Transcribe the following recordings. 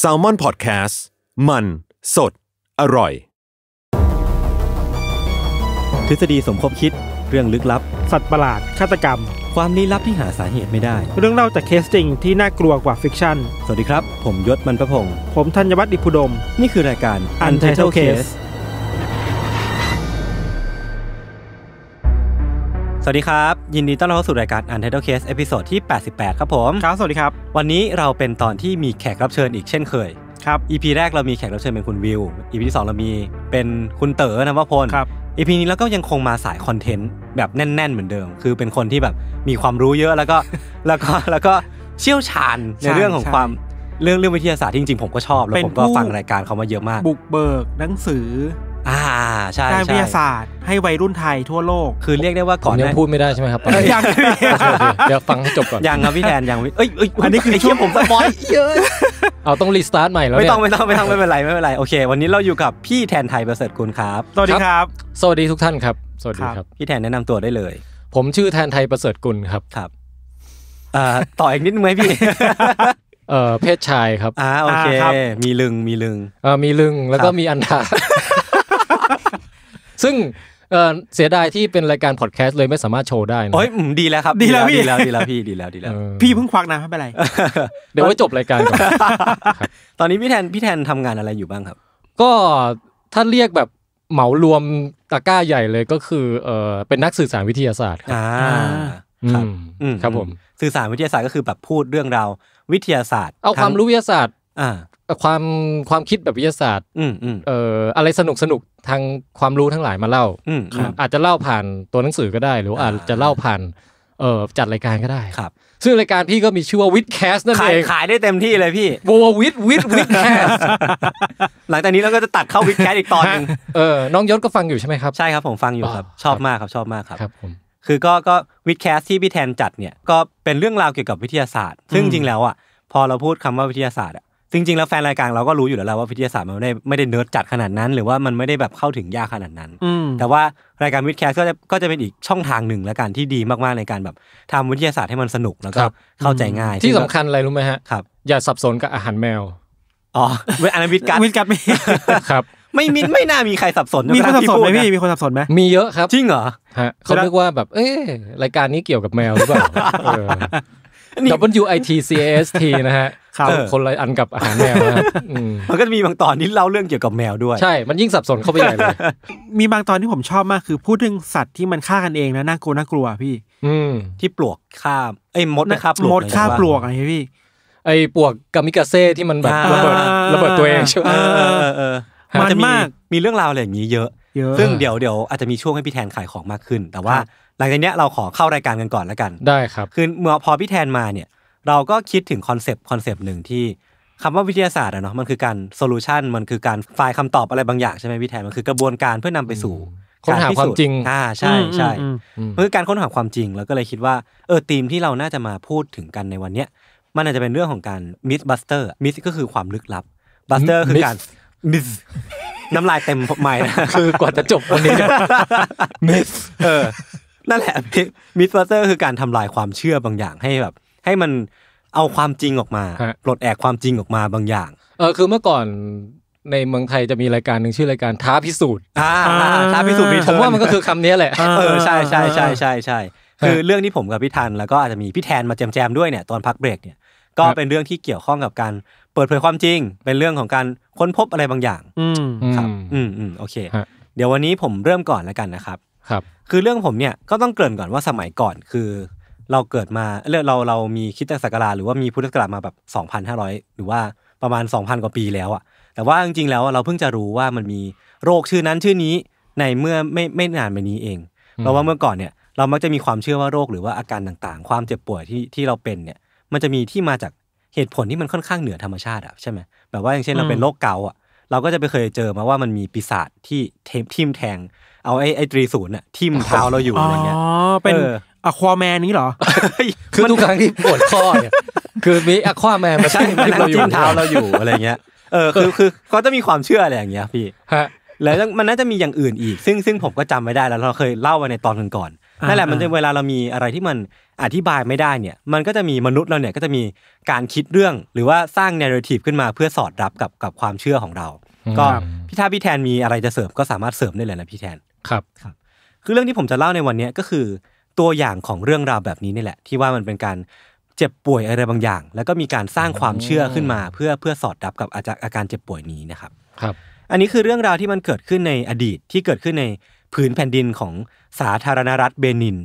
s a l ม o n PODCAST มัน สด อร่อย ทฤษฎีสมคบคิดเรื่องลึกลับ สัตว์ประหลาดฆาตกรรม ความลี้ลับที่หาสาเหตุไม่ได้ เรื่องเล่าจากเคสจริงที่น่ากลัวกว่าฟิกชั่นสวัสดีครับ ผมยศมันประพง์ผมธัญวัฒน์อิพุดม นี่คือรายการ Untitled Case สวัสดีครับ ยินดีต้อนรับเข้าสู่รายการ Untitled Case เอพิโซดที่ 88 ครับผม ครับ สวัสดีครับ วันนี้เราเป็นตอนที่มีแขกรับเชิญอีกเช่นเคย ครับ EP แรกเรามีแขกรับเชิญเป็นคุณวิว EP ที่ 2 เรามีเป็นคุณเต๋อนวพลครับ EP นี้แล้วก็ยังคงมาสายคอนเทนต์แบบแน่นๆเหมือนเดิม คือเป็นคนที่แบบมีความรู้เยอะแล้วก็แล้วก็แล้วก็เชี่ยวชาญในเรื่องของความเรื่องเรื่องวิทยาศาสตร์จริง ๆผมก็ชอบแล้วผมก็ฟังรายการเขามาเยอะมากบุกเบิกหนังสืออ่าใช่ด้านวิทยาศาสตร์ให้วัยรุ่นไทยทั่วโลกคือเรียกได้ว่าก่อนยังพูดไม่ได้ใช่ไหมครับยังเดี๋ยวฟังให้จบก่อนยังครับพี่แทน ยังเอ้ยอวันนี้คือเช่วงผมสปอยเยอะเอาต้องรีสตาร์ทใหม่แล้วไม่ต้องไม่ต้องไม่ต้องไม่เป็นไรไม่เป็นไรโอเค วันนี้เราอยู่กับพี่แทนไทยประเสริฐคุณครับสวัสดีครับสวัสดีทุกท่านครับสวัสดีครับ พี่แทนแนะนำตัวได้เลย ผมชื่อแทนไทยประเสริฐกุลครับครับต่ออีกนิดไหมพี่เออเพศชายครับอ่าโอเคมีลึงมีลึงเออมีลึงแล้วก็มีอันดาซึ่งเสียดายที่เป็นรายการพอดแคสต์เลยไม่สามารถโชว์ได้นะโอ้ยดีแล้วครับ ดีแล้วพี่ดีแล้วดีแล้ว พี่ดีแล้วดีแล้วพี่เพิ่งควักนะไม่เป็นไร เดี๋ยวไว้จบรายการก่อนตอนนี้พี่แทนพี่แทนทำงานอะไรอยู่บ้างครับ ก็ถ้าเรียกแบบเหมารวมตะก้าใหญ่เลยก็คือเออเป็นนักสื่อสารวิทยาศาสตร์อ่าครับครับผม สื่อสารวิทยาศาสตร์ก็คือแบบพูดเรื่องราววิทยาศาสตร์ เอาความรู้วิทยาศาสตร์อ่าความความคิดแบบวิทยาศาสตร์เอออะไรสนุกสนุกทางความรู้ทั้งหลายมาเล่าอาจจะเล่าผ่านตัวหนังสือก็ได้ หรืออาจจะเล่าผ่านเออจัดรายการก็ได้ครับซึ่งรายการพี่ก็มีชื่อว่าวิดแคสนั่นเองขายได้เต็มที่เลยพี่บววิดวิดวิดแคสหลังจากนี้เราก็จะตัดเข้าวิดแคสอีกตอนนึงเออน้องยศก็ฟังอยู่ใช่ไหมครับใช่ครับผมฟังอยู่ครับ ชอบมากครับชอบมากครับครับผมคือก็ก็วิดแคสที่พี่แทนจัดเนี่ยก็เป็นเรื่องราวเกี่ยวกับวิทยาศาสตร์ ซึ่งจริงแล้วอ่ะพอเราพูดคำว่าวิทยาศาสตร์อ่ะจริงๆแล้วแฟนรายการเราก็รู้อยู่แล้วว่าวิทยาศาสตร์มันไม่ได้ไม่ได้เนิร์ดจัดขนาดนั้น หรือว่ามันไม่ได้แบบเข้าถึงยากขนาดนั้นแต่ว่ารายการวิดแคสก็จะก็จะเป็นอีกช่องทางหนึ่ง และการที่ดีมากๆในการแบบทำวิทยาศาสตร์ให้มันสนุกแล้วก็เข้าใจง่ายที่สำคัญอะไรรู้ไหมฮะครับอย่าสับสนกับอาหารแมวอ๋อเวอันวิดการวิดการไม่ครับ ไม่มินไม่น่ามีใครสับสนมีคนสับสนไหมพี่มีคนสับสนไหมมีเยอะครับจริงเหรอฮะ เขาเรียกว่าแบบ เอ้รายการนี้เกี่ยวกับแมวหรือเปล่า W I T C S T นะฮะคนละอันกับอาหารแมวมันก็มีบางตอนที่เล่าเรื่องเกี่ยวกับแมวด้วยใช่มันยิ่งสับสนเข้าไปใหญ่เลย มีบางตอนที่ผมชอบมากคือพูดถึงสัตว์ที่มันฆ่ากันเองนะน่ากลัวน่ากลัวพี่ อืที่ปลวกฆ่าไอ้มดนะครับมดฆ่าปลวกอะไรพี่ไอ้ปลวกกามิกาเซ่ที่มันแบบระเบิดระเบิดตัวเองใช่ไหมมันมากมีเรื่องราวอะไรอย่างนี้เยอะซึ่งเดี๋ยวเดี๋ยวอาจจะมีช่วงให้พี่แทนขายของมากขึ้น แต่ว่าหลังจากนี้เราขอเข้ารายการกันก่อนแล้วกันได้ครับ คือเมื่อพอพี่แทนมาเนี่ย เราก็คิดถึงคอนเซปต์คอนเซปต์หนึ่งที่คำว่าวิทยาศาสตร์อะเนาะมันคือการโซลูชันมันคือการไฟล์คำตอบอะไรบางอย่างใช่ไหมพี่แทนมันคือกระบวนการเพื่อนำไปสู่ค้นหาความจริง อ่าใช่ใช่มันคือการค้นหาความจริงแล้วก็เลยคิดว่าเออทีมที่เราน่าจะมาพูดถึงกันในวันเนี้ย มันอาจจะเป็นเรื่องของการมิสบัสเตอร์ มิสก็คือความลึกลับ บัสเตอร์ คือการมิสน้ำลายเต็มใหม่นะคือกว่าจะจบวันนี้มิสเออนั่นแหละมิสเตอร์คือการทำลายความเชื่อบางอย่างให้แบบให้มันเอาความจริงออกมาปลดแอกความจริงออกมาบางอย่างเออคือเมื่อก่อนในเมืองไทยจะมีรายการหนึ่งชื่อรายการท้าพิสูจน์อ่าท้าพิสูจน์ผมว่ามันก็คือคํนี้แหละเออใช่ใช่ใช่ใช่ใช่คือเรื่องที่ผมกับพี่ทันแล้วก็อาจจะมีพี่แทนมาแจมๆด้วยเนี่ยตอนพักเบรกเนี่ยก็เป็นเรื่องที่เกี่ยวข้องกับการเปิดเผยความจริง เป็นเรื่องของการค้นพบอะไรบางอย่าง อืมครับอืมอืมโอเค เดี๋ยววันนี้ผมเริ่มก่อนแล้วกันนะครับครับคือเรื่องผมเนี่ยก็ต้องเกริ่นก่อนว่าสมัยก่อนคือ เราเกิดมาเราเราเรามีคิดตศักราชหรือว่ามีพุทธศักราชมาแบบ 2,500หรือว่าประมาณ2,000กว่าปีแล้วอะแต่ว่าจริงๆแล้วเราเพิ่งจะรู้ว่ามันมีโรคชื่อนั้นชื่อนี้ในเมื่อไม่ไม่นานมานี้เองเพราะว่าเมื่อก่อนเนี่ยเรามักจะมีความเชื่อว่าโรคหรือว่าอาการต่างๆ ความเจ็บป่วยที่ที่เราเป็นเนี่ยมันจะมีที่มาจากเหตุผลที่มันค่อนข้างเหนือธรรมชาติอะใช่ไหมแบบว่าอย่างเช่นเราเป็นโรคเกาอะเราก็จะไปเคยเจอมาว่ามันมีปีศาจที่เทมทิมแทงเอาไอ้ไอ้ตรีศูนย์อะทิ่มเท้าเราอยู่อะไรเงี้ย อ๋อ เป็นอะควาแมนนี้เหรอ คือทุกครั้งที่ปวดข้อเนี่ย คือมีอะควาแมนมาทิ่มเราอิูเท้าเราอยู่อะไรเงี้ย เออ คือคือเขาจะมีความเชื่ออะไรอย่างเงี้ยพี่แล้วมันน่าจะมีอย่างอื่นอีก ซึ่งซึ่งผมก็จำไม่ได้แล้วเราเคยเล่าไว้ในตอนก่อน นั่นแหละมันจะเวลาเรามีอะไรที่มันอธิบายไม่ได้เนี่ย มันก็จะมีมนุษย์เราเนี่ยก็จะมีการคิดเรื่องหรือว่าสร้างเนื้อเรื่อขึ้นมาเพื่อสอดรับกับกับความเชื่อของเรา ก็พี่ท้าพี่แทนมีอะไรจะเสริมก็สามารถเสริมได้เลยนะพี่แทนครับครับ คือเรื่องที่ผมจะเล่าในวันนี้ก็คือตัวอย่างของเรื่องราวแบบนี้นี่แหละที่ว่ามันเป็นการเจ็บป่วยอะไรบางอย่าง แล้วก็มีการสร้างความเชื่อขึ้นมา เพื่อเพื่อสอดรับกับอาการเจ็บป่วยนี้นะครับ ครับ อันนี้คือเรื่องราวที่มันเกิดขึ้นในอดีตที่เกิดขึ้นในผืนแผ่นดินของสาธารณรัฐเบนิน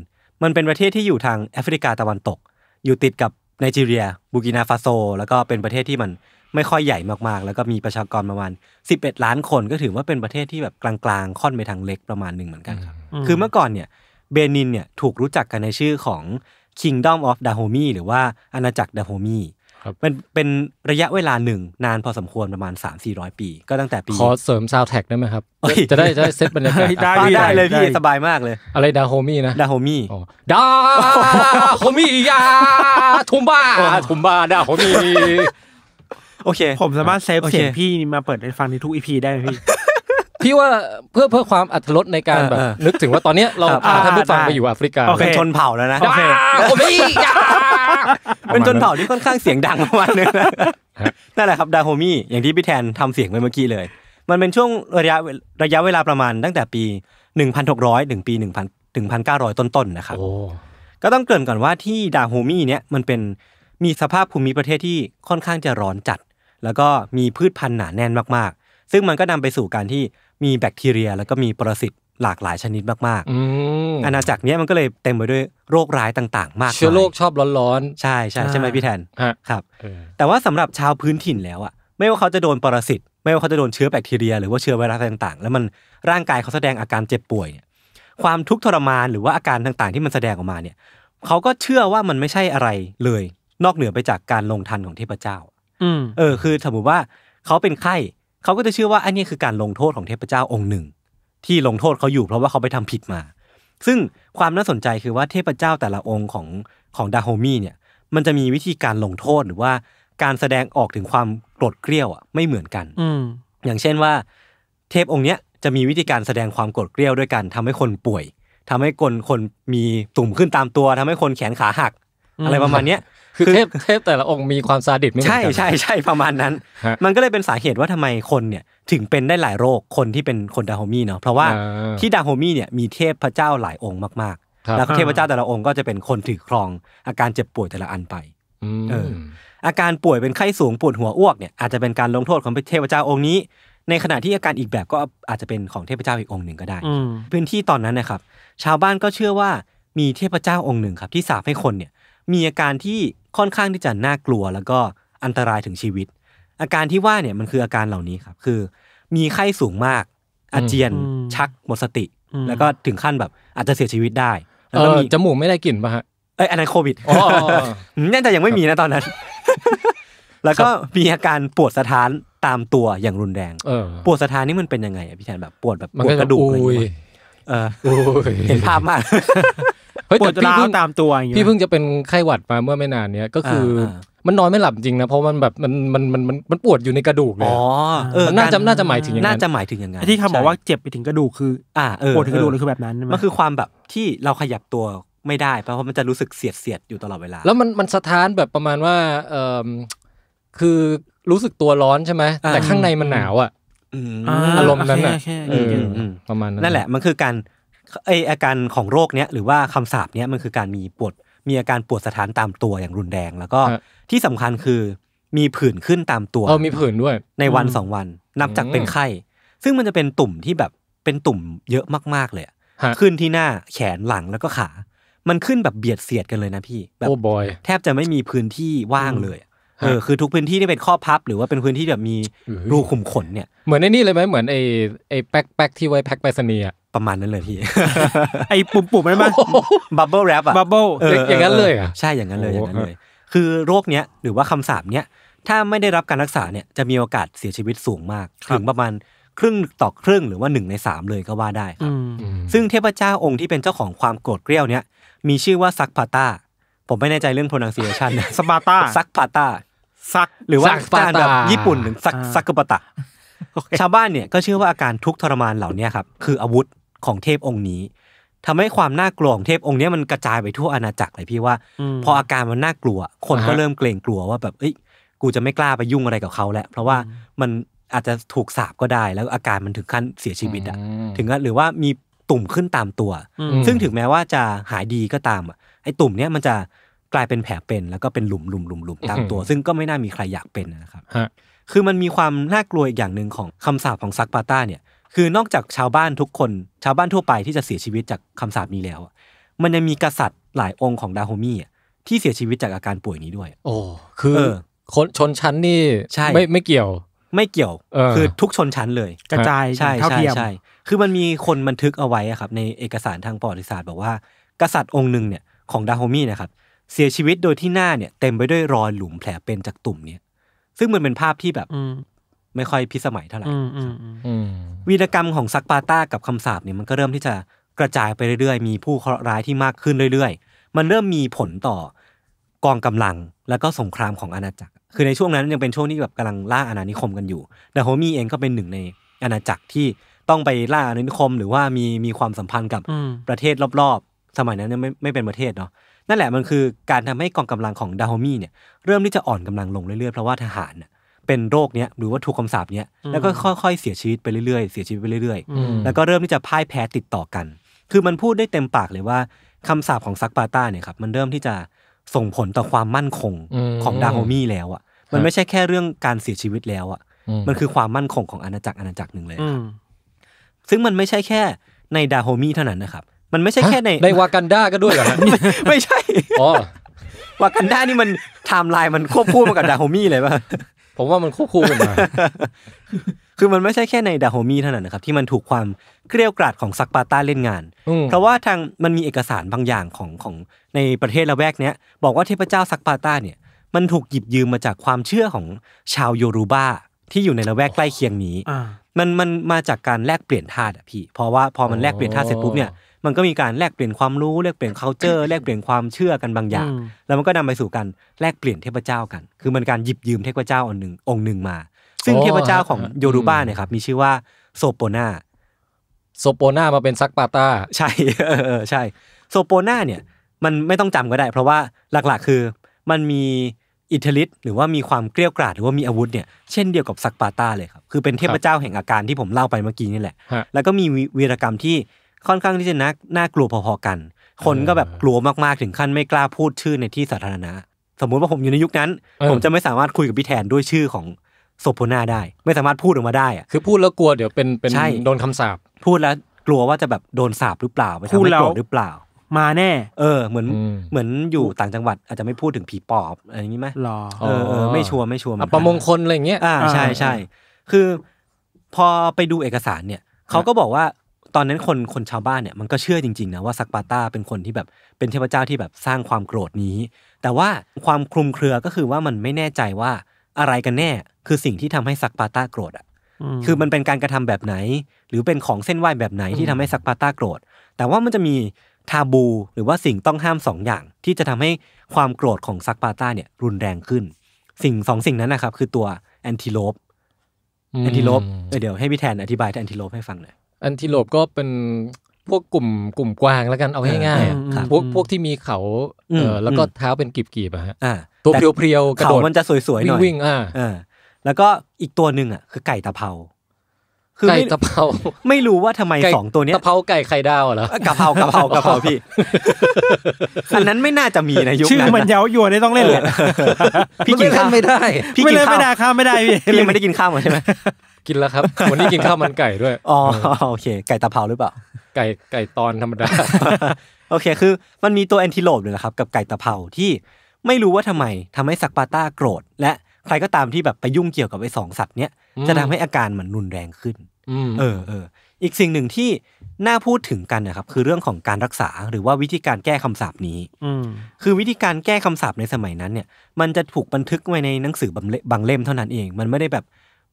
มันเป็นประเทศที่อยู่ทางแอฟริกาตะวันตก อยู่ติดกับไนจีเรียบูกินาฟาโซ แล้วก็เป็นประเทศที่มันไม่ค่อยใหญ่มากๆ แล้วก็มีประชากรประมาณ 11 ล้านคนก็ถือว่าเป็นประเทศที่แบบกลางๆ ค่อนไปทางเล็กประมาณหนึ่งเหมือนกันครับ คือเมื่อก่อนเนี่ยเบนินเนี่ยถูกรู้จักกันในชื่อของ Kingdom of Dahomey หรือว่าอาณาจักรดาโฮมีมันเป็นระยะเวลาหนึ่งนานพอสมควรประมาณ 3 4 0 0 ปี ก็ตั้งแต่ปีขอเสริมซาวแท็กได้ไหมครับ จะได้จะได้เซตบรรยากาศได้ได้เลยพี่สบายมากเลย อะไรดาโฮมี่นะ ดาโฮมี่ดาโฮมี่ยาทุมบ้าทุมบ้าดาโฮมีโอเคผมสามารถเซฟเสียงพี่มาเปิดให้ฟังในทุกอีพีได้พี่พี่ว่าเพื่อเพื่อความอัตลดในการแบบนึกถึงว่าตอนเนี้ยเราพาท่านผู้ฟังไปอยู่แอฟริกา เป็นชนเผ่าแล้วนะผมไม่เป็นชนเผ่าที่ค่อนข้างเสียงดังประมาณนึงนั่นแหละครับดาโฮมี่อย่างที่พี่แทนทำเสียงไปเมื่อกี้เลย มันเป็นช่วงระยะระยะเวลาประมาณ ตั้งแต่ปี 1,600ถึงปี1,000ถึง1,900 ต้นๆนะครับก็ต้องเกริ่นก่อนว่าที่ดาโฮมี่เนี่ยมันเป็นมีสภาพภูมิประเทศที่ค่อนข้างจะร้อนจัดแล้วก็มีพืชพันธุ์หนาแน่นมากๆ ซึ่งมันก็นำไปสู่การที่มีแบคทีเรียแล้วก็มีปรสิตหลากหลายชนิดมากๆอาณาจักรนี้มันก็เลยเต็มไปด้วยโรคร้ายต่างๆ มากเชื้อโรคชอบร้อนๆ ใช่ใช่ใช่ไหมพี่แทน ครับ แต่ว่าสำหรับชาวพื้นถิ่นแล้วอ่ะไม่ว่าเขาจะโดนปรสิตไม่ว่าเขาจะโดนเชื้อแบคทีเรียหรือว่าเชื้อไวรัสต่างๆ แล้วมันร่างกายเขาแสดงอาการเจ็บป่วยเนี่ย ความทุกข์ทรมานหรือว่าอาการต่างๆ ที่มันแสดงออกมาเนี่ย เขาก็เชื่อว่ามันไม่ใช่อะไรเลย นอกเหนือไปจากการลงทันของเทพเจ้าเออคือสมมติว่าเขาเป็นไข้เขาก็จะเชื่อว่าอันนี้คือการลงโทษของเทพเจ้าองค์หนึ่ง ที่ลงโทษเขาอยู่ เพราะว่าเขาไปทำผิดมา ซึ่งความน่าสนใจคือว่าเทพเจ้าแต่ละองค์ของของดาโฮมีเนี่ย มันจะมีวิธีการลงโทษหรือว่าการแสดงออกถึงความโกรธเกรี้ยวอ่ะไม่เหมือนกันอย่างเช่นว่า เทพองค์เนี้ยจะมีวิธีการแสดงความโกรธเกรี้ยวด้วยกันทำให้คนป่วย ทำให้คนคนมีตุ่มขึ้นตามตัว ทำให้คนแขนขาหัก อะไรประมาณเนี้ยคือเทพเทพแต่ละองค์มีความซาดิสไม่เหมือนกันใช่ใช่ใช่ประมาณนั้น มันก็เลยเป็นสาเหตุว่าทำไมคนเนี่ยถึงเป็นได้หลายโรคคนที่เป็นคนดาโฮมี่เนาะเพราะว่าที่ดาโฮมี่เนี่ยมีเทพพระเจ้าหลายองค์มากๆแล้วเทพพระเจ้าแต่ละองค์ก็จะเป็นคนถือครอง อาการเจ็บป่วยแต่ละอันไปเอออาการป่วยเป็นไข้สูงปวดหัวอ้วกเนี่ยอาจจะเป็นการลงโทษของเทพเจ้าองค์นี้ ในขณะที่อาการอีกแบบก็อาจจะเป็นของเทพเจ้าอีกองค์หนึ่งก็ได้ พื้นที่ตอนนั้นนะครับ ชาวบ้านก็เชื่อว่ามีเทพเจ้าองค์หนึ่งครับ ที่สาบให้คนเนี่ยมีอาการที่ค่อนข้างที่จะน่ากลัว แล้วก็อันตรายถึงชีวิต อาการที่ว่าเนี่ยมันคืออาการเหล่านี้ครับ คือ มีไข้สูงมากอาเจียนชักหมดสติ แล้วก็ถึงขั้นแบบอาจจะเสียชีวิตได้ แล้วก็มีจมูกไม่ได้กลิ่นป่ะฮะ เอ้ยอันนั้นโควิดน่แต่ยังไม่มีนะตอนนั้น แล้วก็มีอาการปวดสะท้านตามตัวอย่างรุนแรงปวดสะท้านนี่มันเป็นยังไงพี่แทนแบบปวดแบบปวดกระดูกอะไรอย่างเงี้ยเห็นภาพมากเฮ้ยแต่พี่เพิ่งตามตัวอย่างเงี้ยพี่เพิ่งจะเป็นไข้หวัดมาเมื่อไม่นานเนี้ย ก็คือ มันนอนไม่หลับจริงนะเพราะมันแบบมันมันมันมันปวดอยู่ในกระดูกเลยอ๋อเออ น่าจะน่าจะหมายถึงอย่างนั้นน่าจะหมายถึงอย่างนั้นที่คขาบอกว่าเจ็บไปถึงกระดูกคือ อ่าเออปวดถึงกระดูกเลยคือแบบนั้นมันคือความแบบที่เราขยับตัวไม่ได้เพราะมันจะรู้สึกเสียดเสียดอยู่ตลอดเวลาแล้วมันมันสะท้านแบบประมาณว่าเออคือรู้สึกตัวร้อนใช่ไหมแต่ข้างในมันหนาวอ่ะอารมณ์นั้นอ่ะประมาณนั้นนั่นแหละมันคือการไออาการของโรคเนี้ยหรือว่าคำสาบเนี้ยมันคือการมีปวดมีอาการปวดสถานตามตัวอย่างรุนแรง แล้วก็ที่สำคัญคือมีผื่นขึ้นตามตัวเออมีผื่นด้วยในวันสองวัน นับจากเป็นไข้ซึ่งมันจะเป็นตุ่มที่แบบเป็นตุ่มเยอะมากๆเลยขึ้นที่หน้าแขนหลังแล้วก็ขามันขึ้นแบบเบียดเสียดกันเลยนะพี่ แบบแทบจะไม่มีพื้นที่ว่างเลย เออคือทุกพื้นที่ที่เป็นข้อพับ หรือว่าเป็นพื้นที่แบบมีรูขุมขนเนี่ยเหมือนในนี่เลยไหมเหมือนไอ้ไอ้แป๊กแป๊กที่ไว้แพ็กไปรษณีย์ประมาณนั้นเลยพี่ไอ้ปุ่มปุ่มนันมั้บับเบิลแรปอะบับเบิลอย่างนั้นเลยอ่ะใช่อย่างนั้นเลยอย่างนั้นเลยคือโรคเนี้ยหรือว่าคำสาบเนี้ยถ้าไม่ได้รับการรักษาเนี่ยจะมีโอกาสเสียชีวิตสูงมาก ถึงประมาณครึ่งต่อครึ่งหรือว่าหนึ่งในสามเลยก็ว่าได้ครับซึ่งเทพเจ้าองค์ที่เป็นเจ้าของความโกรธเกรี้ยวเนี่ยมีชื่อว่าซักพาตาผมไม่แน่ใจเรื่อง pronunciation นะสปาตาซักพาตาซักหรือว่าการแบบญี่ปุ่นหรือซักซักกุปตะชาวบ้านเนี่ยก็เชื่อว่าอาการทุกทรมานเหล่านี้ครับคืออาวุธของเทพองค์นี้ ทำให้ความน่ากลัวของเทพองค์นี้มันกระจายไปทั่วอาณาจักรเลยพี่ว่า พออาการมันน่ากลัว คนก็เริ่มเกรงกลัวว่าแบบเอ้ยกูจะไม่กล้าไปยุ่งอะไรกับเขาแล้ว เพราะว่ามันอาจจะถูกสาบก็ได้ แล้วอาการมันถึงขั้นเสียชีวิตอ่ะถึงหรือว่ามีตุ่มขึ้นตามตัวซึ่งถึงแม้ว่าจะหายดีก็ตามไอ้ตุ่มเนี้ยมันจะกลายเป็นแผลเป็นแล้วก็เป็นหลุมหลุมหลุมหลุมตามตัว ซึ่งก็ไม่น่ามีใครอยากเป็นนะครับคือมันมีความน่ากลัวอีกอย่างหนึ่งของคำสาปของซักปาต้าเนี่ยคือนอกจากชาวบ้านทุกคนชาวบ้านทั่วไปที่จะเสียชีวิตจากคำสาปนี้แล้วมันยังมีกษัตริย์หลายองค์ของดาโฮมี่ที่เสียชีวิตจากอาการป่วยนี้ด้วย โอ้คือคนชนชั้นนี่ใช่ไม่ไม่เกี่ยว ไม่เกี่ยวคือทุกชนชั้นเลย กระจายใช่ใช่ใช่ คือมันมีคนบันทึกเอาไว้ครับ ในเอกสารทางประวัติศาสตร์บอกว่า กษัตริย์องค์หนึ่งเนี่ยของดาโฮมี่นะครับ เสียชีวิตโดยที่หน้าเนี่ยเต็มไปด้วยรอยหลุมแผลเป็นจากตุ่มเนี่ย ซึ่งมันเป็นภาพที่แบบไม่ค่อยพิสมัยเท่าไหร่วีรกรรมของซักปาต้ากับคำสาปเนี่ยมันก็เริ่มที่จะกระจายไปเรื่อย ๆ มีผู้เคราะห์ร้ายที่มากขึ้นเรื่อย ๆ มันเริ่มมีผลต่อกองกำลังแล้วก็สงครามของอาณาจักร คือในช่วงนั้น ยังเป็นช่วงที่แบบกำลังล่าอาณานิคมกันอยู่ด่โฮมี่เองก็เป็นหนึ่งในอาณาจักรที่ต้องไปล่าอาณานิคมหรือว่ามีมีความสัมพันธ์กับประเทศรอบ ๆ สมัยนั้นไม่ไม่เป็นประเทศเนาะ นั่นแหละมันคือ การทำให้กองกำลังของดาโฮมี่เนี่ยเริ่มที่จะอ่อนกำลังลงเรื่อยๆ เพราะว่าทหารเป็นโรคเนี้ยหรือว่าถูกคำสาปเนี้ยแล้วก็ค่อยๆ เสียชีวิตไปเรื่อยๆ เสียชีวิตไปเรื่อยๆ แล้วก็เริ่มที่จะพ่ายแพ้ติดต่อกัน คือมันพูดได้เต็มปากเลยว่าคำสาปของซักปาต้าเนี่ยครับมันเริ่มที่จะส่งผลต่อความมั่นคงของดาโฮมี่แล้วอ่ะ มันไม่ใช่แค่เรื่องการเสียชีวิตแล้วอ่ะ มันคือความมั่นคงของอาณาจักรอาณาจักรหนึ่งเลยซึ่งมันไม่ใช่แค่ในดาโฮมี่เท่านั้นนะครับ มันไม่ใช่แค่ในในวากันดาก็ด้วยเหรอไม่ใช่อ๋อวากันดานี่มันไทม์ไลน์มันควบคู่มากับดาโฮมี่เลยป่ะผมว่ามันคู่คู่กันมาคือมันไม่ใช่แค่ในดาโฮมีเท่านั้นนะครับ ที่มันถูกความเครียวกราดของซักปาต้าเล่นงาน เพราะว่าทางมันมีเอกสารบางอย่างของของในประเทศละแวกเนี้ย บอกว่าเทพเจ้าซักปาต้าเนี่ยมันถูกหยิบยืมมาจากความเชื่อของชาวโยรูบ้าที่อยู่ในละแวกใกล้เคียงนี้มันมันมาจากการแลกเปลี่ยนธาตุะพี่ เพราะว่าพอมันแลกเปลี่ยนธาตุเสร็จปุ๊บเนี่ยมันก็มีการแลกเปลี่ยนความรู้แลกเปลี่ยน culture แลกเปลี่ยนความเชื่อกันบางอย่าง แล้วมันก็นำไปสู่การแลกเปลี่ยนเทพเจ้ากัน คือมันการหยิบยืมเทพเจ้าองค์หนึ่งองค์หนึ่งมาซึ่งเทพเจ้าของโยรูบ้าเนี่ยครับมีชื่อว่าโซโปนาโซโปนา มาเป็นซักปาตา ใช่ใช่ โซโปนาเนี่ยมันไม่ต้องจำก็ได้ เพราะว่าหลัก ๆคือมันมีอิทธิฤทธิ์หรือว่ามีความเกลี้ยกล่อมหรือว่ามีอาวุธเนี่ยเช่นเดียวกับซักปาตาเลยครับคือเป็นเทพเจ้าแห่งอาการที่ผมเล่าไปเมื่อกี้นี่แหละ แล้วก็มีวีรกรรมที่ค่อนข้างที่จะน่าน่ากลัวพอ ๆกัน คนก็แบบกลัวมากๆถึงขั้นไม่กล้าพูดชื่อในที่สาธารณะ สมมุติว่าผมอยู่ในยุคนั้นผมจะไม่สามารถคุยกับพี่แทนด้วยชื่อของโซโพนาได้ ไม่สามารถพูดออกมาได้อะคือพูดแล้วกลัวเดี๋ยวเป็นเป็นโดนคำสาปพูดแล้ว กลัวว่าจะแบบโดนสาบหรือเปล่าไปทำให้กลัวหรือเปล่า มาแน่ เออ เหมือนเหมือนอยู่ต่างจังหวัดอาจจะไม่พูดถึงผีปอบอะไรอย่างนี้ไหมรอเออเออ ไม่ชัวร์ไม่ชัวร์ประมงคลอะไรเงี้ยอ่าใช่ใช่คือ พอไปดูเอกสารเนี่ยเขาก็บอกว่าตอนนั้นคนคนชาวบ้านเนี่ยมันก็เชื่อจริงๆนะว่าซักปาต้าเป็นคนที่แบบเป็นเทพเจ้าที่แบบสร้างความโกรธนี้ แต่ว่าความคลุมเครือก็คือว่ามันไม่แน่ใจว่าอะไรกันแน่คือสิ่งที่ทำให้ซักปาต้าโกรธอ่ะคือมันเป็นการกระทำแบบไหนหรือเป็นของเส้นไหวแบบไหนที่ทำให้ซักปาต้าโกรธ แต่ว่ามันจะมีทาบูหรือว่าสิ่งต้องห้ามสองอย่างที่จะทำให้ความโกรธของซักปาต้าเนี่ยรุนแรงขึ้น สิ่งสองสิ่งนั้นนะครับคือตัวแอนติโลปแอนติโลปเดี๋ยวให้พี่แทนอธิบายแอนติโลปให้ฟังหน่อยอันทิโลปก็เป็นพวกกลุ่มกลุ่มกวางแล้วกันเอาง่ายๆพวกพวกที่มีเขา เออแล้วก็เท้าเป็นกีบๆอะฮะตัวเพียวๆกระโดดมันจะสวยๆหน่อยวิ่งอ่าแล้วก็อีกตัวหนึ่งอ่ะคือไก่ตะเภาคือไก่ตะเภาไม่รู้ว่าทำไมสองตัวเนี้ยตะเภาไก่ไข่ดาวเหรอกะเพรากะเพรากะเพราพี่อันนั้นไม่น่าจะมีในยุคนั้นชื่อมันเย้ายวนได้ต้องเล่นเลยพี่กินข้าวไม่ได้ พี่กินข้าวไม่ได้ข้าวไม่ได้ พี่พี่ไม่ได้กินข้าวใช่ไหมกินแล้วครับ วันนี้กินข้าวมันไก่ด้วยอ๋อโอเค ไก่ตะเภาหรือเปล่าไก่ไก่ตอนธรรมดา โอเค คือมันมีตัวแอนติโลปเลยนะครับ กับไก่ตะเภาที่ไม่รู้ว่าทำไมทำให้สักปาต้าโกรธ และใครก็ตามที่แบบไปยุ่งเกี่ยวกับไอ้สองสัตว์เนี้ยจะทำให้อาการมันรุนแรงขึ้นเออเอออีกสิ่งหนึ่งที่ น่าพูดถึงกันนะครับ คือเรื่องของการรักษาหรือว่าวิธีการแก้คำสาปนี้คือวิธีการแก้คำสาปในสมัยนั้นเนี่ยมันจะถูกบันทึกไว้ในหนังสือบางเล่มเท่านั้นเองมันไม่ได้แบบ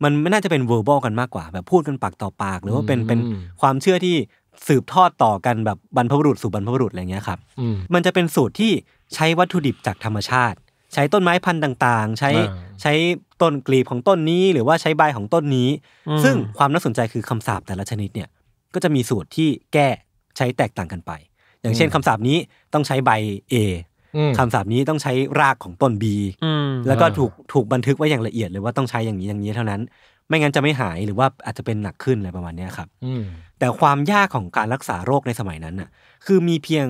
มันไม่น่าจะเป็น verbal กันมากกว่าแบบพูดกันปากต่อปาก หรือว่าเป็นเป็นความเชื่อที่สืบทอดต่อกันแบบบรรพบุรุษสู่บรรพบุรุษอะไรเงี้ยครับ มันจะเป็นสูตรที่ใช้วัตถุดิบจากธรรมชาติ ใช้ต้นไม้พันธุ์ต่างๆ ใช้ใช้ต้นกลีบของต้นนี้หรือว่าใช้ใบของต้นนี้ ซึ่งความน่าสนใจคือคำสาบแต่ละชนิดเนี่ยก็จะมีสูตรที่แก้ใช้แตกต่างกันไป อย่างเช่นคำสาบนี้ต้องใช้ใบ A คำศัพท์นี้ต้องใช้รากของต้นบีแล้วก็ถูกถูกบันทึกไว้อย่างละเอียดเลยว่าต้องใช้อย่างนี้อย่างนี้เท่านั้น ไม่งั้นจะไม่หายหรือว่าอาจจะเป็นหนักขึ้นอะไรประมาณนี้ครับแต่ความยากของการรักษาโรคในสมัยนั้นน่ะ คือมีเพียง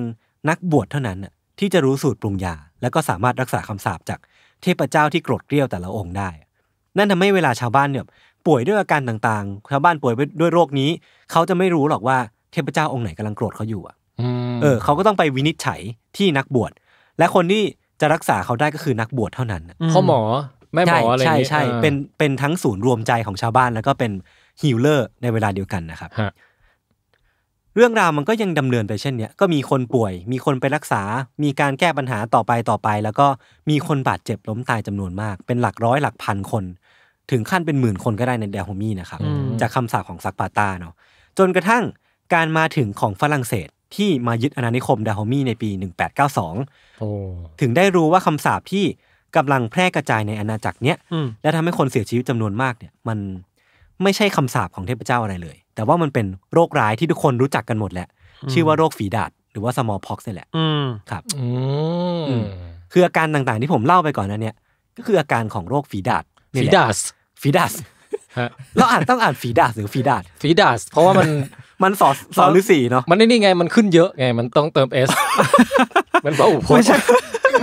นักบวชเท่านั้นที่จะรู้สูตรปรุงยา แล้วก็สามารถรักษาคำสาปจากเทพเจ้าที่โกรธเกลี้ยวแต่ละองค์ได้ นั่นทำให้เวลาชาวบ้านเนี่ย ป่วยด้วยอาการต่างๆชาวบ้านป่วยด้วยโรคนี้ เขาจะไม่รู้หรอกว่าเทพเจ้าองค์ไหนกำลังโกรธเขาอยู่อ่ะเออ เขาก็ต้องไปวินิจฉัยที่นักบวชและคนที่จะรักษาเขาได้ก็คือนักบวชเท่านั้นพ่อหมอแม่หมออะไรนีใช่ใช่เป็นเป็นทั้งศูนย์รวมใจของชาวบ้านแล้วก็เป็นฮิลเลอร์ในเวลาเดียวกันนะครับ เรื่องราวมันก็ยังดำเนินไปเช่นเนี้ย ก็มีคนป่วยมีคนไปรักษามีการแก้ปัญหาต่อไปต่อไป แล้วก็มีคนบาดเจ็บล้มตายจำนวนมาก เป็นหลักร้อยหลักพันคน ถึงขั้นเป็นหมื่นคนก็ได้ในเดลโฮมี่นะครับจากคาสาปของซักปาตาเนาะจนกระทั่งการมาถึงของฝรั่งเศสที่มายึดอาณานิคมดาโฮมีในปี 1892ถึงได้รู้ว่าคำสาปที่กำลังแพร่กระจายในอาณาจักรเนี้ย และทำให้คนเสียชีวิตจำนวนมากเนี่ยมันไม่ใช่คำสาปของเทพเจ้าอะไรเลย แต่ว่ามันเป็นโรคร้ายที่ทุกคนรู้จักกันหมดแหละ ชื่อว่าโรคฝีดาด หรือว่าสมอลพ็อกซ์นี่แหละครับคืออาการต่างๆที่ผมเล่าไปก่อนนั้นเนี่ยก็คืออาการของโรคฝีดาดฝีดาสฝีดาสเราอ่านต้องอ่านฝีดาสหรือฝีดาดฝีดาสเพราะว่ามันมันสอสอหรือสี่เนาะมันนี่ไงมันขึ้นเยอะไง มันต้องเติมเอสมันบอกโอ้ไม่ใช่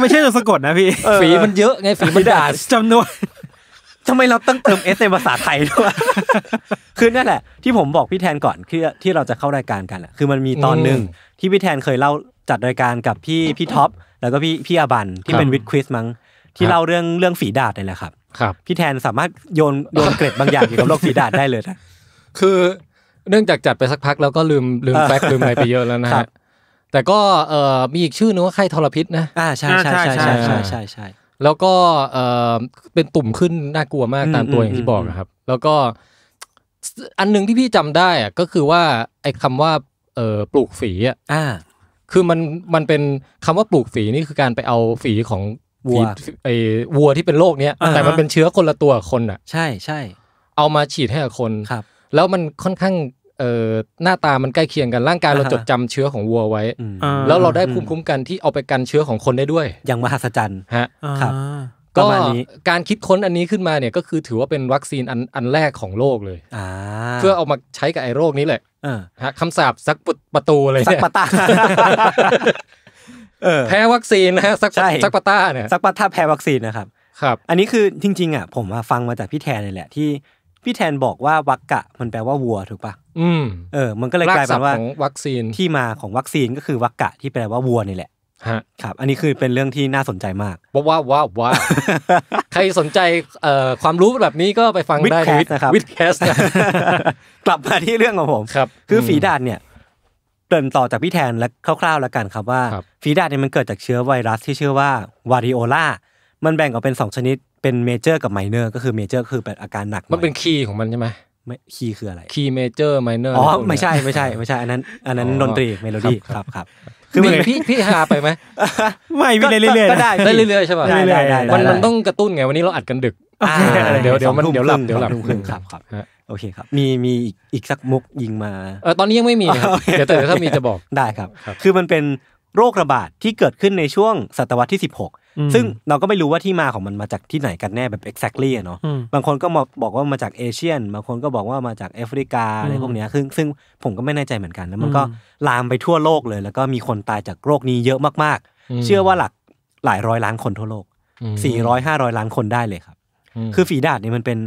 ไม่ใช่จะสะกดนะพี่ฝีมันเยอะไงฝีมันด่าจำนวนทำไมเราต้องเติมเอสในภาษาไทยด้วยคือนั่นแหละที่ผมบอกพี่แทนก่อนคือที่เราจะเข้ารายการกันแหละคือมันมีตอนหนึ่งที่พี่แทนเคยเล่าจัดรายการกับพี่พี่ท็อปแล้วก็พี่พี่อาบันที่เป็นวิดควิสมั้งที่เล่าเรื่องเรื่องฝีดาดนี่แหละครับครับ พี่แทนสามารถโยนโยนเกร็ดบางอย่างเกี่ยวกับโลกฝีดาดได้เลยนะคือเนื่องจากจัดไปสักพักแล้วก็ลืมลืมแฟกลืมอะไรไปเยอะแล้วนะฮะแต่ก็เอ่อมีอีกชื่อนึงว่าไข้ทรพิษนะอ่าใช่ใช่ใช่ใช่ใช่ใช่แล้วก็เอ่อเป็นตุ่มขึ้นน่ากลัวมากตามตัวอย่างที่บอกนะครับ แล้วก็อันหนึ่งที่พี่จำได้อะก็คือว่าไอ้คาว่าเอ่อปลูกฝีอ่ะคือมันมันเป็นคำว่าปลูกฝีนี่คือการไปเอาฝีของวัวไอ้วัวที่เป็นโรคเนี้ยแต่มันเป็นเชื้อคนละตัวคนอ่ะใช่ใช่เอามาฉีดให้กับคนครับ แล้วมันค่อนข้างเอ่อหน้าตามันใกล้เคียงกันร่างกายเราจดจำเชื้อของวัวไว้แล้วเราได้ภูมิคุ้มกันที่เอาไปกันเชื้อของคนได้ด้วย อย่างมหัศจรรย์ฮะครับก็การคิดค้นอันนี้ขึ้นมาเนี่ย ก็คือถือว่าเป็นวัคซีนอันอันแรกของโลกเลยเพื่อเอามาใช้กับไอ้โรคนี้แหละฮะคำสาบซักประตูระตูเลยซักประตาแพ้วัคซีนนะฮะซักซักประตาเนี่ยซักประตาแพ้วัคซีนนะครับครับอันนี้คือจริงๆอ่ะผมฟังมาจากพี่แทนนี่แหละที่พี่ แทนบอกว่าวักกะมันแปลว่าวัวถูกปะอืม เออ มันก็เลยกลายเป็นว่าวัคซีนที่มาของวัคซีนก็คือวักกะ ที่แปลว่าวัวนี่แหละ ฮะครับ อันนี้คือเป็นเรื่องที่น่าสนใจมากว้าว้าว้าใครสนใจเอ่อความรู้แบบนี้ก็ไปฟังได้วิดนะครับวิดแคสกลับมาที่เรื่องของผมครับ คือฝีดาดเนี่ยเติมต่อจากพี่แทนและคร่าวๆแล้วกันครับว่าฝีดาดเนี่ยมันเกิดจากเชื้อไวรัสที่ชื่อว่าวาริโอลา มันแบ่งออกเป็น 2 ชนิดเป็นเมเจอร์กับไมเนอร์ก็คือเมเจอร์คือเป็นอาการหนักมันเป็นคีย์ของมันใช่ไหมไม่คีย์คืออะไรคีย์เมเจอร์ไมเนอร์อ๋อไม่ใช่ไม่ใช่ไม่ใช่อันนั้น อันนั้นดนตรีเมโลดี้ครับครับคือพี่พี่ฮาไปไหมไม่ไีเรื่อยๆก็ได้ได้เรื่อยๆใช่ป่ะได้ได้มันมันต้องกระตุ้นไงวันนี้เราอัดกันดึกเดี๋ยวเดี๋ยวมันเดี๋ยวหลับเดี๋ยวหลับครับครับโอเคครับมีมีอีกสักมุกยิงมาเออตอนนี้ยังไม่มีเดี๋ยวแต่ถ้ามีจะบอกได้ครับ คือมันเป็นโรคระบาดที่เกิดขึ้นในช่วงศตวรรษที่ 16ซึ่งเราก็ไม่รู้ว่าที่มาของมันมาจากที่ไหนกันแน่แบบ exactly เนาะบางคนก็บอกว่ามาจากเอเชียนบางคนก็บอกว่ามาจากแอฟริกาอะไรพวกนี้ซึ่งซึ่งผมก็ไม่แน่ใจเหมือนกันแล้วมันก็ลามไปทั่วโลกเลย แล้วก็มีคนตายจากโรคนี้เยอะมากๆ เชื่อว่าหลักหลายร้อยล้านคนทั่วโลกสี่ร้อยห้าร้อยล้านคนได้เลยครับ คือฝีดาดเนี่ยมันเป็น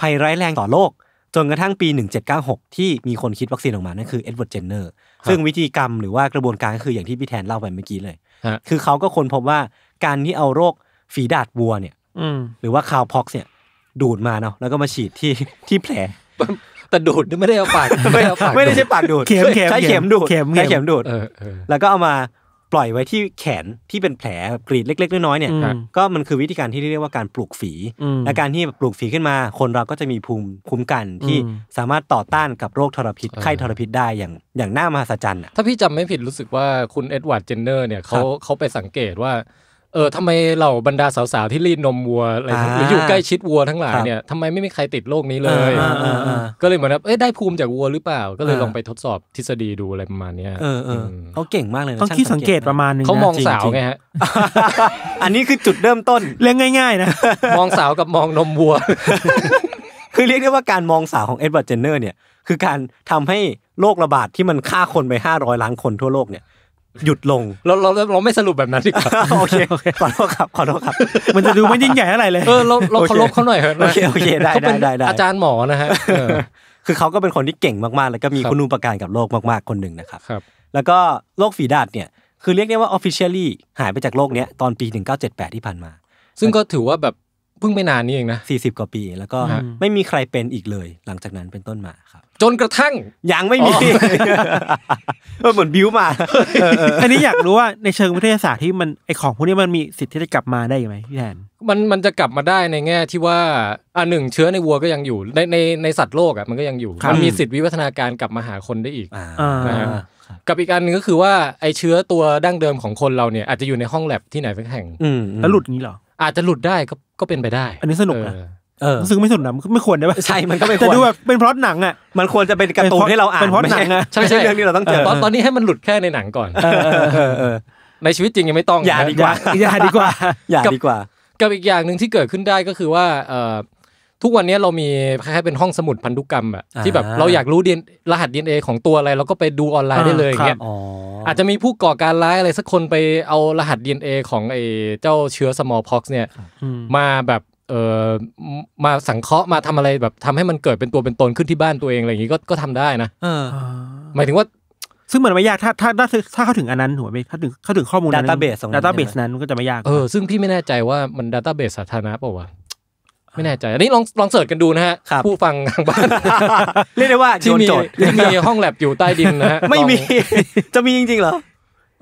ภัยร้ายแรงต่อโลกจนกระทั่งปี1796ที่มีคนคิดวัคซีนออกมานั่นคือเอ็ดเวิร์ดเจนเนอร์ซึ่งวิธีกรรมหรือว่ากระบวนการก็คืออย่างที่พี่แทนเล่าไปเมื่อกี้เลยคือเขาก็คนพบว่าการที่เอาโรคฝีดาดวัวเนี่ยหรือว่าคาวพ็อกเนี่ยดูดมาเนาะแล้วก็มาฉีดที่ที่แผลแต่ดูดไม่ได้เอาปากไม่ได้ใช้ปากดูดเข็มใช้เข็มดูดใช้เข็มดูดแล้วก็เอามาปล่อยไว้ที่แขนที่เป็นแผลกรีดเล็กๆ น้อยๆเนี่ย ก็มันคือวิธีการที่เรียกว่าการปลูกฝีและการที่ปลูกฝีขึ้นมา คนเราก็จะมีภูมิคุ้มกันที่สามารถต่อต้านกับโรคทรพิษไข้ทรพิษได้อย่างอย่างน่ามหัศจรรย์ถ้าพี่จำไม่ผิดรู้สึกว่าคุณเอ็ดเวิร์ดเจนเนอร์เนี่ยเขาเขาไปสังเกตว่าเออทำไมเหล่าบรรดาสาวๆ ที่รีดนมวัวอะไรหรืออยู่ใกล้ชิดวัวทั้งหลายเนี่ยทำไมไม่มีใครติดโรคนี้เลยก็เลยเหมือนแบบเอ้ยได้ภูมิจากวัวหรือเปล่า ก็เลยลองไปทดสอบทฤษฎีดูอะไรประมาณเนี้เออเออเขาเก่งมากเลยต้องคิดสังเกตประมาณนึงเขามองสาวไงฮะอันนี้คือจุดเริ่มต้นเรื่องง่ายๆนะมองสาวกับมองนมวัว คือเรียกได้ว่าการมองสาวของเอ็ดเวิร์ดเจนเนอร์เนี่ยคือการทำให้โรคระบาดที่มันฆ่าคนไป 500 ล้านคนทั่วโลกเนี่ยหยุดลงเราเราเราไม่สรุปแบบนั้นดีกว่าโอเคโอเคขอโทษครับขอโทษครับ มันจะดูไม่ยิ่งใหญ่อะไรเลยเออเราเราเคารพเขาหน่อยเถอะโอเคโอเคได้ได้ได้อาจารย์หมอนะฮะคือเขาก็เป็นคนที่เก่งมากๆ แล้วก็มีคุณูปการกับโลกมากๆคนหนึ่งนะครับครับแล้วก็โรคฝีดาดเนี่ยคือเรียกได้ว่า officially หายไปจากโลกเนี้ย ตอนปี1978ที่ผ่านมา ซึ่งก็ถือว่าแบบเพิ่งไม่นานนี้เองนะ40 กว่าปีแล้วก็ไม่มีใครเป็นอีกเลย หลังจากนั้นเป็นต้นมาครับจนกระทั่งยังไม่มีเหมือนบิวมาอันนี้อยากรู้ว่าในเชิงวิทยาศาสตร์ที่มันไอของพวกนี้มันมีสิทธิ์ที่จะกลับมาได้ไหมพี่แทนมันมันจะกลับมาได้ในแง่ที่ว่าอ่าหนึ่งเชื้อในวัวก็ยังอยู่ในในในสัตว์โลกอ่ะมันก็ยังอยู่มันมีสิทธิวิวัฒนาการกลับมาหาคนได้อีกนะฮะกับอีกอันหนึ่งก็คือว่าไอเชื้อตัวดั้งเดิมของคนเราเนี่ยอาจจะอยู่ในห้องแลบที่ไหนสักแห่งแล้วหลุดงี้หรออาจจะหลุดได้ก็ก็เป็นไปได้ อันนี้สนุกนะเอองไม่สนุกนะไม่ควรได้ป่ะใช่ มันก็ไม่ควรแต่ดูแบบเป็นพล็อตหนังอ่ะ มันควรจะเป็นการ์ตูนให้เราอ่านเป็นพล็อตหนังะใช่ใช่เรื่องนี้เราต้องเจอตอนนี้ให้มันหลุดแค่ในหนังก่อนในชีวิตจริงยังไม่ต้อง อย่าดีกว่า อย่าดีกว่า อย่าดีกว่า กับอีกอย่างหนึ่งที่เกิดขึ้นได้ก็คือว่าเทุกวันนี้เรามีคล้ายๆเป็นห้องสมุดพันธุกรรมอะที่แบบเราอยากรู้ดีรหัสดีเอของตัวอะไรเราก็ไปดูออนไลน์ได้เลยอย่างเงี้ยอาจจะมีผู้ก่อการร้ายอะไรสักคนไปเอารหัสดีเอของไอ้เจ้าเชื้อ smallpox เนี่ย มาแบบเออมาสังเคราะห์มาทำอะไรแบบทำให้มันเกิดเป็นตัวเป็นตนขึ้นที่บ้านตัวเองอะไรอย่างงี้ก็ก็ทำได้นะหมายถึงว่า ซึ่งมันไม่ยากถ้าถ้าถ้าถ้าเข้าถึงอันนั้นถัวไปถ้าถึงเข้าถึงข้อมูลนั้นดัตต้าเบสดัตต้าเบสนั้นก็จะไม่ยากเออซึ่งพี่ไม่แน่ใจว่ามันดัตต้าเบสสาธารณะเปล่าวะไม่แน่ใจอันนี้ลองลองเสิร์ชกันดูนะฮะผู้ฟังทางบ้านเรียกได้ว่าที่มีที่มีห้องแลบอยู่ใต้ดินนะฮะไม่มีจะมีจริงๆเหรอ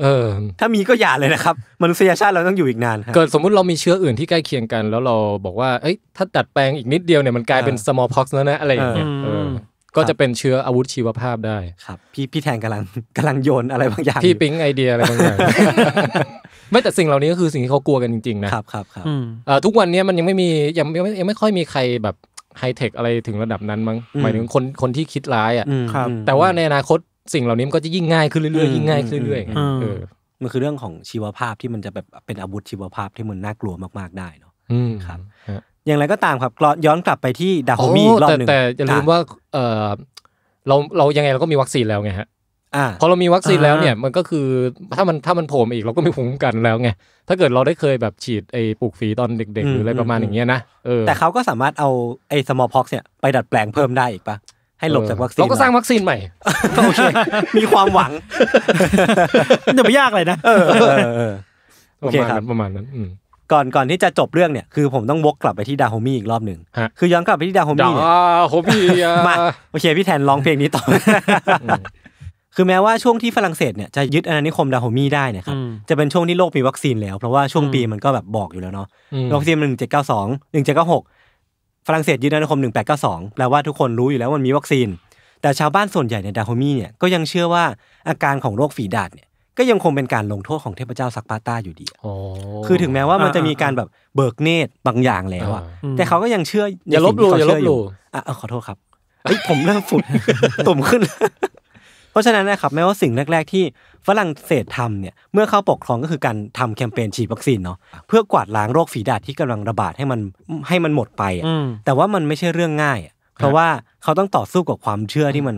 เออ ถ้ามีก็อย่าเลยนะครับมนุษยชาติเราต้องอยู่อีกนาน เกิดสมมุติเรามีเชื้ออื่นที่ใกล้เคียงกัน แล้วเราบอกว่าเอ้ยถ้าดัดแปลงอีกนิดเดียวเนี่ยมันกลายเป็น small pox แล้วนะ อะไรอย่างเงี้ยก็จะเป็นเชื้ออาวุธชีวภาพได้ครับ พี่พี่แทนกำลังกำลังโยนอะไรบางอย่างพี่ปิ๊งไอเดียอะไรบางอย่างไม่แต่สิ่งเหล่านี้ก็คือสิ่งที่เขากลัวกันจริงๆนะครับครับครับทุกวันนี้มันยังไม่มียังไม่ยังไม่ค่อยมีใครแบบ ไฮเทคอะไรถึงระดับนั้นมั้งหมายถึงคนคนที่คิดร้ายอ่ะแต่ว่าในอนาคตสิ่งเหล่านี้ก็จะยิ่งง่ายขึ้นเรื่อยๆยิ่งง่ายขึ้นเรื่อยๆมันคือเรื่องของชีวภาพที่มันจะแบบเป็นอาวุธชีวภาพที่มันน่ากลัวมากๆได้เนาะครับ อย่างไรก็ตามครับย้อนกลับไปที่ดาโฮมี่รอบหนึ่งแต่อย่าลืมว่าเราเรายังไงเราก็มีวัคซีนแล้วไงฮะพอเรามีวัคซีนแล้วเนี่ยมันก็คือถ้ามันถ้ามันโผล่มาอีกเราก็มีภูมิคุ้มกันแล้วไงถ้าเกิดเราได้เคยแบบฉีดไอ้ปลูกฝีตอนเด็กๆ หรืออะไรประมาณอย่างเงี้ยนะแต่เขาก็สามารถเอาไอ้สมอลพ็อกเนี่ยไปดัดแปลงเพิ่มได้อีกปะให้หลบจากวัคซีนเราก็สร้างวัคซีนใหม่โอเค มีความหวังจะไม่ยากเลยนะโอเคครับประมาณนั้นก่อนก่อนที่จะจบเรื่องเนี่ยคือผมต้องวกกลับไปที่ดาโฮมี่อีกรอบหนึ่งคือย้อนกลับไปที่ดาโฮมี่เนี่ยดาโฮมี่มาโอเคพี่แทนร้องเพลงนี้ต่อคือแม้ว่าช่วงที่ฝรั่งเศสเนี่ยจะยึดอาณานิคมดาโฮมีได้เนี่ยครับจะเป็นช่วงที่โลกมีวัคซีนแล้ว เพราะว่าช่วงปีมันก็แบบบอกอยู่แล้วเนาะวัคซีนหนึ่งเจ็ดเก้าสองหนึ่งเจ็ดเก้าหกฝรั่งเศสยึดอาณานิคมหนึ่งแปดเก้าสองแปลว่าทุกคนรู้อยู่แล้วมันมีวัคซีน แต่ชาวบ้านส่วนใหญ่ในดาโฮมีเนี่ยก็ยังเชื่อว่าอาการของโรคฝีดาดเนี่ย ก็ยังคงเป็นการลงโทษของเทพเจ้าซักปาต้าอยู่ดีคือถึงแม้ว่ามันจะมีการแบบเบิกเนตรบางอย่างแล้วอะแต่เขาก็ยังเชื่ออย่าลบหลู่อย่าลบหลู่อ่ะขอโทษครับเอ้ยผมเริ่มฝุ่นตุ่มขึ้นเพราะฉะนั้นนะครับแม้ว่าสิ่งแรกๆที่ฝรั่งเศสทำเนี่ยเมื่อเข้าปกครองก็คือการทำแคมเปญฉีดวัคซีนเนาะเพื่อกวาดล้างโรคฝีดาษที่กำลังระบาดให้มันให้มันหมดไปแต่ว่ามันไม่ใช่เรื่องง่ายเพราะว่าเขาต้องต่อสู้กับความเชื่อที่มัน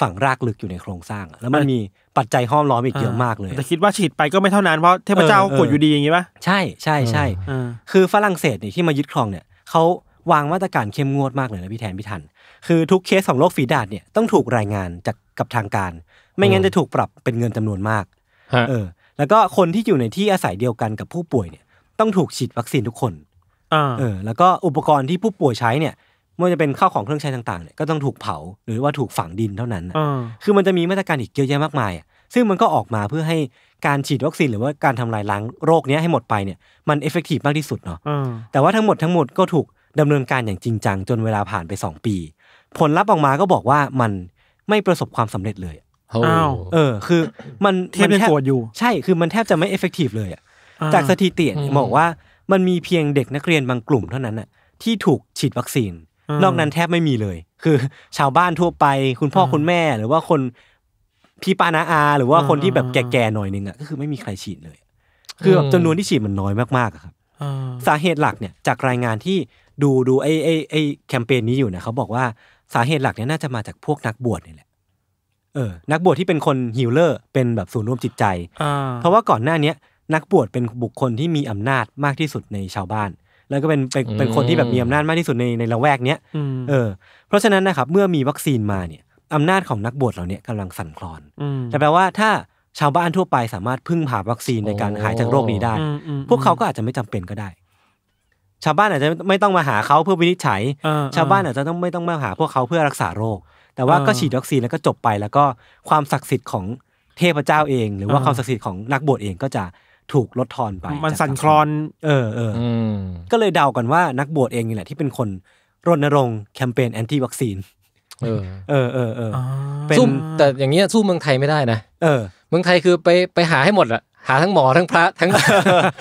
ฝังรากลึกอยู่ในโครงสร้าง แล้วมันมีปัจจัยห้อมล้อมอีกเยอะมากเลยแต่คิดว่าฉีดไปก็ไม่เท่านั้นเพราะเทพเจ้ากดอยู่ดีอย่างนี้ป่ะใช่ใช่ใช่คือฝรั่งเศสเนี่ยที่มายึดครองเนี่ยเขาวางมาตรการเข้มงวดมากเลยนะพี่แทนพี่ทัน คือทุกเคสของโรคฝีดาษเนี่ยต้องถูกรายงานจากกับทางการ ไม่งั้นจะถูกปรับเป็นเงินจำนวนมาก เออ แล้วก็คนที่อยู่ในที่อาศัยเดียวกันกับผู้ป่วยเนี่ยต้องถูกฉีดวัคซีนทุกคนเออ แล้วก็อุปกรณ์ที่ผู้ป่วยใช้เนี่ยไม่ว่าจะเป็นข้าวของเครื่องใช้ต่างๆเนี่ยก็ต้องถูกเผาหรือว่าถูกฝังดินเท่านั้น คือมันจะมีมาตรการอีกเยอะแยะมากมาย ซึ่งมันก็ออกมาเพื่อให้การฉีดวัคซีนหรือว่าการทำลายล้างโรคนี้ให้หมดไปเนี่ยมันเอฟเฟกตีฟมากที่สุดเนาะแต่ว่าทั้งหมดทั้งหมดก็ถูกดำเนินการอย่างจริงจังจนเวลาผ่านไป 2 ปี ผลลัพธ์ออกมาก็บอกว่ามันไม่ประสบความสำเร็จเลยอ้าว เออ คือมันมันแทบอยู่ ใช่ คือมันแทบจะไม่เอฟเฟกตีฟเลยอ่ะจากสถิติบอกว่ามันมีเพียงเด็กนักเรียนบางกลุ่มเท่านั้นอ่ะ ที่ถูกฉีดวัคซีน นอกนั้นแทบไม่มีเลย คือ ชาวบ้านทั่วไป คุณพ่อคุณแม่ หรือว่าคน พี่ป้านาอา หรือว่าคนที่แบบแก่ๆหน่อยนึงอ่ะก็คือไม่มีใครฉีดเลย คือจำนวนที่ฉีดมันน้อยมากๆครับสาเหตุหลักเนี่ย จากรายงานที่ดูดูไอไอไอแคมเปญนี้อยู่นะเขาบอกว่าสาเหตุหลักเนี่ยน่าจะมาจากพวกนักบวชนี่แหละ เออ นักบวชที่เป็นคนฮิลเลอร์ เป็นแบบศูนย์รวมจิตใจเพราะว่าก่อนหน้าเนี้ยนักบวชเป็นบุคคลที่มีอำนาจมากที่สุดในชาวบ้าน แล้วก็เป็นเป็นคนที่แบบมีอำนาจมากที่สุดในในละแวกเนี้ย เออ เพราะฉะนั้นนะครับเมื่อมีวัคซีนมาเนี่ยอำนาจของนักบวชเราเนี่ยกำลังสั่นคลอนแต่แปลว่าถ้าชาวบ้านทั่วไปสามารถพึ่งผ่าวัคซีนในการหายจากโรคนี้ได้ พวกเขาก็อาจจะไม่จำเป็นก็ได้ชาวบ้านอาจจะไม่ต้องมาหาเขาเพื่อวินิจฉัย ชาวบ้านอาจจะต้องไม่ต้องมาหาพวกเขาเพื่อรักษาโรค แต่ว่าก็ฉีดวัคซีนแล้วก็จบไปแล้วก็ความศักดิ์สิทธิ์ของเทพเจ้าเองหรือว่าความศักดิ์สิทธิ์ของนักบวชเองก็จะถูกลดทอนไป มันสั่นคลอน เออเออ ก็เลยเดากันว่านักบวชเองนี่แหละที่เป็นคนรณรงค์แคมเปญแอนตี้วัคซีน เออ เออเออเออสู้แต่อย่างเงี้ยสู้เมืองไทยไม่ได้นะเออ เมืองไทยคือไปไปหาให้หมดอะหาทั้งหมอทั้งพระทั้ง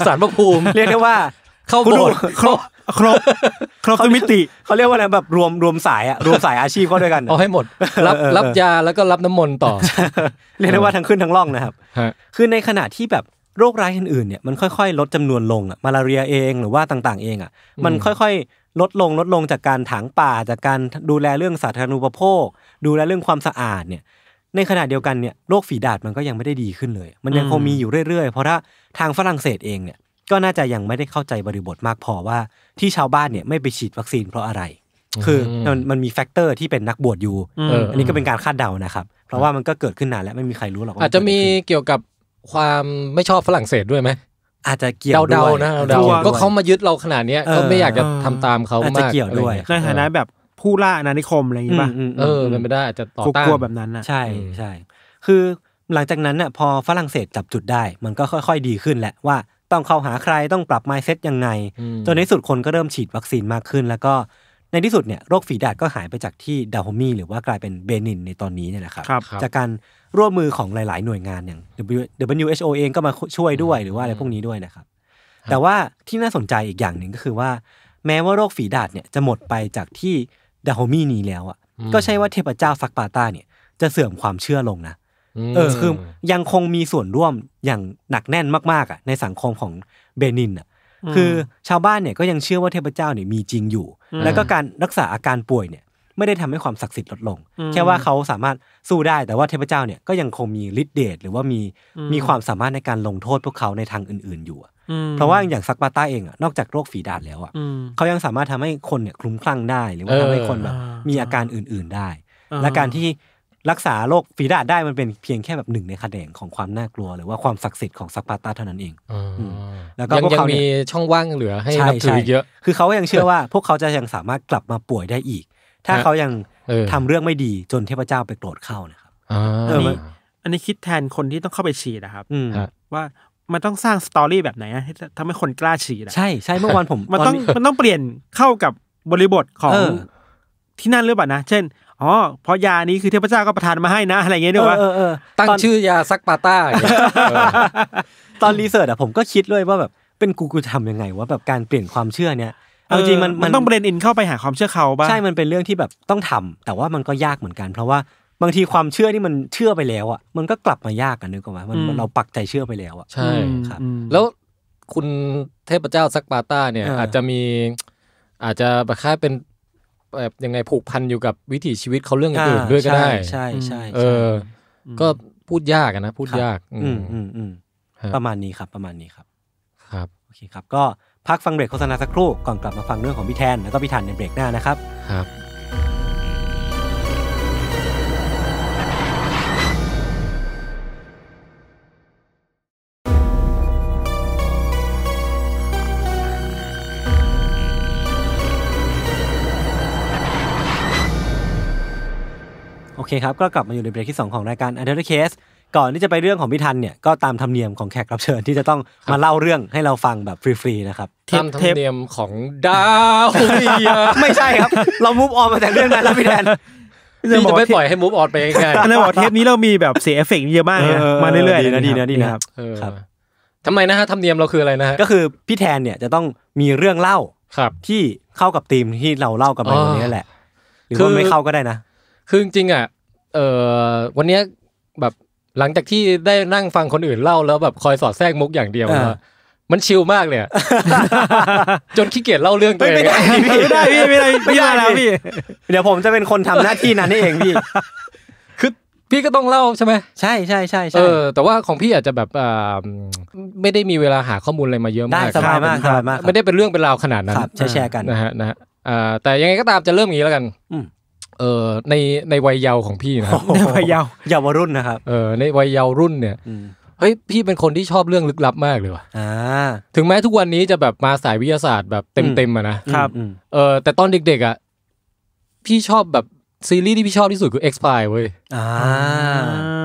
สารพระภูมิเรียกได้ว่าเข้าโบสครบครบครบทุกมิติเขาเรียกว่าอะไรแบบรวมรวมสายอะรวมสายอาชีพเข้าด้วยกันเอาให้หมด รับรับยาแล้วก็รับน้ำมนต์ต่อเรียกได้ว่าทั้งขึ้นทั้งล่องนะครับคือในขณะที่แบบโรคร้ายอื่นๆเนี่ยมันค่อยๆ ลดจำนวนลงอะมาลาเรียเองหรือว่าต่างๆ เองอะมันค่อยๆลดลงลดลงจากการถางป่าจากการดูแลเรื่องสาธารณูปโภค ดูแลเรื่องความสะอาดเนี่ยในขณะเดียวกันเนี่ยโรคฝีดาดมันก็ยังไม่ได้ดีขึ้นเลย มันยังคงมีอยู่เรื่อยๆ เพราะถ้าทางฝรั่งเศสเองเนี่ยก็น่าจะยังไม่ได้เข้าใจบริบทมากพอว่าที่ชาวบ้านเนี่ยไม่ไปฉีดวัคซีนเพราะอะไร คือมันมันมีแฟกเตอร์ที่เป็นนักบวชอยู่อันนี้ก็เป็นการคาดเดานะครับ เพราะว่ามันก็เกิดขึ้นนานแล้วไม่มีใครรู้หรอกอาจจะมีเกี่ยวกับความไม่ชอบฝรั่งเศสด้วยไหมอาจจะเกี่ยวดดาๆนะเดาก็เขามายึดเราขนาดนี้ก็ไม่อยากจะทำตามเขามากอาจจะเกี่ยวด้วยในฐานะแบบผู้ล่าอาณานิคมอะไรอย่างนี้ป่ะเออเป็นไปได้อาจจะต่อต้านกลัวแบบนั้นนะใช่ใช่คือหลังจากนั้นเนี่ยพอฝรั่งเศสจับจุดได้ มันก็ค่อยๆดีขึ้นแหละว่าต้องเข้าหาใครต้องปรับไมเซ็ตยังไงจนในสุดคนก็เริ่มฉีดวัคซีนมากขึ้น แล้วก็ในที่สุดเนี่ยโรคฝีดาดก็หายไปจากที่ดาโฮมีหรือว่ากลายเป็นเบนินในตอนนี้เนี่ยแหละครับ จากการร่วมมือของหลาย ๆ หน่วยงาน อย่าง WHO เองก็มาช่วยด้วยหรือว่าอะไรพวกนี้ด้วยนะครับ แต่ว่าที่น่าสนใจอีกอย่างหนึ่งก็คือว่า แม้ว่าโรคฝีดาดเนี่ยจะหมดไปจากที่ดาโฮมีนี้แล้วอ่ะก็ใช่ว่าเทพเจ้าซักปาต้าเนี่ยจะเสื่อมความเชื่อลงนะเออคือ ยังคงมีส่วนร่วมอย่างหนักแน่นมากๆอ่ะ ในสังคมของเบนินอ่ะคือชาวบ้านเนี่ยก็ยังเชื่อว่าเทพเจ้าเนี่ยมีจริงอยู่ แล้วก็การรักษาอาการป่วยเนี่ย ไม่ได้ทำให้ความศักดิ์สิทธิ์ลดลงแค่ว่าเขาสามารถสู้ได้ แต่ว่าเทพเจ้าเนี่ยก็ยังคงมีฤทธิ์เดชหรือว่ามีมีความสามารถในการลงโทษพวกเขาในทางอื่น ๆอยู่ เพราะว่าอย่างซักปาต้าเองอ่ะนอกจากโรคฝีดาดแล้วอ่ะเขายังสามารถทำให้คนเนี่ยคลุ้มคลั่งได้หรือว่าทำให้คนแบบมีอาการอื่น ๆได้ และการที่รักษาโรคฝีดาดได้มันเป็นเพียงแค่แบบหนึ่งในคะแนนของความน่ากลัวหรือว่าความศักดิ์สิทธิ์ของสัปาร์ตาเท่านั้นเองแล้วก็พวกเขามีช่องว่างเหลือให้นับถือเยอะ คือเขายังเชื่อว่าพวกเขาจะยังสามารถกลับมาป่วยได้อีก ถ้าเขายังทำเรื่องไม่ดีจนเทพเจ้าไปโกรธเข้านะครับอันนี้คิดแทนคนที่ต้องเข้าไปฉีดนะครับ ว่ามันต้องสร้างสตอรี่แบบไหนทำให้คนกล้าฉีดใช่ใช่เมื่อวานผมมันต้องมันต้องเปลี่ยนเข้ากับบริบทของที่นั่นหรือเปล่านะ เช่นอ๋อเพราะยานี้คือเทพเจ้าก็ประทานมาให้นะอะไรเงี้ยด้วยวะตั้งชื่อยาซักปาต้าตอนรีเสิร์ชอะผมก็คิดเลยว่าแบบเป็นกูกูทำยังไงว่าแบบการเปลี่ยนความเชื่อเนี่ยเอาจริงมันมันต้องเบรนอินเข้าไปหาความเชื่อเขาบ้างใช่ มันเป็นเรื่องที่แบบต้องทำ แต่ว่ามันก็ยากเหมือนกัน เพราะว่าบางทีความเชื่อที่มันเชื่อไปแล้วอะมันก็กลับมายากกันนึกอกว่มมันเราปักใจเชื่อไปแล้วอะใช่ครับแล้วคุณเทพเจ้าซักปาต้าเนี่ย อาจจะมีอาจจะแบบค่าเป็นแบบยังไงผูกพันอยู่กับวิถีชีวิตเขาเรื่องอื่นด้วยก็ได้ ใช่ใช่เออ ก็พูดยากนะ พูดยาก อืมอืมอประมาณนี้ครับ ประมาณนี้ครับ ครับโอเค ครับก็พักฟังเบรกโฆษณาสักครู่ก่อนกลับมาฟังเรื่องของพี่แทนแล้วก็พี่ทันในเบรกหน้านะครับ ครับเคครับก็กลับมาอยู่ในเบรกที่2ของรายการอันเดอร์เคสก่อนที่จะไปเรื่องของพี่ทันเนี่ยก็ตามธรรมเนียมของแขกรับเชิญที่จะต้องมาเล่าเรื่องให้เราฟังแบบฟรีๆนะครับตามธรรมเนียมของดาวไม่ใช่ครับ เรามูฟออนมาจากเรื่องนั้นแล้วพี่แทนพี่จะไม่ปล่อยให้มูฟออนไปง่ายๆนะบอกเทปนี้เรามีแบบเสียเอฟเฟกต์เยอะมากมาเรื่อยๆดีนะดีนะดีนะครับ ทำทำไมนะฮะธรรมเนียมเราคืออะไรนะฮะก็คือพี่แทนเนี่ยจะต้องมีเรื่องเล่าครับ ที่เข้ากับธีมที่เราเล่ากันไปวันนี้แหละหรือว่าไม่เข้าก็ได้นะคือจริงๆอ่ะเออวันเนี้ยแบบหลังจากที่ได้นั่งฟังคนอื่นเล่าแล้วแบบคอยสอดแทรกมุกอย่างเดียวมันชิลมากเลยจนขี้เกียจเล่าเรื่องตัวเองไม่ได้พี่ไม่ได้พี่ไม่ได้ไม่ได้แล้วพี่ เดี๋ยวผมจะเป็นคนทำหน้าที่นั้นเองพี่คือพี่ก็ต้องเล่าใช่ไหมใช่ใช่ใช่ใช่เออแต่ว่าของพี่อาจจะแบบไม่ได้มีเวลาหาข้อมูลอะไรมาเยอะมากสบายมากสบายมากไม่ได้เป็นเรื่องเป็นราวขนาดนั้นแชร์กันนะฮะ นะฮะแต่ยังไงก็ตามจะเริ่มอย่างนี้แล้วกันเออในในวัยเยาว์ของพี่นะในวัยเยาว์เยาวรุ่นนะครับ เออในวัยเยาว์รุ่นเนี่ยเฮ้ยพี่เป็นคนที่ชอบเรื่องลึกลับมากเลยว่ะถึงแม้ทุกวันนี้จะแบบมาสายวิทยาศาสตร์ แบบเต็มๆอะนะครับเออแต่ตอนเด็กๆอ่ะพี่ชอบแบบ ซีรีส์ที่พี่ชอบที่สุดคือ X File เว้ยอ่า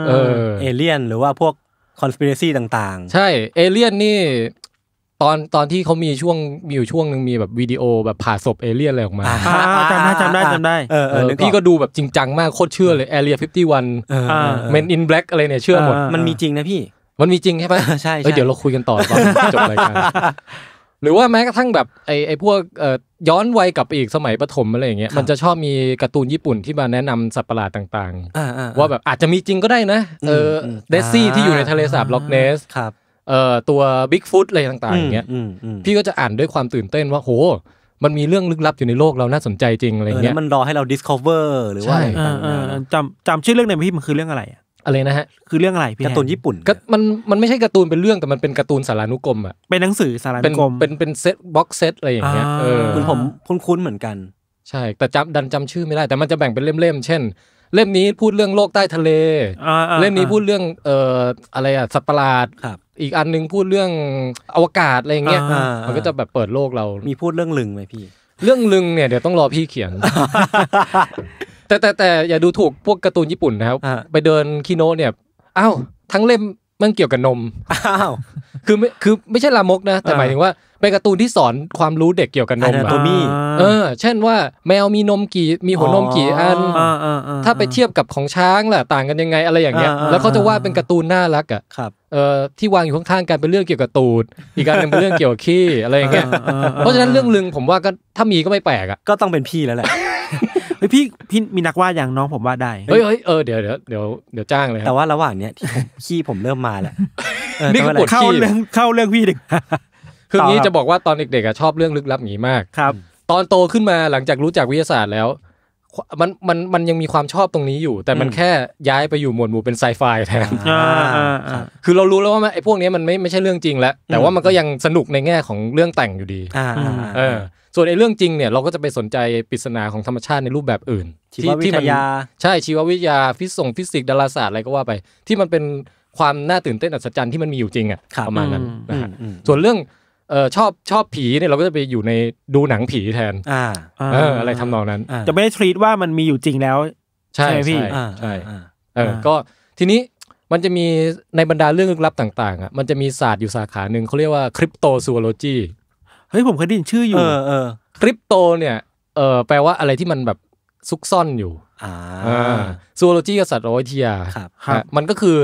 เออเอเลี่ยนหรือว่าพวกคอน spiracy ต่างๆ ใช่เอเลี่ยนนี่ตอนตอนที่เขามีช่วงมีอยู่ช่วงหนึ่งมีแบบวิดีโอแบบผ่าศพเอเลี่ยนอะไรออกมาจำได้จำได้จำได้เออเออพี่ก็ดูแบบจริงจังมากโคตรเชื่อเลยเอเรียฟิฟตี้วันเมนอินแบล็กอะไรเนี่ยเชื่อหมดมันมีจริงนะพี่ มันมีจริงใช่ไหมใช่เดี๋ยวเราคุยกันต่อตอนจบรายการหรือว่าแม้กระทั่งแบบไอ้ไอ้พวกย้อนวัยกลับไปอีกสมัยประถมอะไรอย่างเงี้ยมันจะชอบมีการ์ตูนญี่ปุ่นที่มาแนะนำสัตว์ประหลาดต่าง ๆ ว่าแบบอาจจะมีจริงก็ได้นะ เออเดซี่ที่อยู่ในทะเลสาบล็อกเนสครับเอ่อตัวบิ๊กฟุตอะไรต่างๆอย่างเงี้ยพี่ก็จะอ่านด้วยความตื่นเต้นว่าโห มันมีเรื่องลึกลับอยู่ในโลกเราน่าสนใจจริงอะไรเงี้ยมันรอให้เราดิสคอเวอร์หรือว่าจำจำชื่อเรื่องในพี่มันคือเรื่องอะไรอะไรนะฮะ คือเรื่องอะไรพี่การ์ตูนญี่ปุ่นก็มันมันไม่ใช่การ์ตูนเป็นเรื่องแต่มันเป็นการ์ตูนสารานุกรมอ่ะเป็นหนังสือสารานุกรมเป็นเป็นเซตบ็อกเซตอะไรอย่างเงี้ยเคุณผมคุ้นๆเหมือนกัน ใช่แต่จำดันจำชื่อไม่ได้แต่มันจะแบ่งเป็นเล่มๆเช่น เล่มนี้พูดเรื่องโลกใต้ทะเลเล่มนี้พูดเรื่องเอ่ออะไรอ่ะสัตว์ประหลาดอีกอันนึงพูดเรื่องอวกาศอะไรเงี้ยมันก็จะแบบเปิดโลกเรา มีพูดเรื่องลึงไหมพี่ เรื่องลึงเนี่ยเดี๋ยวต้องรอพี่เขียน แต่แต่แต่อย่าดูถูกพวกการ์ตูนญี่ปุ่นนะครับ ไปเดินคิโนเนี่ยอ้าวทั้งเล่ม่องเกี่ยวกับนมอ้าวคือไม่คือไม่ใช่ลามกนะ แต่หมายถึงว่าเป็นการ์ตูนที่สอนความรู้เด็กเกี่ยวกับนมอะตัวมีเออ เช่นว่าแมวมีนมกี่มีหัวนมกี่อัน ถ้าไปเทียบกับของช้างล่ะต่างกันยังไงอะไรอย่างเงี้ย แล้วเขาจะวาดเป็นการ์ตูนน่ารักอัะเออที่วางอยู่ข้างๆกันเป็นเรื่องเกี่ยวกับตูดอีกการเป็นเรื่องเกี่ยวกับขี้อะไรอย่างเงี้ย เพราะฉะนั้นเรื่องลึงผมว่าก็ถ้ามีก็ไม่แปลกอะก็ต้องเป็นพี่แล้วแหละเฮ้ยพี่พี่มีนักวาดอย่างน้องผมวาดได้ เฮ้ยเฮ้ยเออเดี๋ยวเดี๋ยวเดี๋ยวเดี๋ยวจ้างเลยครับแต่ว่าระหว่างเนี้ยขี้ผมเริ่มมาแล้วนี่ก็ปวดเข้าเรื่องเข้าเรื่องพี่เด็กคืองี้จะบอกว่าตอนเด็กๆชอบเรื่องลึกลับอย่างนี้มากครับ ตอนโตขึ้นมาหลังจากรู้จักวิทยาศาสตร์แล้ว มันมันมันยังมีความชอบตรงนี้อยู่ แต่มันแค่ย้ายไปอยู่หมวดหมู่เป็นไซไฟแทนคือเรารู้แล้วว่าไอ้พวกนี้มันไม่ไม่ใช่เรื่องจริงแล้ว แต่ว่ามันก็ยังสนุกในแง่ของเรื่องแต่งอยู่ดีเออส่วนไอ้เรื่องจริงเนี่ยเราก็จะไปสนใจปริศนาของธรรมชาติในรูปแบบอื่นชีววิทยา ใช่ชีววิทยาฟิสิกส์ฟิสิกส์ดาราศาสตร์อะไรก็ว่าไป ที่มันเป็นความน่าตื่นเต้นอัศจรรย์ที่มันมีอยู่จริงอ่ะประมาณนั้นนะฮะส่วนเรื่องเออชอบชอบผีเนี่ยเราก็จะไปอยู่ในดูหนังผีแทนอ่าเอออะไรทำนองนั้นจะไม่ได้ทรีตว่ามันมีอยู่จริงแล้ว ใช่พี่ใช่เออก็ทีนี้มันจะมีในบรรดาเรื่องลึกลับต่างๆอ่ะมันจะมีศาสตร์อยู่สาขาหนึ่งเขาเรียกว่าคริปโตซูโลจีเฮ้ยผมเคยได้ยินชื่ออยู่เออเออคริปโตเนี่ยเออแปลว่าอะไรที่มันแบบซุกซ่อนอยู่ อ่าซูโลจีกับสัตว์วเทยบครับ มันก็คือ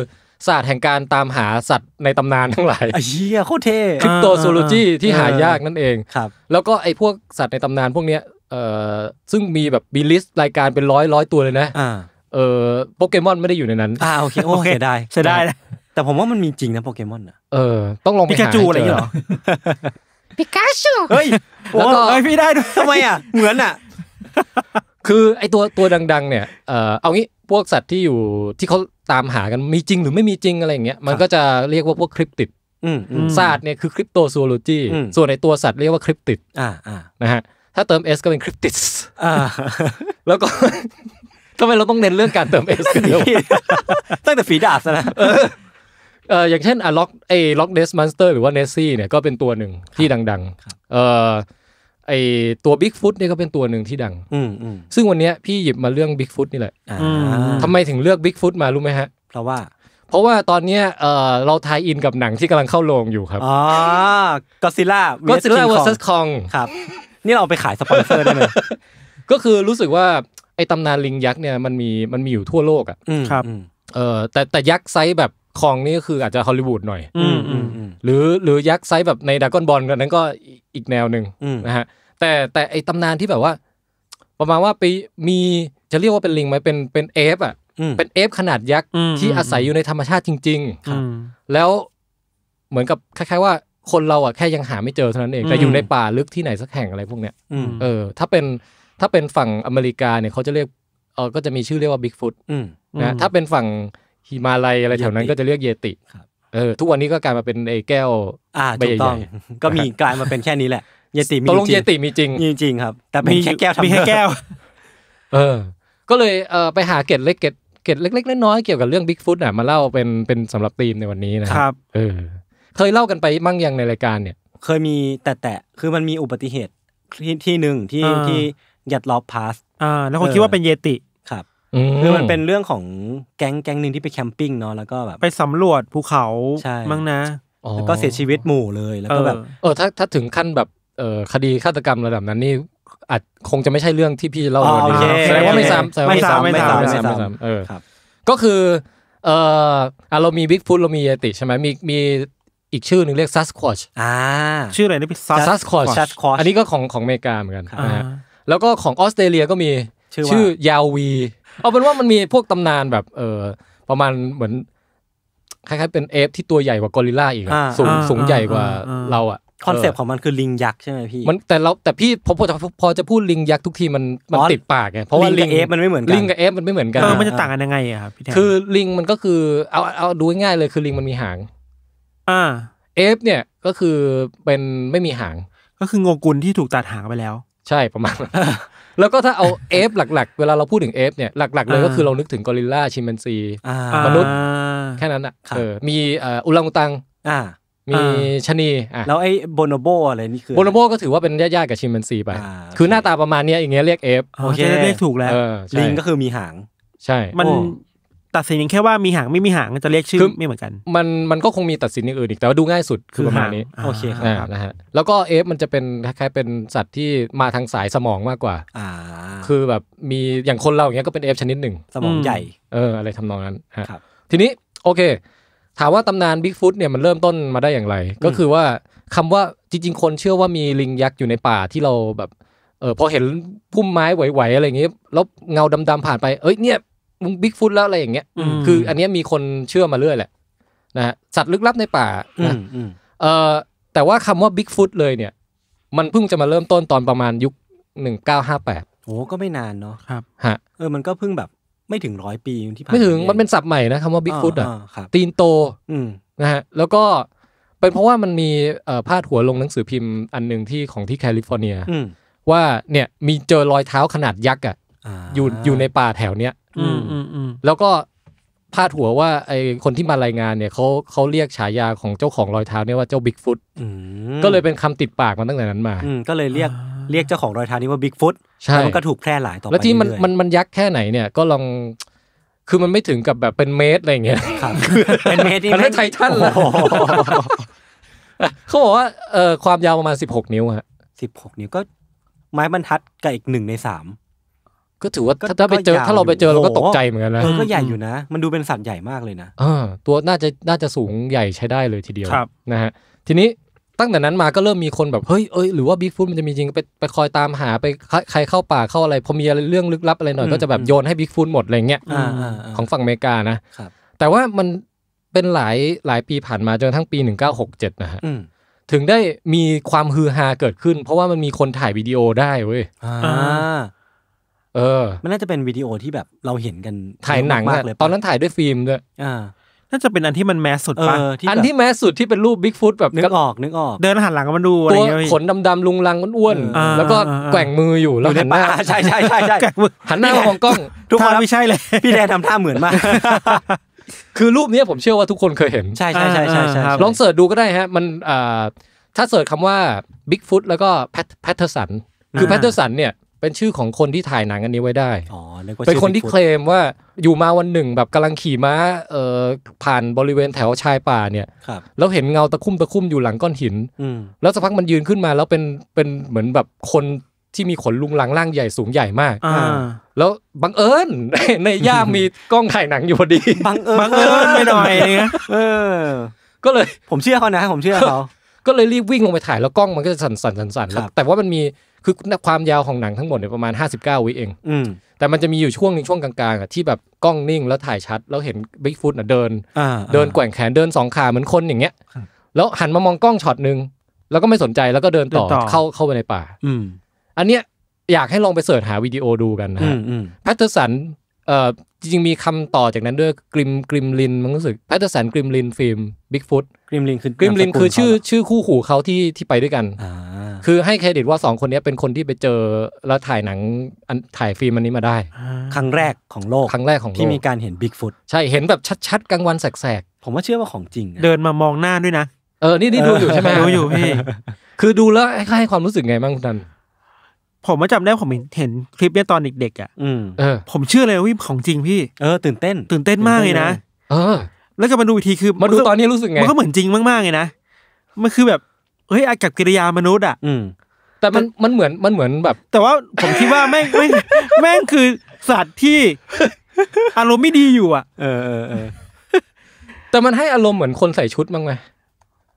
ศาสตร์แห่งการตามหาสัตว์ในตำนานทั้งหลายเฮียโคตรเท่คริปโตซูโลจีที่หายากนั่นเองครับแล้วก็ไอ้พวกสัตว์ในตำนานพวกเนี้ยเออซึ่งมีแบบบีลิสต์รายการเป็นร้อยร้อยตัวเลยนะเออโปเกมอนไม่ได้อยู่ในนั้นอ่าโอเคโอเคได้ใช่ได้แต่ผมว่ามันมีจริงนะโปเกมอนอ่ะเออต้องลองไปหาพิกาจูอะไรอย่างเงี้ยหรอพิกาชูเฮ้ยโอ้ยพี่ได้ด้วยทำไมอ่ะเหมือนอ่ะ คือไอตัวตัวดังๆเนี่ย เอ่อเอางี้ พวกสัตว์ที่อยู่ที่เขาตามหากันมีจริงหรือไม่มีจริงอะไรเงี้ยมันก็จะเรียกว่าพวกคริปติดศาสตร์เนี่ยคือคริปโตซูโลจีส่วนในตัวสัตว์เรียกว่าคริปติดนะฮะ ถ้าเติม S ก็เป็นคริปติสแล้วก็ทำไมเราต้องเน้นเรื่องการเติม S กันตั้งแต่ฝีดาบซะนะเอ่ออย่างเช่นอะล็อกไอ้ล็อกเดสมอนสเตอร์หรือว่าเนสซี่เนี่ยก็เป็นตัวหนึ่งที่ดังๆเอ่อไอตัวบิ๊กฟุตเนี่ยก็เป็นตัวหนึ่งที่ดังซึ่งวันนี้พี่หยิบมาเรื่องบิ๊กฟุตนี่แหละทำไมถึงเลือกบิ๊กฟุตมารู้ไหมฮะเพราะว่า เพราะว่าตอนเนี้ยเราทายอินกับหนังที่กำลังเข้าโรงอยู่ครับอ๋อก็ซิล่าก็ซิล่าวอร์ซัสคองครับนี่เราไปขายสปอนเซอร์ได้ไหมก็คือรู้สึกว่าไอตำนานลิงยักษ์เนี่ยมันมีมันมีอยู่ทั่วโลกอ่ะครับเออแต่แต่ยักษ์ไซส์แบบคองนี่ก็คืออาจจะฮอลลีวูดหน่อยหรือหรือยักษ์ไซส์แบบในดากอนบอลกันนั้นก็อีกแนวหนึ่งนะฮะแต่แต่ไอตำนานที่แบบว่า ประมาณว่าไปมีจะเรียกว่าเป็นลิงไหมเป็นเป็นเอฟ อ่ะเป็นเอฟ ขนาดยักษ์ ที่อาศัยอยู่ในธรรมชาติจริงๆแล้วเหมือนกับคล้ายๆว่า คนเราอ่ะแค่ยังหาไม่เจอเท่านั้นเองแต่อยู่ในป่าลึกที่ไหนสักแห่งอะไรพวกเนี้ยเออถ้าเป็นถ้าเป็นฝั่งอเมริกาเนี่ย เขาจะเรียกเออก็จะมีชื่อเรียกว่าบิ๊กฟุตนะถ้าเป็นฝั่งฮิมาลัยอะไรแถวนั้นก็จะเรียกเยติเออทุกวันนี้ก็กลายมาเป็นไอ้แก้วอ่าถูกต้องก็มีกลายมาเป็นแค่นี้แหละ เยติมีจริงตกลงเยติมีจริงมีจริงครับ แต่เป็นแค่แก้วทำมีแค่แก้ว เออ ก็เลยเออไปหาเกตเล็กเกตเกตเล็กๆน้อยๆเกี่ยวกับเรื่องบิ๊กฟุตอ่ะมาเล่าเป็นเป็นสำหรับธีมในวันนี้นะครับเออเคยเล่ากันไปมั่งยังในรายการเนี่ย เคยมีแต่แต่คือมันมีอุบัติเหตุที่ที่หนึ่งที่ที่ยัดล็อบพาสอ่าแล้วคนคิดว่าเป็นเยติคือมันเป็นเรื่องของแก๊งแก๊งหนึ่งที่ไปแคมปิ้งเนาะแล้วก็แบบไปสำรวจภูเขามั้งนะแล้วก็เสียชีวิตหมู่เลยแล้วก็แบบ เออ ถ้าถ้าถึงขั้นแบบเออคดีฆาตกรรมระดับนั้นนี่อาจคงจะไม่ใช่เรื่องที่พี่จะเล่าเลยนแสดงว่าไม่ซ้ำว่าไม่ซ้ำไม่ซ้ำไม่ซ้ำไม่ซ้ำบก็คือ เออเรามีบิ๊กฟุตเรามีเยติใช่ไหมมีมีอีกชื่อหนึ่งเรียกซัสควอชชื่ออะไรนี่พี่ซัสควอชอันนี้ก็ของของอเมริกาเหมือนกันนะฮะแล้วก็ของออสเตรเลียก็มีชื่อชื่อยาววีเอาเป็นว่ามันมีพวกตำนานแบบ เออประมาณเหมือนคล้ายๆเป็นเอฟที่ตัวใหญ่กว่ากอริลลาอีกสูงสูงใหญ่กว่าเราอ่ะคอนเซปต์ของมันคือลิง ยักษ์ใช่ไหมพี่มันแต่เราแต่พี่พอจะพอจะพูดลิงยักษ์ทุกทีมันมันติดปากไงเพราะว่าลิงกับเอฟมันไม่เหมือนกันลิงกับเอฟมันไม่เหมือนกันมันจะต่างกันยังไงอะครับพี่แทนคือลิงมันก็คือเอาเอาดูง่ายเลยคือลิงมันมีหางอ่า เอฟเนี่ยก็คือเป็นไม่มีหาง ก็คืองงกุลที่ถูกตัดหางไปแล้ว ใช่ประมาณแล้วก็ถ้าเอาเอฟหลักๆ เวลาเราพูดถึงเอฟเนี่ยหลักๆเลยก็คือเรานึกถึงกอริลลาชิมแปนซีมนุษย์แค่นั้นอ่ะมีอุลังตังมีชนีอ่ะแล้วไอ้โบโนโบอะไรนี่คือโบโนโบ ก็ถือว่าเป็นญาติๆกับชิมแปนซีไปคือหน้าตาประมาณนี้อย่างเงี้ยเรียกเอฟ โอเคเรียกถูกแล้ว ลิงก็คือมีหางใช่มันตัดสินแค่ว่ามีหางไม่มีหางจะเรียกชื่อไม่เหมือนกัน มันมันก็คงมีตัดสินอย่างอื่นอีกแต่ว่าดูง่ายสุด คือประมาณนี้โอเคครับนะฮะแล้วก็เอฟมันจะเป็นคล้ายๆเป็นสัตว์ที่มาทางสายสมองมากกว่าคือแบบมีอย่างคนเราอย่างเงี้ยก็เป็นเอฟชนิดหนึ่งสมองใหญ่ เอออะไรทำนองนั้นครับทีนี้โอเค ถามว่าตำนานบิ๊กฟุตเนี่ยมันเริ่มต้นมาได้อย่างไร ก็คือว่าคำว่าจริงๆคนเชื่อว่ามีลิงยักษ์อยู่ในป่าที่เราแบบเออพอเห็นพุ่มไม้ไหวๆอะไรอย่างเงี้ยแล้วเงาดำๆผ่านไปเอ้ยเนี่ยมึงบิ๊กฟุตแล้วอะไรอย่างเงี้ย คืออันนี้มีคนเชื่อมาเรื่อยแหละนะฮะสัตว์ลึกลับในป่านะเออแต่ว่าคำว่าบิ๊กฟุตเลยเนี่ย มันเพิ่งจะมาเริ่มต้นตอนประมาณยุคหนึ่งเก้าห้าแปดโอ้ก็ไม่นานเนาะครับ ฮะ เออ มันก็เพิ่งแบบไม่ถึงร้อยปีที่ผ่านไม่ถึง มันเป็นศัพท์ใหม่นะคำว่าบิ๊กฟุตอ่ะ ตีนโตนะฮะแล้วก็ เป็นเพราะว่ามันมีพาดหัวลงหนังสือพิมพ์อันหนึ่งที่ของที่แคลิฟอร์เนียว่าเนี่ยมีเจอรอยเท้าขนาดยักษ์อ่ะอยู่อยู่ในป่าแถวเนี้ยแล้วก็พาดหัวว่าไอคนที่มารายงานเนี่ยเขาเขาเรียกฉายาของเจ้าของรอยเท้าเนี่ยว่าเจ้าบิ๊กฟุตก็เลยเป็นคำติดปากมาตั้งแต่นั้นมาก็เลยเรียกเรียกเจ้าของรอยเท้านี้ว่าบิ๊กฟุตแล้วมันก็ถูกแพร่หลายต่อไปแล้วที่มันมันมันยักษ์แค่ไหนเนี่ยก็ลอง คือมันไม่ถึงกับแบบเป็นเมตรอะไรเงี้ยเป็นเมตรนี่ไม่ไททันเลยเขาบอกว่าเอ่อความยาวประมาณสิบหกนิ้วฮะสิบหกนิ้วก็ ไม้บรรทัดกับอีกหนึ่งในสามก็ถือว่าถ้าไปเจอถ้าเราไปเจอเราก็ตกใจเหมือนกันนะก็ใหญ่อยู่นะมันดูเป็นสัตว์ใหญ่มากเลยนะตัวน่าจะน่าจะสูงใหญ่ใช้ได้เลยทีเดียวนะฮะทีนี้ตั้งแต่นั้นมาก็เริ่มมีคนแบบเฮ้ยเอ้ยหรือว่าบิ๊กฟุตมันจะมีจริงไปไปคอยตามหาไปใครเข้าป่าเข้าอะไรพอมีอะไรเรื่องลึกลับอะไรหน่อย ก็จะแบบโยนให้บิ๊กฟุตหมดอะไรเงี้ยของฝั่งอเมริกานะ แต่ว่ามันเป็นหลายหลายปีผ่านมา จนทั้งปี1967นะฮะถึงได้มีความฮือฮาเกิดขึ้น เพราะว่ามันมีคนถ่ายวิดีโอได้เว้ยเออมันน่าจะเป็นวิดีโอที่แบบเราเห็นกันถ่ายหนังมากเลยตอนนั้นถ่ายด้วยฟิล์มด้วยอ่าน่าจะเป็นอันที่มันแมสสุดปะอันที่แมสสุดที่เป็นรูปบิ๊กฟุตแบบ นึกออกนึกออก เดินหันหลังมันดูตัวขนดำๆลุงลังอ้วนๆแล้วก็แกว่งมืออยู่แล้วหันหน้าใช่ใช่ใช่ใช่หันหน้ามองกล้อง ทุกคนไม่ใช่เลย พี่แดนทำท่าเหมือนมาก คือรูปนี้ผมเชื่อว่าทุกคนเคยเห็น ใช่ใช่ใช่ใช่ใช่ลองเสิร์ชดูก็ได้ฮะมันถ้าเสิร์ชคำว่าบิ๊กฟุตแล้วก็แพทเทอร์สันคือแพทเทอร์สันเนี่ยเป็นชื่อของคนที่ถ่ายหนังอันนี้ไว้ได้เป็นคนที่เคลมว่าอยู่มาวันหนึ่งแบบกำลังขี่ม้าเออผ่านบริเวณแถวชายป่าเนี่ยแล้วเห็นเงาตะคุ่มตะคุ่มอยู่หลังก้อนหินแล้วสักพักมันยืนขึ้นมา แล้วเป็นเป็นเหมือนแบบคนที่มีขนลุงหลังร่างใหญ่สูงใหญ่มากแล้วบังเอิญในย่ามีกล้องถ่ายหนังอยู่พอดี บังเอิญบังเอิญไปหน่อยเออก็เลยผมเชื่อเขานะ ผมเชื่อเขา ก็เลยรีบวิ่งลงไปถ่ายแล้วกล้องมันก็จะสั่นๆสั่นๆแล้วแต่ว่ามันมีคือความยาวของหนังทั้งหมดเนี่ยประมาณ 59 วิเองแต่มันจะมีอยู่ช่วงหนึ่งช่วงกลางๆอ่ะที่แบบกล้องนิ่งแล้วถ่ายชัด แล้วเห็นบิ๊กฟุตเดิน เดินแกว่งแขนเดินสองขาเหมือนคนอย่างเงี้ยแล้วหันมามองกล้องช็อตหนึ่งแล้วก็ไม่สนใจแล้วก็เดินต่อเข้าเข้าไปในป่าอันเนี้ยอยากให้ลองไปเสิร์ชหาวิดีโอดูกันนะฮะแพทเทอร์สันเอ่อจริงๆมีคำต่อจากนั้นด้วยกริมกริมลินมันรู้สึกแพทเทอร์สันกริมลินฟิล์มบิ๊กฟุตกริมลินคือกริมลินคือชื่อชื่อคู่หูเขาที่ที่ไปด้วยกันคือให้เครดิตว่าสองคนนี้เป็นคนที่ไปเจอแล้วถ่ายหนังถ่ายฟิล์มอันนี้มาได้ครั้งแรกของโลกครั้งแรกของโลกที่มีการเห็นบิ๊กฟุตใช่เห็นแบบชัดๆกลางวันแสกๆผมว่าเชื่อว่าของจริง เดินมามองหน้าด้วยนะ เออนี่นี่ดูอยู่ใช่ไหมดูอยู่พี่คือดูแล้วให้ความรู้สึกไงบ้างคุณทัน ผมมาจำได้ผมเห็นคลิปเนี้ยตอนเด็กๆอ่ะผมเชื่อเลยว่าของจริงพี่เออตื่นเต้น ตื่นเต้นมากเลยนะเออ แล้วก็มาดูอีกทีคือมาดูตอนนี้รู้สึกไงมันก็เหมือนจริงมากๆเลยนะมันคือแบบเฮ้ยอากับกิริยามนุษย์อ่ะแต่มันมันเหมือนมันเหมือนแบบ แต่ว่าผมคิดว่าแม่งแม่งแม่งคือสัตว์ที่ อารมณ์ไม่ดีอยู่อ่ะเออเออแต่มันให้อารมณ์เหมือนคนใส่ชุดมั้งไหม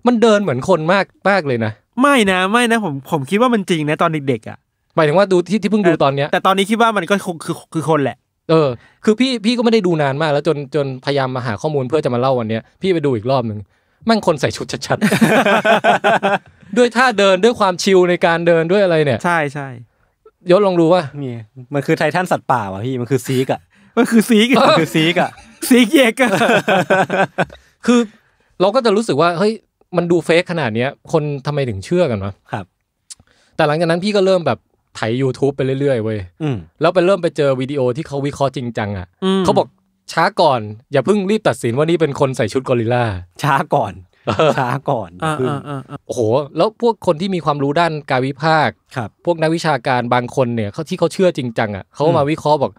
มันเดินเหมือนคนมากมากเลยนะไม่นะไม่นะผมผมคิดว่ามันจริงนะ ตอนเด็กๆอ่ะหมายถึงว่าดูที่ที่เพิ่งดูตอนเนี้ยแต่ตอนนี้คิดว่ามันก็คงคือคือคนแหละ เออ คือพี่พี่ก็ไม่ได้ดูนานมากแล้วจนจนพยายามมาหาข้อมูลเพื่อจะมาเล่าวันเนี้ย พี่ไปดูอีกรอบหนึ่งม่งคนใส่ชุดชัดๆด้วยท่าเดินด้วยความชิลในการเดินด้วยอะไรเนี่ย ใช่ใช่ยศลองดูว่ามีมันคือไททันสัตว์ป่าว่ะพี่มันคือซีกอ่ะ มันคือซีกมันคือซีกอ่ะซีกเยกอ่ะคือเราก็จะรู้สึกว่า เฮ้ย มันดูเฟกขนาดเนี้ยคนทำไมถึงเชื่อกันวะครับ แต่หลังจากนั้นพี่ก็เริ่มแบบไถ YouTube ไปเรื่อยๆเว้ยแล้วไปเริ่มไปเจอวิดีโอที่เขาวิเคราะห์จริงจังอ่ะเขาบอกช้าก่อน อย่าเพิ่งรีบตัดสินว่านี่เป็นคนใส่ชุดกอริลลาช้าก่อน ช้าก่อนโอ้โห แล้วพวกคนที่มีความรู้ด้านการวิพากษ์พวกนักวิชาการบางคนเนี่ยเขาที่เขาเชื่อจริงจังอ่ะเขามาวิเคราะห์บอก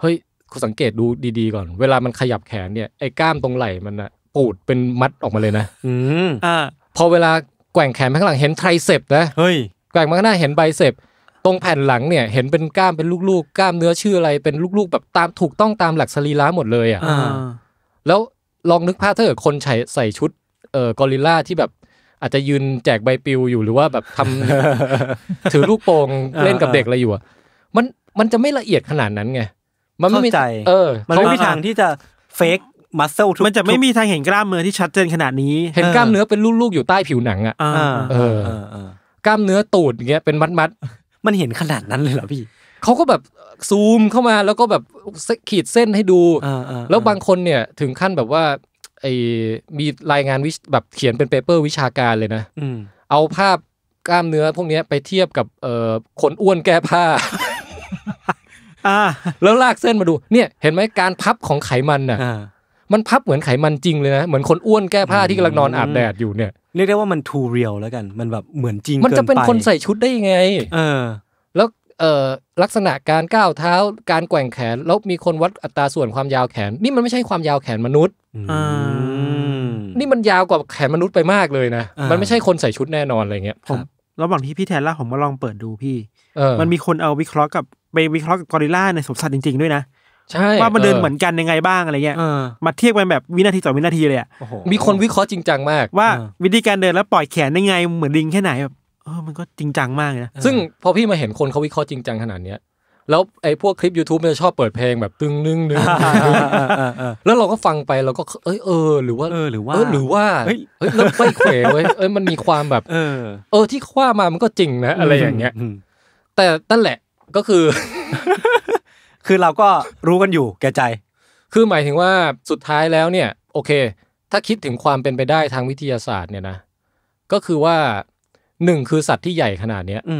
เฮ้ยคุณสังเกตดูดีๆ ก่อน เวลามันขยับแขนเนี่ยไอ้กล้ามตรงไหล่มันอะปูดเป็นมัดออกมาเลยนะอืมอ่า พอเวลาแกว่งแขนไปข้างหลังเห็นไทรเซปนะเฮ้ย แกว่งมาข้างหน้าเห็นไบเซปตรงแผ่นหลังเนี่ยเห็นเป็นกล้ามเป็นลูกๆ กล้ามเนื้อชื่ออะไรเป็นลูกๆ แบบตามถูกต้องตามหลักสรีระหมดเลยอ่ะแล้วลองนึกภาพถ้าเกิดคนใส่ใส่ชุดเอ่อกอริลลาที่แบบอาจจะยืนแจกใบปลิวอยู่หรือว่าแบบทำ ถือลูกโป่งเล่นกับเด็กอะไรอยู่อ่ะ มันมันจะไม่ละเอียดขนาดนั้นไงมันไม่มีเออ มันไม่มีทางที่จะเฟกมัสเซลมันจะไม่มีทางเห็นกล้ามเนื้อที่ชัดเจนขนาดนี้ เห็นกล้ามเนื้อเป็นลูกๆ อยู่ใต้ผิวหนังอ่ะเออกล้ามเนื้อตูดอย่างเงี้ยเป็นมัดมัดมันเห็นขนาดนั้นเลยเหรอพี่ เขาก็แบบซูมเข้ามา แล้วก็แบบขีดเส้นให้ดู แล้วบางคนเนี่ยถึงขั้นแบบว่าไอ้มีรายงานวิแบบเขียนเป็นเปเปอร์วิชาการเลยนะเอาภาพกล้ามเนื้อพวกนี้ไปเทียบกับเอ่อคนอ้วนแก้ผ้าแล้วลากเส้นมาดู เนี่ย เห็นไหมการพับของไขมันน่ะ มันพับเหมือนไขมันจริง เลยนะ เหมือนคนอ้วนแก้ผ้าที่กำลังนอนอาบแดดอยู่เนี่ยเรียกได้ว่ามันทูเรียลแล้วกัน มันแบบเหมือนจริงมันจะเป็นคนใส่ชุดได้ยังไง เออแล้วเอ่อลักษณะการก้าวเท้าการแกว่งแขน แล้วมีคนวัดอัตราส่วนความยาวแขน นี่มันไม่ใช่ความยาวแขนมนุษย์อนี่มันยาวกว่าแขนมนุษย์ไปมากเลยนะ มันไม่ใช่คนใส่ชุดแน่นอนอะไรเงี้ยผมระหว่างที่พี่แทนล่าผมมาลองเปิดดูพี่มันมีคนเอาวิเคราะห์กับไปวิเคราะห์กับกอริล่าในสมสัตว์จริงๆด้วยนะใช่ ว่ามันเดินเหมือนกันยังไงบ้างอะไรเงี้ยมาเทียบกันแบบวินาทีต่อวินาทีเลยอ่ะมีคนวิเคราะห์จริงจังมาก ว่า วิธีการเดินแล้วปล่อยแขนยังไงเหมือนลิงแค่ไหนแบบเออมันก็จริงจังมากนะ ซึ่งพอพี่มาเห็นคนเขาวิเคราะห์จริงจังขนาดเนี้ยแล้วไอ้พวกคลิป YouTube มันจะชอบเปิดเพลงแบบตึงนึงนึงแล้วเราก็ฟังไปเราก็เอ้ยเออ หรือว่าเออหรือว่าหรือว่าเฮ้ยแล้วไม่เขวเว้ยเอ้ยมันมีความแบบ เออ เออที่ว่ามามันก็จริงนะอะไรอย่างเงี้ย แต่นั่นแหละก็คือคือเราก็รู้กันอยู่แก่ใจ คือหมายถึงว่าสุดท้ายแล้วเนี่ยโอเค ถ้าคิดถึงความเป็นไปได้ทางวิทยาศาสตร์ เนี่ยนะ ก็คือว่าหนึ่งคือสัตว์ที่ใหญ่ขนาดเนี้ยอื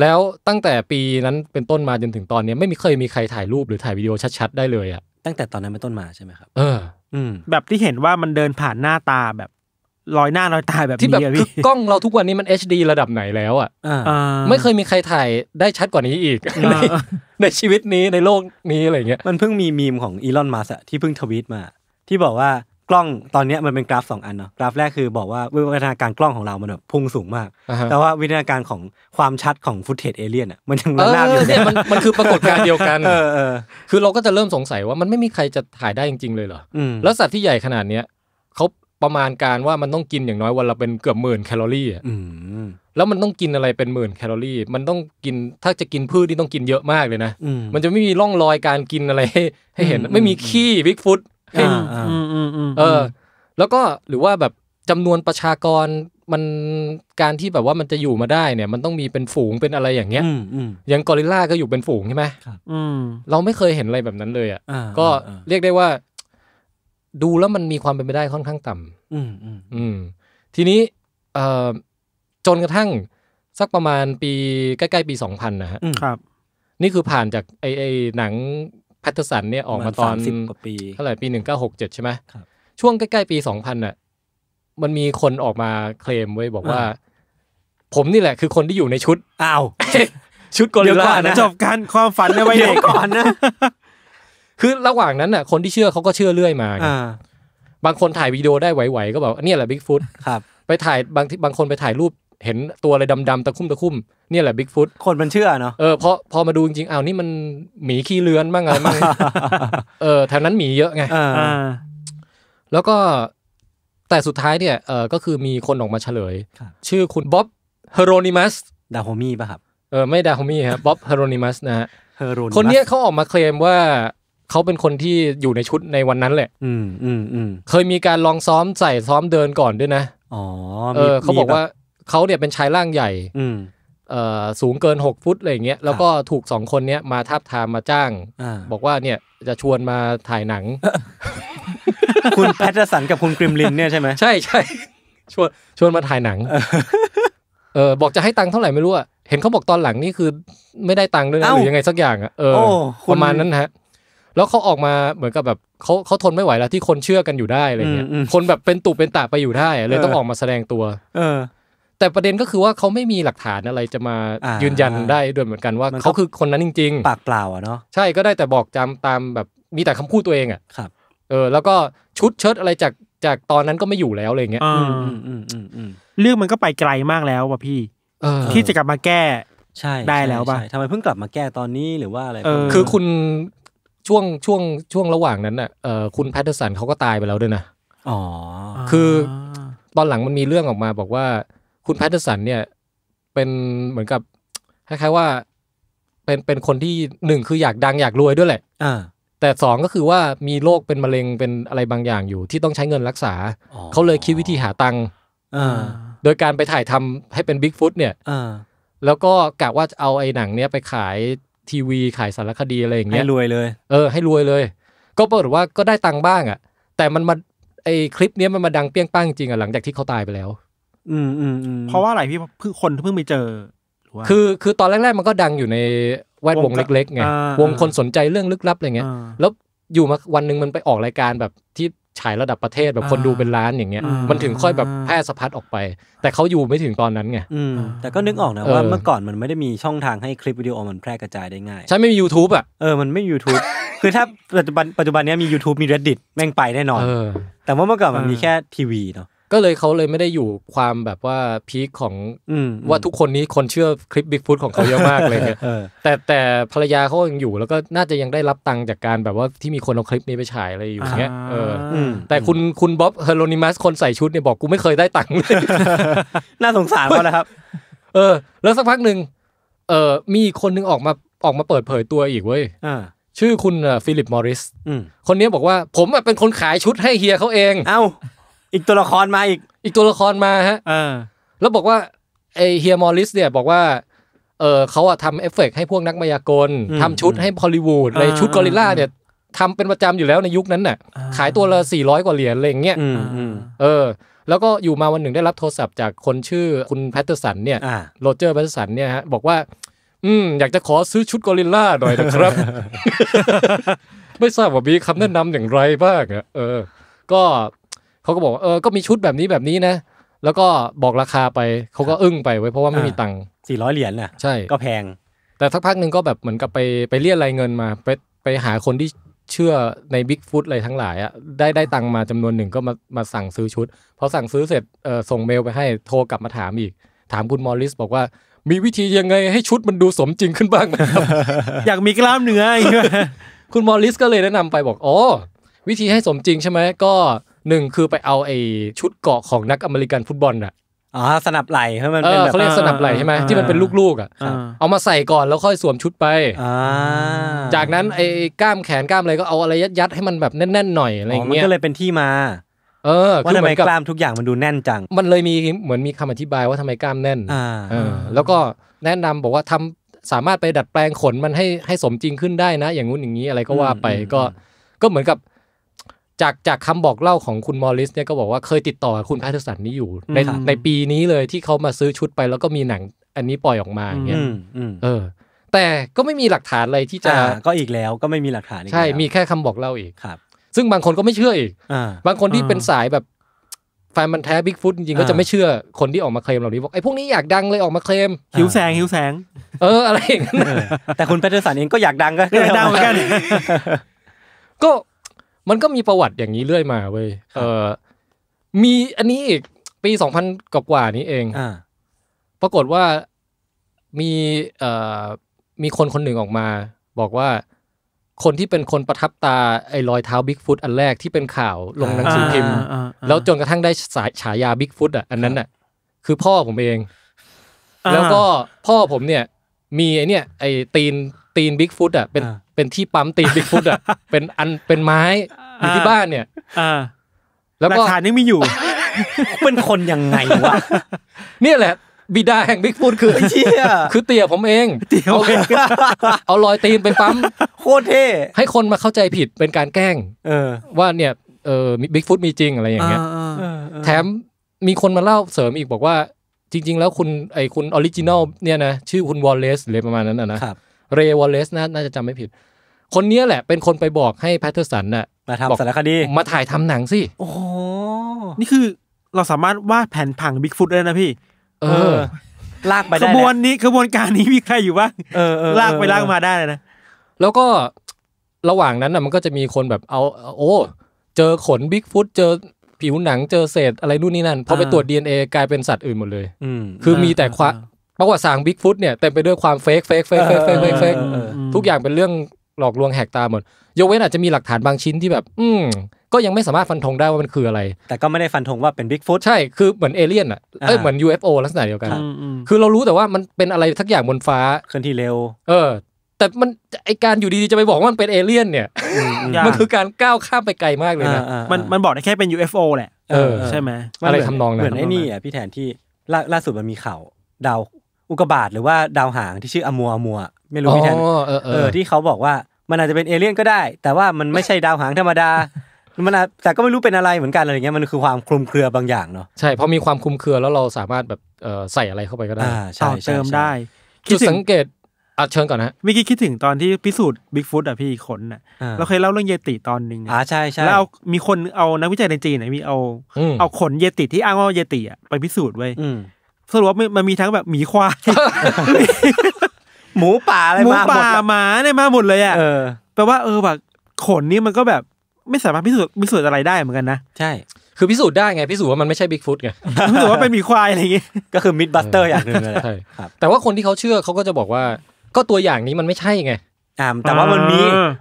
แล้วตั้งแต่ปีนั้นเป็นต้นมาจนถึงตอนนี้ไม่มีเคยมีใครถ่ายรูปหรือถ่ายวิดีโอชัดๆได้เลยอะตั้งแต่ตอนนั้นเป็นต้นมาใช่ไหมครับ เอออืมแบบที่เห็นว่ามันเดินผ่านหน้าตาแบบลอยหน้าลอยตายแบบที่แบบคือกล้องเราทุกวันนี้มัน HD ระดับไหนแล้วอ่ะไม่เคยมีใครถ่ายได้ชัดกว่านี้อีก ในชีวิตนี้ในโลกนี้อะไรเงี้ย มันเพิ่งมีมีมของอีลอนมัสที่เพิ่งทวีตมา ที่บอกว่ากล้องตอนนี้มันเป็นกราฟ2อันเนาะกราฟแรกคือบอกว่าวิวัฒนาการกล้องของเรามันแบบพุ่งสูงมาก แต่ว่าวิวัฒนาการของความชัดของฟุตเทจเอเลี่ยนอ่ะมันยังระนาบอยู่เนี่ยมันมันคือปรากฏการณ์เดียวกันคือเราก็จะเริ่มสงสัยว่ามันไม่มีใครจะถ่ายได้จริงๆ เลยเหรอแล้วสัตว์ที่ใหญ่ขนาดเนี้ยประมาณการว่ามันต้องกินอย่างน้อยวันละเป็นเกือบหมื่นแคลอรี่อ่ะแล้วมันต้องกินอะไรเป็นหมื่นแคลอรี่ มันต้องกินถ้าจะกินพืชที่ต้องกินเยอะมากเลยนะมันจะไม่มีร่องรอยการกินอะไร ให้เห็น ไม่มีขี้บิ๊กฟุตเออแล้วก็หรือว่าแบบจำนวนประชากรมันการที่แบบว่ามันจะอยู่มาได้เนี่ย มันต้องมีเป็นฝูงเป็นอะไรอย่างเงี้ยอย่างกอริลลาก็อยู่เป็นฝูงใช่ไหมเราไม่เคยเห็นอะไรแบบนั้นเลยอ่ะก็เรียกได้ว่าดูแล้วมันมีความเป็นไปได้ค่อนข้างต่ำาอืมอืมทีนี้เอ่อจนกระทั่งสักประมาณปี ใกล้ๆปีสองพันนะฮะครับ นี่คือผ่านจากไอไอหนังแพทเทอร์สันเนี่ยออกมาตอนสิบกว่าปีเท่าไหร่ปีเจ็ดใช่ไหมครับช่วงใกล้ๆ ปีสองพันอ่ะมันมีคนออกมาเคลมไว้ยบอกว่า ผมนี่แหละ คือคนที่อยู่ในชุดอ้าวชุดกอริีล่ลานะนะจบการความฝันในวัยเด็กก่อนนะคือระหว่างนั้นน่ะคนที่เชื่อเขาก็เชื่อเรื่อยมาไงบางคนถ่ายวิดีโอได้ไหวๆก็แบบกนี่แหละบิ๊กฟุตไปถ่ายบาง บางคนไปถ่ายรูปเห็นตัวอะไรดำๆตะคุ่มตะคุ่มนี่แหละบิ๊กฟุต คนมันเชื่อเนาะ เออพอพอมาดูจริงๆอ้าวนี่มัน หมีขี้เลื้อนบ้างอะไรบ้างเออแถวนั้นหมีเยอะไงแล้วก็แต่สุดท้ายเนี่ยเออก็คือมีคนออกมาเฉลย ชื่อคุณบ๊อบเฮโรนิมัส ดาโฮมี่ป่ะครับ เออไม่ดาโฮมี่ครับบ๊อบเฮโรนิมัสนะฮะคนเนี้ยเขาออกมาเคลมว่าเขาเป็นคนที่อยู่ในชุดในวันนั้นแหละ อืมอืมอืมเคยมีการลองซ้อมใส่ซ้อมเดินก่อนด้วยนะอ๋อเออเขาบอกว่าเขาเนี่ยเป็นชายร่างใหญ่ อืมเอ่อสูงเกิน6ฟุตอะไรอย่างเงี้ย แล้วก็ถูกสองคนเนี้ยมาทับทามมาจ้างบอกว่าเนี่ยจะชวนมาถ่ายหนัง คุณแพทอสันกับคุณกริมลินเนี่ยใช่ไหมใช่ใช่ชวนชวนมาถ่ายหนัง เออบอกจะให้ตังค์เท่าไหร่ไม่รู้อะเห็นเขาบอกตอนหลังนี่คือ ไม่ได้ตังค์ด้วยนะหรือยังไงสักอย่างอะเออประมาณนั้นฮะแล้วเขาออกมาเหมือนกับแบบเขาเขาทนไม่ไหวแล้วที่คนเชื่อกันอยู่ได้อะไรเงี้ยคนแบบเป็นตุ เป็นตาไปอยู่ได้เลยต้องออกมาแสดงตัว เออ แต่ประเด็นก็คือว่าเขาไม่มีหลักฐานอะไรจะมายืนยันได้ด้วยเหมือนกันว่าเขาคือคนนั้นจริงๆปากเปล่าอ่ะเนาะใช่ก็ได้แต่บอกจำตามแบบมีแต่คำพูดตัวเองอ่ะครับเออแล้วก็ชุดเชิดอะไรจากจากตอนนั้นก็ไม่อยู่แล้วอะไรเงี้ยเรื่องมันก็ไปไกลมากแล้วว่ะพี่ที่จะกลับมาแก้ ใช่ได้แล้วป่ะทำไมเพิ่งกลับมาแก้ตอนนี้หรือว่าอะไรคือคุณช่วงช่วงช่วงระหว่างนั้นน่ะเออคุณแพทเทอร์สันเขาก็ตายไปแล้วด้วยนะอ๋อคือตอนหลังมันมีเรื่องออกมาบอกว่า คุณแพทเทอร์สันเนี่ย เป็นเหมือนกับคล้ายๆว่า เป็นเป็นคนที่หนึ่งคืออยากดังอยากรวยด้วยแหละอแต่สองก็คือว่ามีโรคเป็นมะเร็งเป็นอะไรบางอย่างอยู่ที่ต้องใช้เงินรักษาเขาเลยคิดวิธีหาตังค์โดยการไปถ่ายทำให้เป็นบิ๊กฟุตเนี่ยแล้วก็กะว่าจะเอาไอ้หนังเนี้ยไปขายทีวีขายสารคดีอะไรอย่างเงี้ยให้รวยเลยเออให้รวยเลย ก็ปรากฏว่าก็ได้ตังค์บ้างอ่ะ แต่มันมาไอคลิปเนี้ยมันมาดังเปี้ยงป้างจริงอ่ะหลังจากที่เขาตายไปแล้ว อืมอืมเพราะว่าอะไรพี่เพิ่งคนเพิ่งไปเจอคือคือตอนแรกๆมันก็ดังอยู่ใน แวดวงเล็กๆไงวงคนสนใจเรื่องลึกลับอะไรเงี้ยแล้วอยู่มาวันหนึ่งมันไปออกรายการแบบที่ฉายระดับประเทศแบบคนดูเป็นล้านอย่างเงี้ย มันถึงค่อยแบบแพร่สะพัดออกไป แต่เขาอยู่ไม่ถึงตอนนั้นไงแต่ก็นึกออกนะว่าเมื่อก่อนมันไม่ได้มีช่องทางให้คลิปวิดีโอมันแพร่กระจายได้ง่าย ใช่ ไม่มี YouTube อ่ะเออมันไม่ YouTube คือถ้าปัจจุบันปัจจุบันนี้มี YouTube มี reddit แม่งไปแน่นอนแต่ว่าเมื่อก่อนมันมีแค่ทีวีเนาะก็เลยเขาเลยไม่ได้อยู่ความแบบว่าพีคของว่าทุกคนนี้คนเชื่อคลิปบิ๊กฟุตของเขาเยอะมากเลยเนี่ยแต่แต่ภรรยาเขายังอยู่แล้วก็น่าจะยังได้รับตังค์จากการแบบว่าที่มีคนเอาคลิปนี้ไปฉายอะไรอยู่เงี้ยแต่คุณคุณบ๊อบเฮโรนิมัสคนใส่ชุดเนี่ยบอกกูไม่เคยได้ตังค์เลยน่าสงสารเขานะครับ เออ แล้วสักพักหนึ่งเออมีคนนึงออกมาออกมาเปิดเผยตัวอีกเว้ยชื่อคุณฟิลิปมอริสคนนี้บอกว่า ผมเป็นคนขายชุดให้เฮียเขาเอง เอ้าอีกตัวละครมาอีก อีกตัวละครมาฮะเออแล้วบอกว่าไอเฮียมอริสเนี่ยบอกว่า เออเขาอะทำเอฟเฟกให้พวกนักมายากลทำชุดให้ฮอลลีวูดในชุดกอริลลาเนี่ยทำเป็นประจำอยู่แล้วในยุคนั้นน่ะ ขายตัวละสี่ร้อยกว่าเหรียญอะไรเงี้ยเออ แล้วก็อยู่มาวันหนึ่งได้รับโทรศัพท์ จากคนชื่อคุณแพตเตอร์สันเนี่ย โรเจอร์แพตเตอร์สันเนี่ยฮะบอกว่า อืมอยากจะขอซื้อชุดกอริลลาหน่อยนะครับไม่ทราบว่ามีคำแนะนำอย่างไรบ้างอะเออ ก็เขาก็บอกเออก็มีชุดแบบนี้แบบนี้นะ แล้วก็บอกราคาไปเขาก็อึ้งไปไว้เพราะว่าไม่มีตังค์สี่ร้อยเหรียญน่ะใช่ก็แพง แต่สักพักหนึ่งก็แบบเหมือนกับไปไปเรียกรายเงินมาไปไปหาคนที่เชื่อในบิ๊กฟุตอะไรทั้งหลายอ่ะได้ได้ตังค์มาจำนวนหนึ่งก็มามาสั่งซื้อชุดพอสั่งซื้อเสร็จเออส่งเมลไปให้โทรกลับมาถามอีก ถามคุณมอริสบอกว่ามีวิธียังไงให้ชุดมันดูสมจริงขึ้นบ้างไหมครับอยากมีกล้ามเนื้อคุณมอริสก็เลยแนะนำไปบอกอ๋อวิธีให้สมจริงใช่ไหมก็หนึ่งคือไปเอาไอ้ชุดเกาะของนักอเมริกันฟุตบอลอะอ๋อสนับไหลให้มันเป็นแบบเขาเรียกสนับไหลใช่ไหมที่มันเป็นลูกๆอ่ะ เอามาใส่ก่อนแล้วค่อยสวมชุดไปจากนั้นไอ้กล้ามแขนกล้ามอะไรก็เอาอะไรยัดๆให้มันแบบแน่นๆหน่อยอะไรเงี้ยมันก็เลยเป็นที่มาเออว่าทำไมกล้ามทุกอย่างมันดูแน่นจังมันเลยมีเหมือนมีคำอธิบายว่าทำไมกล้ามแน่น อ่าแล้วก็แนะนำบอกว่าทำสามารถไปดัดแปลงขนมันให้ให้สมจริงขึ้นได้นะอย่างงู้นอย่างนี้อะไรก็ว่าไปก็ก็เหมือนกับจากจากคำบอกเล่าของคุณมอริส เนี่ยก็บอกว่าเคยติดต่อคุณแพทเทอร์สันนี้อยู่ในในปีนี้เลยที่เขามาซื้อชุดไปแล้วก็มีหนังอันนี้ปล่อยออกมาอย่างเงี้ยเออแต่ก็ไม่มีหลักฐานอะไรที่จะก็อีกแล้วก็ไม่มีหลักฐานใช่ มีแค่คำบอกเล่าอีกครับ ซึ่งบางคนก็ไม่เชื่ออีก บางคนที่เป็นสายแบบแฟนมันแท้บิ๊กฟุตจริงๆก็จะไม่เชื่อคนที่ออกมาเคลมเหล่านี้บอกไอ้พวกนี้อยากดังเลยออกมาเคลมหิวแสงหิวแสงเอออะไรอย่างเงี้ยแต่คุณแพทเทอร์สันเองก็อยากดังก็อยากดังเหมือนกันก็มันก็มีประวัติอย่างนี้เรื่อยมาเว้ยเออมี อันนี้อีกปีสองพันกว่านี้เองปรากฏว่ามีเอ่อมีคนคนหนึ่งออกมา บอกว่าคนที่เป็นคนประทับตาไอ้รอยเท้าบิ๊กฟุตอันแรกที่เป็นข่าวลงหนังสือพิมพ์แล้วจนกระทั่งได้สายฉายาบิ๊กฟุตอ่ะอันนั้นอ่ะคือพ่อผมเอง แล้วก็พ่อผมเนี่ย มีไอเนี่ยไอตีนตีนบิ๊กฟุตอ่ะเป็นเป็นที่ปั๊มตีนบิ๊กฟุตอ่ะเป็นอันเป็นไม้อยู่ที่บ้านเนี่ย อ่า แล้วก็หลัฐานยังม่อยู่ เป็นคนยังไงวะเนี่ยแหละ บิดาแห่งบิ๊กฟุตคือเชี่ยคือเตี่ยผมเองเตี่ยเอาลอยตีนไปปั๊มโคตรเท่ให้คนมาเข้าใจผิดเป็นการแกล้ง เออ ว่าเนี่ย เออบิ๊กฟุตมีจริงอะไรอย่างเงี้ยแถมมีคนมาเล่าเสริมอีกบอกว่า จริง ๆ แล้วคุณไอคุณออริจินอลเนี่ยนะชื่อคุณวอลเลซเลยประมาณนั้นนะเรวอลเลสน่าจะจำไม่ผิด คนนี้แหละ เป็นคนไปบอกให้แพทเทอร์สันน่ะมาทำสารคดีมาถ่ายทำหนังสิโอ้นี่คือเราสามารถวาดแผนผังบิ๊กฟุตได้นะพี่ เออ ลากไปได้ขบวนนี้ขบวนการนี้มีใครอยู่บ้างเออลากไปลากมาได้เลยนะ แล้วก็ระหว่างนั้นน่ะมันก็จะมีคนแบบเอาโอ้เจอขนบิ๊กฟุตเจอผิวหนังเจอเศษอะไรนู่นนี่นั่นพอไปตรวจดีเอกลายเป็นสัตว์อื่นหมดเลยคือมีแต่ควาประวัติศาสตร์บิ๊กฟุตเนี่ยเต็มไปด้วยความเฟกเฟกเฟกเฟกเฟกเฟกทุกอย่างเป็นเรื่องหลอกลวงแหกตาหมดยกเว้นอาจจะมีหลักฐานบางชิ้นที่แบบอืมก็ยังไม่สามารถฟันธงได้ว่ามันคืออะไร แต่ก็ไม่ได้ฟันธงว่าเป็นบิ๊กฟุตใช่คือเหมือนเอเลี่ยนอ่ะเอ้ยเหมือน UFO ลักษณะเดียวกันคือเรารู้แต่ว่ามันเป็นอะไรทักอย่างบนฟ้าเคลื่อนที่เร็ว เออ แต่มันไอการอยู่ดีๆจะไปบอกว่ามันเป็นเอเลี่ยนเนี่ยมันคือการก้าวข้ามไปไกลมากเลยนะมันมันบอกได้แค่เป็น UFO แหละเออใช่ไหมอะไรทำนองนั้นเหมือนไอ้นี่อ่ะพี่แทนที่ล่าสุดมันมีข่าวดาวอุกบาตหรือว่าดาวหางที่ชื่ออมัวอมัว ไม่รู้พี่แทนเออเออที่เขาบอกว่ามันอาจจะเป็นเอเลี่ยนก็ได้ แต่ว่ามันไม่ใช่ดาวหางธรรมดา มันแต่ก็ไม่รู้เป็นอะไรเหมือนกันอะไรเงี้ยมันคือความคลุมเครือบางอย่างเนาะใช่พอมีความคลุมเครือแล้วเราสามารถแบบใส่อะไรเข้าไปก็ได้อ่่เติมได้จุดสังเกตอ่ะเชิญก่อนนะวิกิคิดถึงตอนที่พิสูจน์บิ๊กฟุตอ่ะพี่ขนอ่ะเราเคยเล่าเรื่องเยติตอนหนึ่งอ่าใช่ใช่แล้วมีคนเอานักวิจัยในจีนนมีเอาเอาขนเยติที่อ้างว่าเยติอ่ะไปพิสูจน์ไว้สรุปว่ามันมีทั้งแบบหมีควายหมูป่าอะไรมมาหมดป่าหมาเนี่ยมาหมดเลยอ่ะแปลว่าเออแบบขนนี่มันก็แบบไม่สามารถพิสูจน์พิสูจน์อะไรได้เหมือนกันนะ ใช่ คือพิสูจน์ได้ไงพิสูจน์ว่ามันไม่ใช่บิ๊กฟุตไงพิสูจน์ว่าเป็นหมีควายอะไรอย่างงี้ ก็คือมิดบัสเตอร์ อย่างหนึ่งเลยะใช่ครับแต่ว่าคนที่เขาเชื่อเขาก็จะบอกว่า ก็ตัวอย่างนี้มันไม่ใช่ไง อ่าแต่ว่ามันมี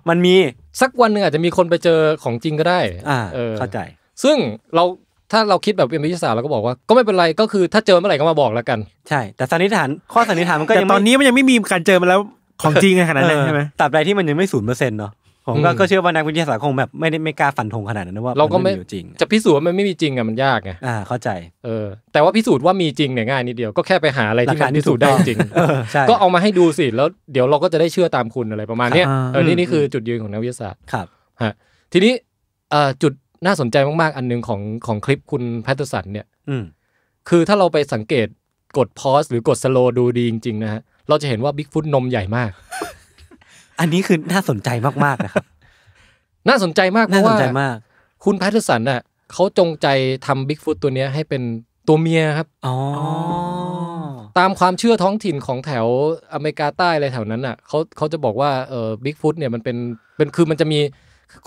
มันมีสักวันหนึ่งอาจจะมีคนไปเจอของจริงก็ได้อ่าเข้าใจ ซึ่งเราถ้าเราคิดแบบเป็นวิทยาศาสตร์เราก็บอกว่าก็ไม่เป็นไรก็คือถ้าเจอเมื่อไหร่ก็มาบอกแล้วกันใช่ แต่สันนิษฐานข้อสันนิษฐานมันก็ยังตอนนี้มันยังไม่มีการเจอมาแล้วของจริงขนาดนั้นใช่ไหมตาบใดที่มันยังไม่ศูนย์เปอร์เซ็นต์เนาะผมก็เชื่อว่านักวิทยาศาสตร์คงแบบไม่ได้ไม่กล้าฟันธงขนาดนั้นว่าเราก็ไม่จริงจะพิสูจน์ว่ามันไม่มีจริงอะมันยากไงอ่าเข้าใจเออแต่ว่าพิสูจน์ว่ามีจริงเนี่ยง่ายนิดเดียวก็แค่ไปหาอะไรที่มันพิสูจน์ได้จริงก็เอามาให้ดูสิแล้วเดี๋ยวเราก็จะได้เชื่อตามคุณอะไรประมาณนี้เออนี่นี่คือจุดยืนของนักวิทยาศาสตร์ครับฮะทีนี้จุดน่าสนใจมาก ๆ อันนึงของของคลิปคุณแพทเทอร์สันเนี่ย คือถ้าเราไปสังเกตกดพอสหรือกดสโลดูดีจริง ๆ นะฮะ เราจะเห็นว่าบิ๊กฟุตนมใหญ่มาก อันนี้คือ น่าสนใจมาก ๆ นะครับ น่าสนใจมากเพราะว่าคุณแพทเทอร์สันน่ะเขาจงใจทำบิ๊กฟุตตัวนี้ให้เป็นตัวเมียครับ อ๋อ ตามความเชื่อท้องถิ่นของแถวอเมริกาใต้อะไรแถวนั้นอ่ะเขาเขาจะบอกว่าเออบิ๊กฟุตเนี่ยมันเป็นเป็นคือมันจะมี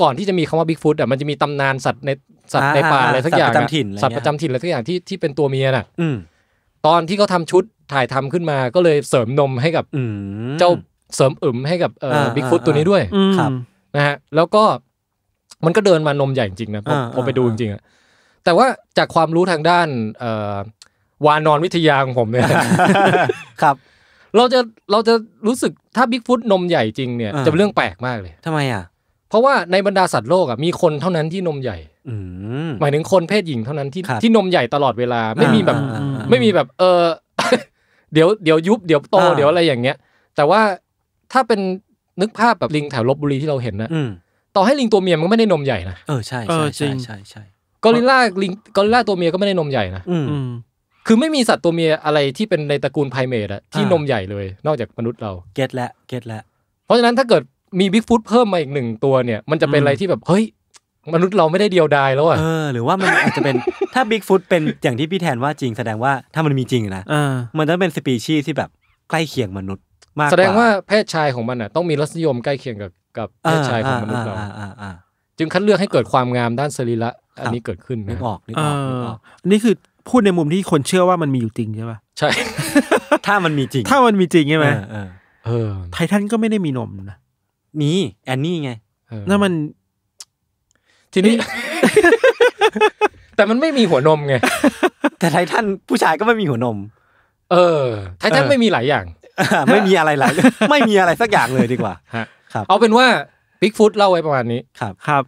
ก่อนที่จะมีคำว่าบิ๊กฟุตอ่ะมันจะมีตำนานสัตว์ในสัตว์ในป่าอะไรสักอย่างสัตว์ประจำถิ่นสัตว์ประจำถิ่นอะไรสักอย่างที่ที่เป็นตัวเมียน่ะตอนที่เขาทาชุดถ่ายทำขึ้นมา ก็เลยเสริมนมให้กับเจ้าเสริมอึมให้กับบิ๊กฟุตตัวนี้ด้วยครับนะฮะแล้วก็มันก็เดินมานมใหญ่จริงนะผมไปดูจริงออะแต่ว่าจากความรู้ทางด้านวานอนวิทยาของผมเนี่ยครับ เราจะเราจะรู้สึกถ้าบิ๊กฟุตนมใหญ่จริงเนี่ย จะเป็นเรื่องแปลกมากเลยทำไมอ่ะเพราะว่าในบรรดาสัตว์โลกอ่ะมีคนเท่านั้นที่นมใหญ่อืหมายถึงคนเพศหญิงเท่านั้นที่ที่นมใหญ่ตลอดเวลาไม่มีแบบไม่มีแบบเออเดี๋ยวเดี๋ยวยุบเดี๋ยวโตเดี๋ยวอะไรอย่างเงี้ยแต่ว่าถ้าเป็นนึกภาพแบบลิงแถวลบบุรีที่เราเห็นนะต่อให้ลิงตัวเมียมันก็ไม่ได้นมใหญ่นะเออใช่ใช่ใช่ใช่กอริลลาลิงกอริลลาตัวเมียก็ไม่ได้นมใหญ่นะอืคือไม่มีสัตว์ตัวเมียอะไรที่เป็นในตระกูลไพรเมทอะที่นนมใหญ่เลย นอกจากมนุษย์เราเก็ตและเก็ตและเพราะฉะนั้นถ้าเกิดมีบิ๊กฟุตเพิ่มมาอีกหนึ่งตัวเนี่ย มันจะเป็นอะไรที่แบบ เฮ้ย มนุษย์เราไม่ได้เดียวดายแล้วอ่ะเออ หรือว่ามันอาจจะเป็นถ้าบิ๊กฟุตเป็นอย่างที่พี่แทนว่าจริงแสดงว่าถ้ามันมีจริงนะมันต้องเป็นสปีชีส์ที่แบบใกล้เคียงมนุษย์มากแสดงว่าเพศชายของมันอ่ะต้องมีรสนิยมใกล้เคียงกับกับเพศชายของมนุษย์เราจึงคัดเลือกให้เกิดความงามด้านสรีระอันนี้เกิดขึ้นนึกออกนึกออกนออกนี่คือพูดในมุมที่คนเชื่อว่ามันมีอยู่จริงใช่ป่ะใช่ ถ้ามันมีจริง ถ้ามันมีจริงใช่ไหมไททันก็ไม่ได้มีนมนะมีแอนนี่ไงนั่นมัน ทีนี้ แต่มันไม่มีหัวนมไง แต่ไททันผู้ชายก็ไม่มีหัวนม เออ ไททันไม่มีหลายอย่าง ไม่มีอะไรหลายไม่มีอะไรสักอย่างเลยดีกว่าครับ เอาเป็นว่าบิ๊กฟุตเล่าไว้ประมาณนี้ ครับ ครับ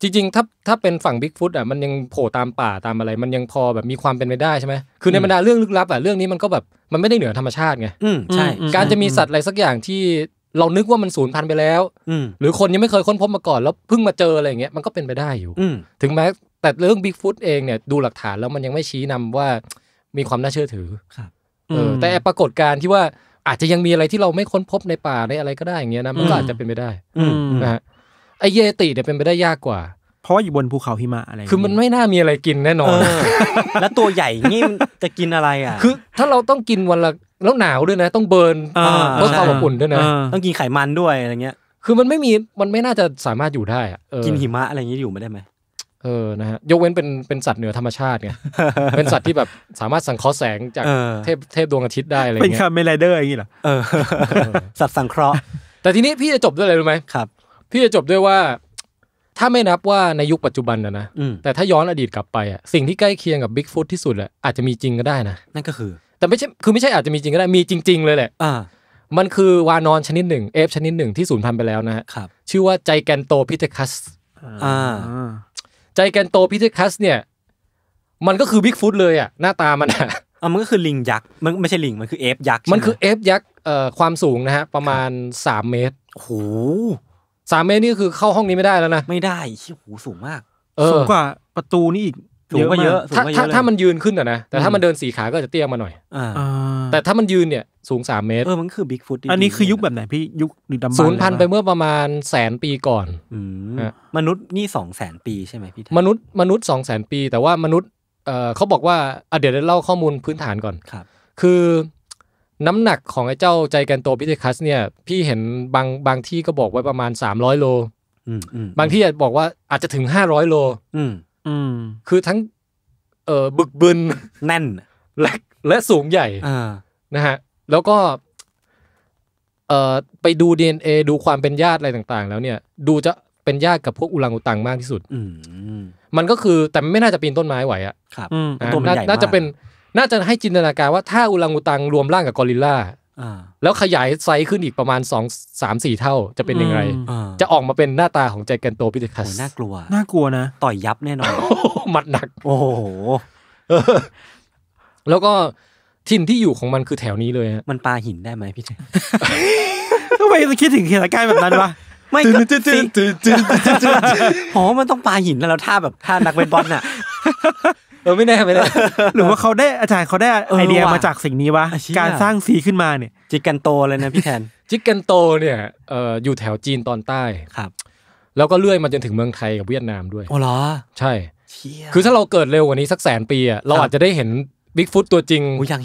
จริง ๆ ถ้าถ้าเป็นฝั่งบิ๊กฟุตอ่ะ มันยังโผล่ตามป่าตามอะไร มันยังพอแบบมีความเป็นไปได้ใช่ไหมคือในบรรดาเรื่องลึกลับอ่ะเรื่องนี้มันก็แบบ มันไม่ได้เหนือธรรมชาติไงใช่ การจะมีสัตว์อะไรสักอย่างที่เรานึกว่ามันสูญพันธุ์ไปแล้วหรือคนยังไม่เคยค้นพบมาก่อนแล้วเพิ่งมาเจออะไรอย่างเงี้ยมันก็เป็นไปได้อยู่ถึงแม้แต่เรื่องบิ๊กฟุตเองเนี่ยดูหลักฐานแล้วมันยังไม่ชี้นำว่า มีความน่าเชื่อถือครับเออแต่ปรากฏการณ์ที่ว่าอาจจะยังมีอะไรที่เราไม่ค้นพบในป่าในอะไรก็ได้อย่างเงี้ยนะมันก็อาจจะเป็นไปได้นะฮะไอเยติเนี่ยเป็นไปได้ยากกว่า เพราะว่าอยู่บนภูเขาหิมะอะไรคือมันไม่น่ามีอะไรกินแน่นอนแล้วตัวใหญ่งี่จะกินอะไรอ่ะ คือถ้าเราต้องกินวันละแล้วหนาวด้วยนะ ต้องเบิร์นเพอความอบอุ่นด้วยนะต้องกินไขมันด้วยอะไรเงี้ยคือมันไม่มีมันไม่น่าจะสามารถอยู่ได้อะกินหิมะอะไรเงี้อยู่ไม่ได้ไหมเออนะฮะยกเว้นเป็นเป็นสัตว์เหนือธรรมชาติไงเป็นสัตว์ที่แบบสามารถสังเคราะห์แสง จากเทพเทพดวงอาทิตย์ได้อะไรเงี้ยเป็นคาเมลเดอร์อย่างงี้เหรออสัตว์สังเคราะห์ แต่ทีนี้พี่จะจบด้วยอะไรรู้ไหมครับ พี่จะจบด้วยว่าถ้าไม่นับว่าในยุคปัจจุบันนะนะแต่ถ้าย้อนอดีตกลับไปอ่ะสิ่งที่ใกล้เคียงกับบิ๊กฟุตที่สุดอ่ะอาจจะมีจริงก็ได้นะนั่นก็คือแต่ไม่ใช่ คือไม่ใช่อาจจะมีจริงก็ได้ มีจริงๆเลยแหละ อ่า มันคือวานอนชนิดหนึ่ง เอฟชนิดหนึ่งที่สูญพันธุ์ไปแล้วนะฮะครับ ชื่อว่าใจแกนโตพิเทคัสอ่า ใจแกนโตพิเทคัส เนี่ย มันก็คือบิ๊กฟุตเลยอ่ะหน้าตามัน อ่ะอมันก็คือลิงยักษ์ มันไม่ใช่ลิง มันคือเอฟยักษ์ มันคือเอฟยักษ์ เอ่อ ความสูงนะฮะประมาณสามเมตร โอ้โหสามเมตรนี่คือเข้าห้องนี้ไม่ได้แล้วนะ ไม่ได้โอ้โห สูงมาก สูงกว่าประตูนี่อีกสูงก็เยอะถ้าถ้าถ้ามันยืนขึ้นอะนะ แต่ถ้ามันเดินสี่ขาก็จะเตี้ยมาหน่อยแต่ถ้ามันยืนเนี่ยสูงสามเมตรเออมันคือบิ๊กฟุตอันนี้คือยุคแบบไหนพี่ยุคดึกดำบรรพ์ศูนย์พันไปเมื่อประมาณแสนปีก่อนมนุษย์นี่สองแสนปีใช่ไหมพี่มนุษย์มนุษย์สองแสนปี แต่ว่ามนุษย์ เขาบอกว่าเดี๋ยวเล่าข้อมูลพื้นฐานก่อนครับ คือ น้ำหนักของไอ้เจ้าใจแกนโตพิเทคัสเนี่ยพี่เห็นบางบางที่ก็บอกไว้ประมาณสามร้อยโลบางที่อาจบอกว่าอาจจะถึงห้าร้อยโลอืคือทั้งเออบึกบึนแน่นและและสูงใหญ่อนะฮะแล้วก็เออไปดูีเอดูความเป็นญาติอะไรต่างๆ แล้วเนี่ยดูจะเป็นญาติกับพวกอุลังอุตังมากที่สุดอืมันก็คือแต่ไม่น่าจะปีนต้นไม้ไหวอ่ะครับตัวมันใหญ่มากน่าจะเป็นน่าจะให้จินตนาการว่าถ้าอุลังอุตังรวมร่างกับกอริลล่าแล้วขยายไซส์ขึ้นอีกประมาณสสองามสี่เท่าจะเป็นยังไงจะออกมาเป็นหน้าตาของใจแกนโตพิเทคัสน่ากลัวน่ากลัวนะ ต่อยยับแน่นอนมัดหนัก โอ้โหแล้วก็ทินที่อยู่ของมันคือแถวนี้เลย มันปลาหินได้ไหมพี่เจทำไมงคิดถึงเหตุการณ์แบบนั้นวะไม่จงจริโหมันต้องปลาหินแล้วท่าแบบท่านักเวทบอลน่ะเออไม่แน่ไม่แน่หรือว่าเขาได้อาจารย์เขาได้ไอเดียมาจากสิ่งนี้วะการสร้างสีขึ้นมาเนี่ยจิกันโตเลยนะพี่แทนจิกันโต เนี่ยเอออยู่แถวจีนตอนใต้ครับ แล้วก็เลื่อยมาจนถึงเมืองไทยกับเวียดนามด้วยอ๋อเหรอใช่คือถ้าเราเกิดเร็วกว่านี้สักแสนปีอ่ะเราอาจจะได้เห็นบิ๊กฟุตตัวจริง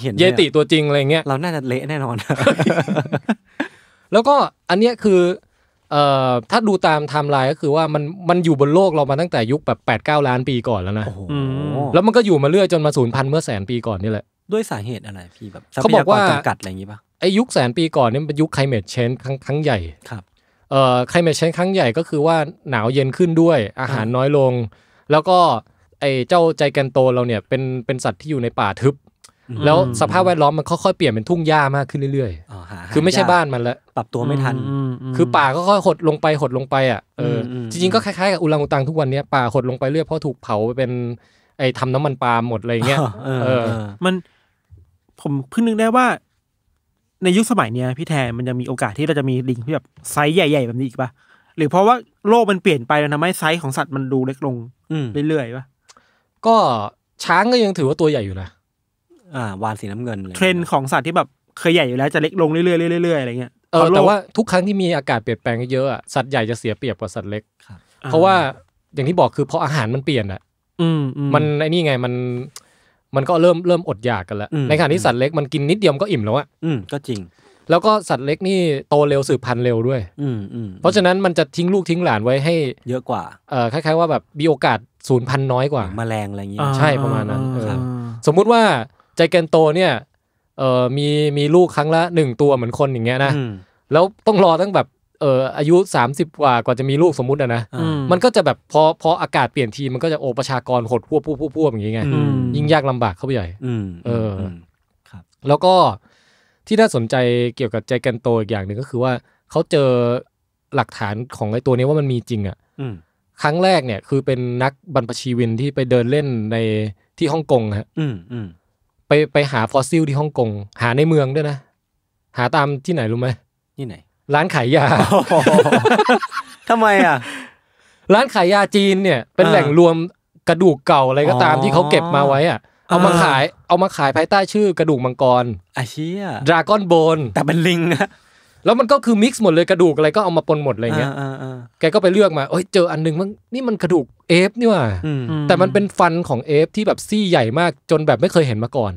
ยเยติตัวจริงอะไรเงี้ยเราน่าจะเละแน่นอนแล้วก็อันเนี้ยคือเอ่อถ้าดูตามไทม์ไลน์ก็คือว่ามันมันอยู่บนโลกเรามาตั้งแต่ยุคแบบ8ปดเล้านปีก่อนแล้วนะแล้วมันก็อยู่มาเรื่อยจนมาสูญพันธุ์เมื่อแสนปีก่อนนี่แหละ ด้วยสาเหตุอะไรพี่แบบเขาบอกว่าจำกัดอะไรอย่างนี้ปะไอยุคแสนปีก่อนนี่มันเป็นยุคไคลเมทเชนครั้งครั้งใหญ่ ครับเอ่อไคลเมทเชนครั้งใหญ่ก็คือว่าหนาวเย็นขึ้นด้วยอาหารน้อยลง แล้วก็ไอเจ้าใจแกนโตเราเนี่ยเป็นเป็นสัตว์ที่อยู่ในป่าทึบแล้วสภาพแวดล้อมมันค่อยๆเปลี่ยนเป็นทุ่งหญ้ามากขึ้นเรื่อยๆ คือไม่ใช่บ้านมันละ ปรับตัวไม่ทัน คือป่าก็ค่อยหดลงไปหดลงไปอ่ะเออจริงๆก็คล้ายๆกับอุลังอุตังทุกวันนี้ป่าหดลงไปเรื่อยเพราะถูกเผาไปเป็น ไอ้ทำน้ำมันปาล์มหมดอะไรเงี้ยเออ มัน ผมเพิ่งนึกได้ว่า ในยุคสมัยเนี้ย พี่แทนมันจะมีโอกาสที่เราจะมีลิงที่แบบไซส์ใหญ่ ๆแบบนี้อีกปะหรือเพราะว่าโลกมันเปลี่ยนไปแล้วทำให้ไซส์ของสัตว์มันดูเล็กลงเรื่อยๆปะก็ช้างก็ยังถือว่าตัวใหญ่อยู่นะอ่าวานสีน้ำเงินเทรนด์ของสัตว์ที่แบบเคยใหญ่อยู่แล้วจะเล็กลงเรื่อยๆเรื่อยๆอะไรเงี้ยเออแต่ว่าทุกครั้งที่มีอากาศเปลี่ยนแปลงเยอะสัตว์ใหญ่จะเสียเปรียบกว่าสัตว์เล็กเพราะว่าอย่างที่บอกคือเพราะอาหารมันเปลี่ยนอ่ะมันไอ้นี่ไงมัน มันก็เริ่มเริ่มอดอยากกันแล้วในขณะที่สัตว์เล็กมันกินนิดเดียวก็อิ่มแล้วอ่ะอืมก็จริง แล้วก็สัตว์เล็กนี่โตเร็วสืบพันธุ์เร็วด้วยอืมอืมเพราะฉะนั้นมันจะทิ้งลูกทิ้งหลานไว้ให้เยอะกว่าเอ่อคล้ายๆว่าแบบมีโอกาสสูญพันธุ์น้อยกว่า แมลงอะไรอย่างเงี้ยใช่ประมาณนั้นสมมุติว่าใจแกนโตเนี่ยเออมีมีลูกครั้งละหนึ่งตัวเหมือนคนอย่างเงี้ยนะ แล้วต้องรอตั้งแบบเอออายุ30กว่ากว่าจะมีลูกสมมุติอะนะมันก็จะแบบพอพออากาศเปลี่ยนทีมันก็จะโอประชากรหดพวบพวบพวบพวบอย่างเงี้ยยิ่งยากลำบากเข้าไปใหญ่เออครับ แล้วก็ที่น่าสนใจเกี่ยวกับใจกันโตอีกอย่างหนึ่งก็คือว่าเขาเจอหลักฐานของไอ้ตัวนี้ว่ามันมีจริง อ่ะครั้งแรกเนี่ยคือเป็นนักบรรพชีวินที่ไปเดินเล่นในที่ฮ่องกงฮะไปไปหาฟอสซิลที่ฮ่องกงหาในเมืองด้วยนะ หาตามที่ไหนรู้ไหมที่ไหน ร้านขายยาทำไมอ่ะ ร้านขายยาจีนเนี่ย เป็นแหล่งรวมกระดูกเก่าอะไรก็ตามที่เขาเก็บมาไว้อ่ะ เอามาขายเอามาขายภายใต้ชื่อกระดูกมังกร อาเชียดราก้อนโบน แต่เป็นลิงอะแล้วมันก็คือมิกซ์หมดเลยกระดูกอะไรก็เอามาปนหมดอะไรเงี้ยแกก็ไปเลือกมาเอ้ยเจออันนึงมั้งนี่มันกระดูกเอฟนี่ว่าแต่มันเป็นฟันของเอฟที่แบบซี่ใหญ่มากจนแบบไม่เคยเห็นมาก่อน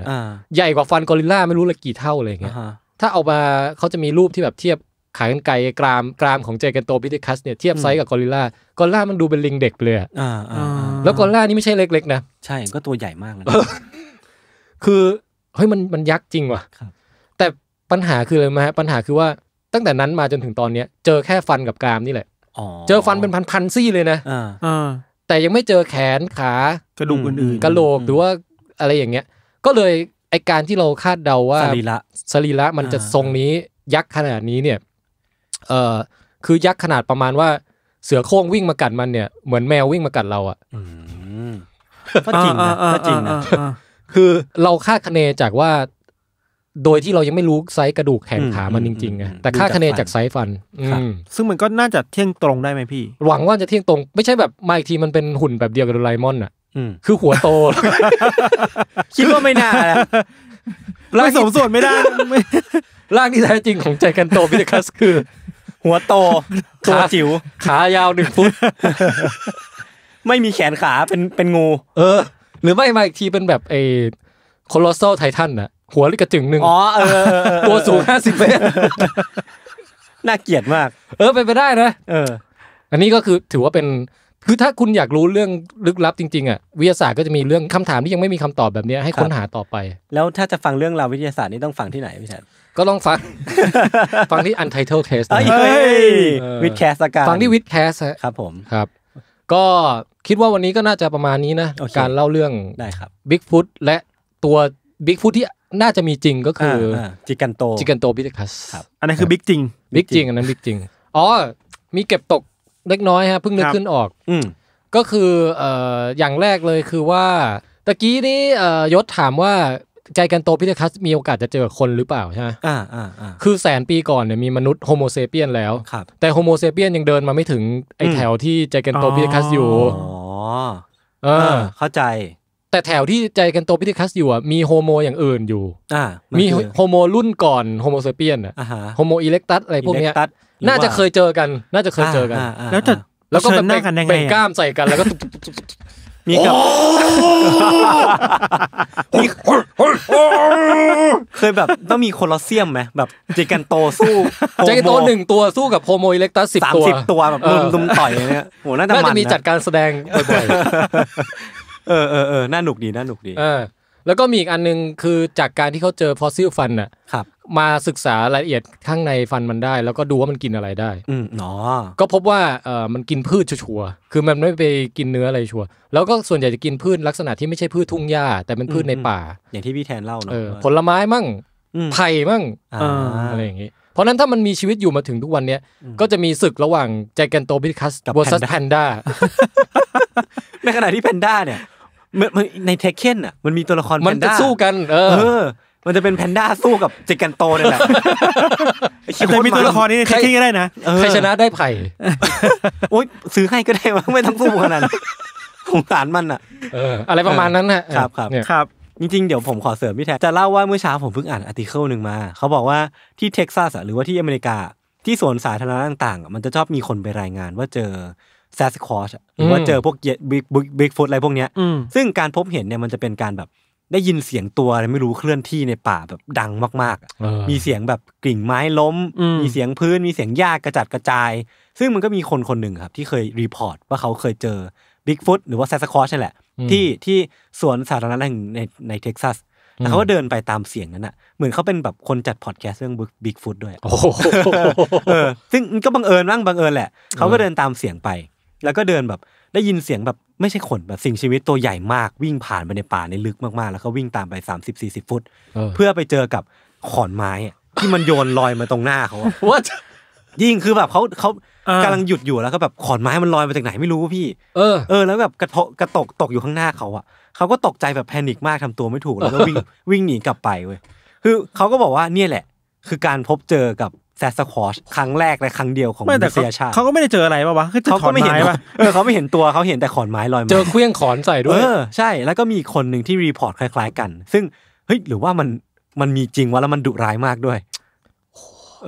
ใหญ่กว่าฟันกอริลลาไม่รู้ละกี่เท่าอะไรเงี้ย ถ้าเอามาเขาจะมีรูปที่แบบเทียบขายกันไกลกรามกรามของเจกันโตพิทิคัสเนี่ย เทียบไซส์กับกอริลลากอริลลามันดูเป็นลิงเด็กเลยอ่าแล้วกอริลลานี่ไม่ใช่เล็ก ๆ นะใช่ก็ตัวใหญ่มากเลย คือเฮ้ยมันมันยักษ์จริงว่ะแต่ปัญหาคืออะไรไหมฮะปัญหาคือว่าตั้งแต่นั้นมาจนถึงตอนเนี้ยเจอแค่ฟันกับกรามนี่แหละเจอฟันเป็นพันๆซี่ เลยนะแต่ยังไม่เจอแขน ขากระดูกอื่นๆกระโหลกหรือว่าอะไรอย่างเงี้ย ก็เลยไอการที่เราคาดเดาว่าสรีระสรีระมันจะทรงนี้ ยักษ์ขนาดนี้เนี่ย เออคือยักษ์ขนาดประมาณว่า เสือโคร่งวิ่งมากัด มันเนี่ยเหมือนแมววิ่งมากัดเราอ่ะก็จริงนะก็จริงนะคือเราคาดคะเนจากว่าโดยที่เรายังไม่รู้ไซส์กระดูกแขนขามันจริงๆไงแต่ค่าคะแนนจากไซส์ฟันซึ่งมันก็น่าจะเที่ยงตรงได้ไหมพี่ หวังว่าจะเที่ยงตรง ไม่ใช่แบบมาอีกทีมันเป็นหุ่นแบบเดียวกับโดไลมอนอ่ะคือหัวโต คิดว่าไม่น่าลร่างสมส่วนไม่ได้ร่าง ที่แท้จริงของใจกันโตพิเดคัสคือ หัวโตตัวจิ๋วขายาวหนึ่งฟุตไม่มีแขนขาเป็นเป็นงู เออ หรือไม่มาอีกทีเป็นแบบไอ้คอลอสโซไททันอ่ะหัวลิกระจึงหนึ่งอ๋อ เออ ตัวสูงห้าสิบเมตร น่าเกลียดมาก เออ เป็นไปได้นะ เออ อันนี้ก็คือถือว่าเป็น คือถ้าคุณอยากรู้เรื่องลึกลับจริงๆ อ่ะวิทยาศาสตร์ก็จะมีเรื่องคำถามที่ยังไม่มีคำตอบแบบนี้ ให้ค้นหาต่อไป แล้วถ้าจะฟังเรื่องราววิทยาศาสตร์นี่ต้องฟังที่ไหนพี่แทน ก็ลองฟัง ฟังที่ Untitled Case นยวิดแคสกันฟังที่วิดแคสครับผม ครับ ก็คิดว่าวันนี้ก็น่าจะประมาณนี้นะ การเล่าเรื่องได้ครับบิ๊กฟุตและตัวบิ๊กฟุตที่น่าจะมีจริงก็คืออจิกันโตจิกันโตบิทคัสครับอันนั้นคือบิ๊กจริงบิ๊กจริงอันนั้นบิ๊กจริง อ๋อ มีเก็บตกเล็กน้อยฮะเพิ่งนึกขึ้นออก อืก็คือเอ่ออย่างแรกเลยคือว่า ตะกี้นี้เอ่อยศถามว่า ใจกันโตพิทคัส มีโอกาสจะเจอคนหรือเปล่าใช่ไหมอ่าอ่าอคือแสนปีก่อนเนี่ยมีมนุษย์โฮโมเซเปียนแล้ว แต่โฮโมเซเปียนยังเดินมาไม่ถึงไอแถวที่ใจกันโตพิทคัสอยู่อ๋อเออเข้าใจแต่แถวที่ใจกันโตพิทคัสอยู่อ่ะมีโฮโมอย่างอื่นอยู่อ่ามีโฮโมรุ่นก่อนโฮโมเซเปียนอ่ะโฮโมอิเล็กตัสอะไรพวกเนี้ยน่าจะเคยเจอกัน น่าจะเคยเจอกัน แล้วจะแล้วก็เป็นเป็นกล้ามใส่กันแล้วก็มีกับมีเคยแบบต้องมีโคลอเซียมไหมแบบจกันโตสู้จกันโตหนึ่งตัวสู้กับโฮโมอิเล็กตัสสิบตัวสามสิบตัวแบบลุมต่อยเนี้ยโหน่ามันจะมีจัดการแสดงบ่อยเออเออเออน่าหนุกดีน่าหนุกดีเออแล้วก็มีอีกอันนึงคือจากการที่เขาเจอฟอสซิลฟันอ่ะครับมาศึกษารายละเอียดข้างในฟันมันได้ แล้วก็ดูว่ามันกินอะไรได้อืมเนาะก็พบว่าเออมันกินพืชชัวๆ คือมันไม่ไปกินเนื้ออะไรชัวร์แล้วก็ส่วนใหญ่จะกินพืชลักษณะที่ไม่ใช่พืชทุ่งหญ้าแต่เป็นพืชในป่า อย่างที่พี่แทนเล่าเนาะผลไม้มั่งไผ่มั่งอะไรอย่างงี้เพราะนั้นถ้ามันมีชีวิตอยู่มาถึงทุกวันเนี้ยก็จะมีศึกระหว่างแจกันโตพิคัสกับแพนด้า ในขณะที่แพนด้าเนี่ยในเทคเคนอ่ะมันมีตัวละครมันจะสู้กันเออมันจะเป็นแพนด้าสู้กับเจกันโตเนี่ยแหละจต่มีตัวละครนี้ใครที่ก็ได้นะใครชนะได้ไผ่โอ๊ยซื้อให้ก็ได้ไม่ต้องสู้ขนาดนนั้ผงสารมันอ่ะอะไรประมาณนั้นฮะครับ ครับครับจริงๆเดี๋ยวผมขอเสริมพี่แท็จะเล่าว่าเมื่อเช้าผมเพิ่งอ่านอาร์ติเคิลหนึ่งมา เขาบอกว่าที่เท็กซัสหรือว่าที่อเมริกาที่สวนสาธารณะต่างๆ มันจะชอบมีคนไปรายงานว่าเจอแซสคอชหรือว่าเจอพวกเบิ๊กบิ๊กฟุตอะไรพวกเนี้ยซึ่งการพบเห็นเนี่ยมันจะเป็นการแบบได้ยินเสียงตัวอะไรไม่รู้เคลื่อนที่ในป่าแบบดังมาก ๆ มีเสียงแบบกิ่งไม้ล้ม มีเสียงพื้นมีเสียงหญ้ากระจัดกระจาย ซึ่งมันก็มีคนคนหนึ่งครับที่เคยรีพอร์ตว่าเขาเคยเจอบิ๊กฟุตหรือว่าแซสคอชนี่แหละที่ที่สวนสาธารณะแห่งในในเท็กซัส แล้วเขาก็เดินไปตามเสียงนั้นอ่ะ เหมือนเขาเป็นแบบคนจัดพอดแคสต์เรื่องบิ๊กฟุตด้วยออ ซึ่งก็บังเอิญบ้างบังเอิญแหละเขาก็เดินตามเสียงไป แล้วก็เดินแบบได้ยินเสียงแบบไม่ใช่คนแบบสิ่งชีวิตตัวใหญ่มากวิ่งผ่านไปในป่าในลึกมากๆ แล้วเขาวิ่งตามไป 30 40ฟุตเพื่อไปเจอกับขอนไม้ที่มันโยนลอยมาตรงหน้าเขาว่ายิ่งคือแบบเขาเขากำลังหยุดอยู่แล้วก็แบบขอนไม้มันลอยมาจากไหนไม่รู้พี่ เออเออแล้วแบบกระทะกระตกตกอยู่ข้างหน้าเขาอ่ะเขาก็ตกใจแบบแพนิคมากทำตัวไม่ถูกแล้วก็วิ่งวิ่งหนีกลับไปเว้ยคือ เขาก็บอกว่าเนี่ยแหละคือการพบเจอกับแซสคอชครั้งแรกและครั้งเดียวของเซียชาเขาก็ไม่ได้เจออะไรป่าวะเขาก็ไม่เห็นป่ะเออเขาไม่เห็นตัวเขาเห็นแต่ขอนไม้ลอยมาเจอเครื่องขอนใส่ด้วยเออใช่แล้วก็มีคนหนึ่งที่รีพอร์ตคล้ายๆ กัน ซึ่งเฮ้ยหรือว่ามันมันมีจริงวะแล้วมันดุร้ายมากด้วย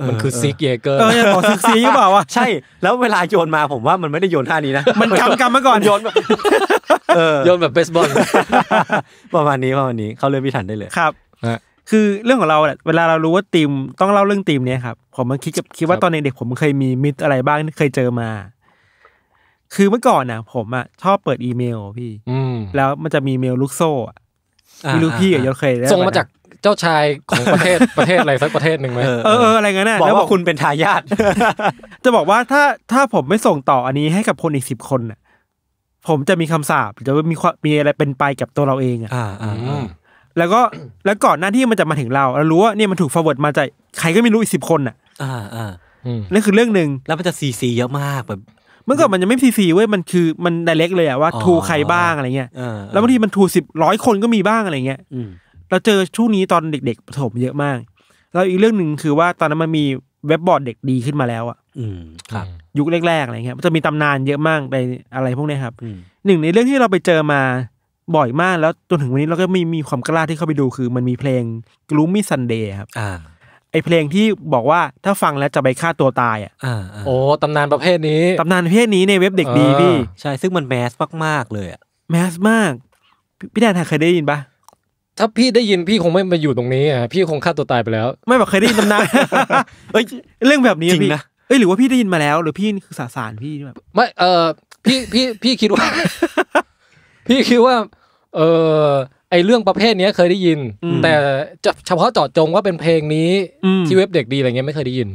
มันคือซิกเยเกอร์เออบอกซิกซีหรือเปล่าวะใช่แล้วเวลาโยนมา ผมว่ามันไม่ได้โยนท่านี้นะมันกำกำมาก่อนโยนแบบโยนแบบเบสบอลประมาณนี้ประมาณนี้เขาเลยนพิถันได้เลยครับคือเรื่องของเราเวลาเรารู้ว่าทีมต้องเล่าเรื่องทีมเนี้ยครับผมมันคิดกับคิดว่าตอนเด็กผมเคยมีมิตอะไรบ้างเคยเจอมา คือเมื่อก่อนนะผมอ่ะชอบเปิดอีเมลพี่แล้วมันจะมีเมลลูกโซ่มีลูกพี่กับยเคยส่งมาจากเจ้าชายของประเทศประเทศอะไรสักประเทศหนึ่งไหมเอออะไรเงี้ยนะบอกว่าคุณเป็นทายาทจะบอกว่าถ้าถ้าผมไม่ส่งต่ออันนี้ให้กับคนอีกสิบคนน่ะ ผมจะมีคำสาปจะมีมีอะไรเป็นไปกับตัวเราเองอ่ะแล้วก็แล้วก่อนหน้าที่มันจะมาถึงเราเรารู้ว่านี่มันถูกฟอร์เวิร์ดมาจากใครก็ไม่รู้อีกสิบคนอ่ะ อ่าอ่านั่นคือเรื่องหนึ่งแล้วมันจะซีซีเยอะมากแบบ เมื่อก่อนมันยังไม่ซีซีเว้ย มันคือมันไดเล็กเลยอะว่าทูใครบ้างอะไรเงี้ย แล้วบางทีมันทูสิบร้อยคนก็มีบ้างอะไรเงี้ยเราเจอช่วงนี้ตอนเด็กๆผสมเยอะมาก แล้วอีกเรื่องหนึ่งคือว่าตอนนั้นมันมีเว็บบอร์ดเด็กดีขึ้นมาแล้วอ่ะอืมครับ ยุคแรกๆอะไรเงี้ยมันจะมีตำนานเยอะมากในอะไรพวกนี้ครับหนึ่งในเรื่องที่เราไปเจอมาบ่อยมากแล้วจนถึงวันนี้เราก็มีมีความกล้าที่เข้าไปดูคือมันมีเพลง Gloomy Sunday ครับอ่า ไอเพลงที่บอกว่าถ้าฟังแล้วจะไปฆ่าตัวตายอ่ะโอ้ตำนานประเภทนี้ตำนานประเภทนี้ในเว็บเด็กดีพี่ใช่ซึ่งมันแมสมากๆเลยอ่ะแมสมากพี่แดนเคยได้ยินปะถ้าพี่ได้ยินพี่คงไม่มาอยู่ตรงนี้อ่ะพี่คงฆ่าตัวตายไปแล้ว ไม่แบบเคยได้ยินตำนานเฮ้ยเรื่องแบบนี้จริงนะเอ้ย หรือว่าพี่ได้ยินมาแล้ว หรือพี่คือสาสารพี่แบบไม่เออพี่พี่พี่คิดว่า พี่คิดว่า เออไอเรื่องประเภทเนี้ยเคยได้ยิน แต่เฉพาะเจาะจงว่าเป็นเพลงนี้ที่เว็บเด็กดีอะไรเงี้ยไม่เคยได้ยิน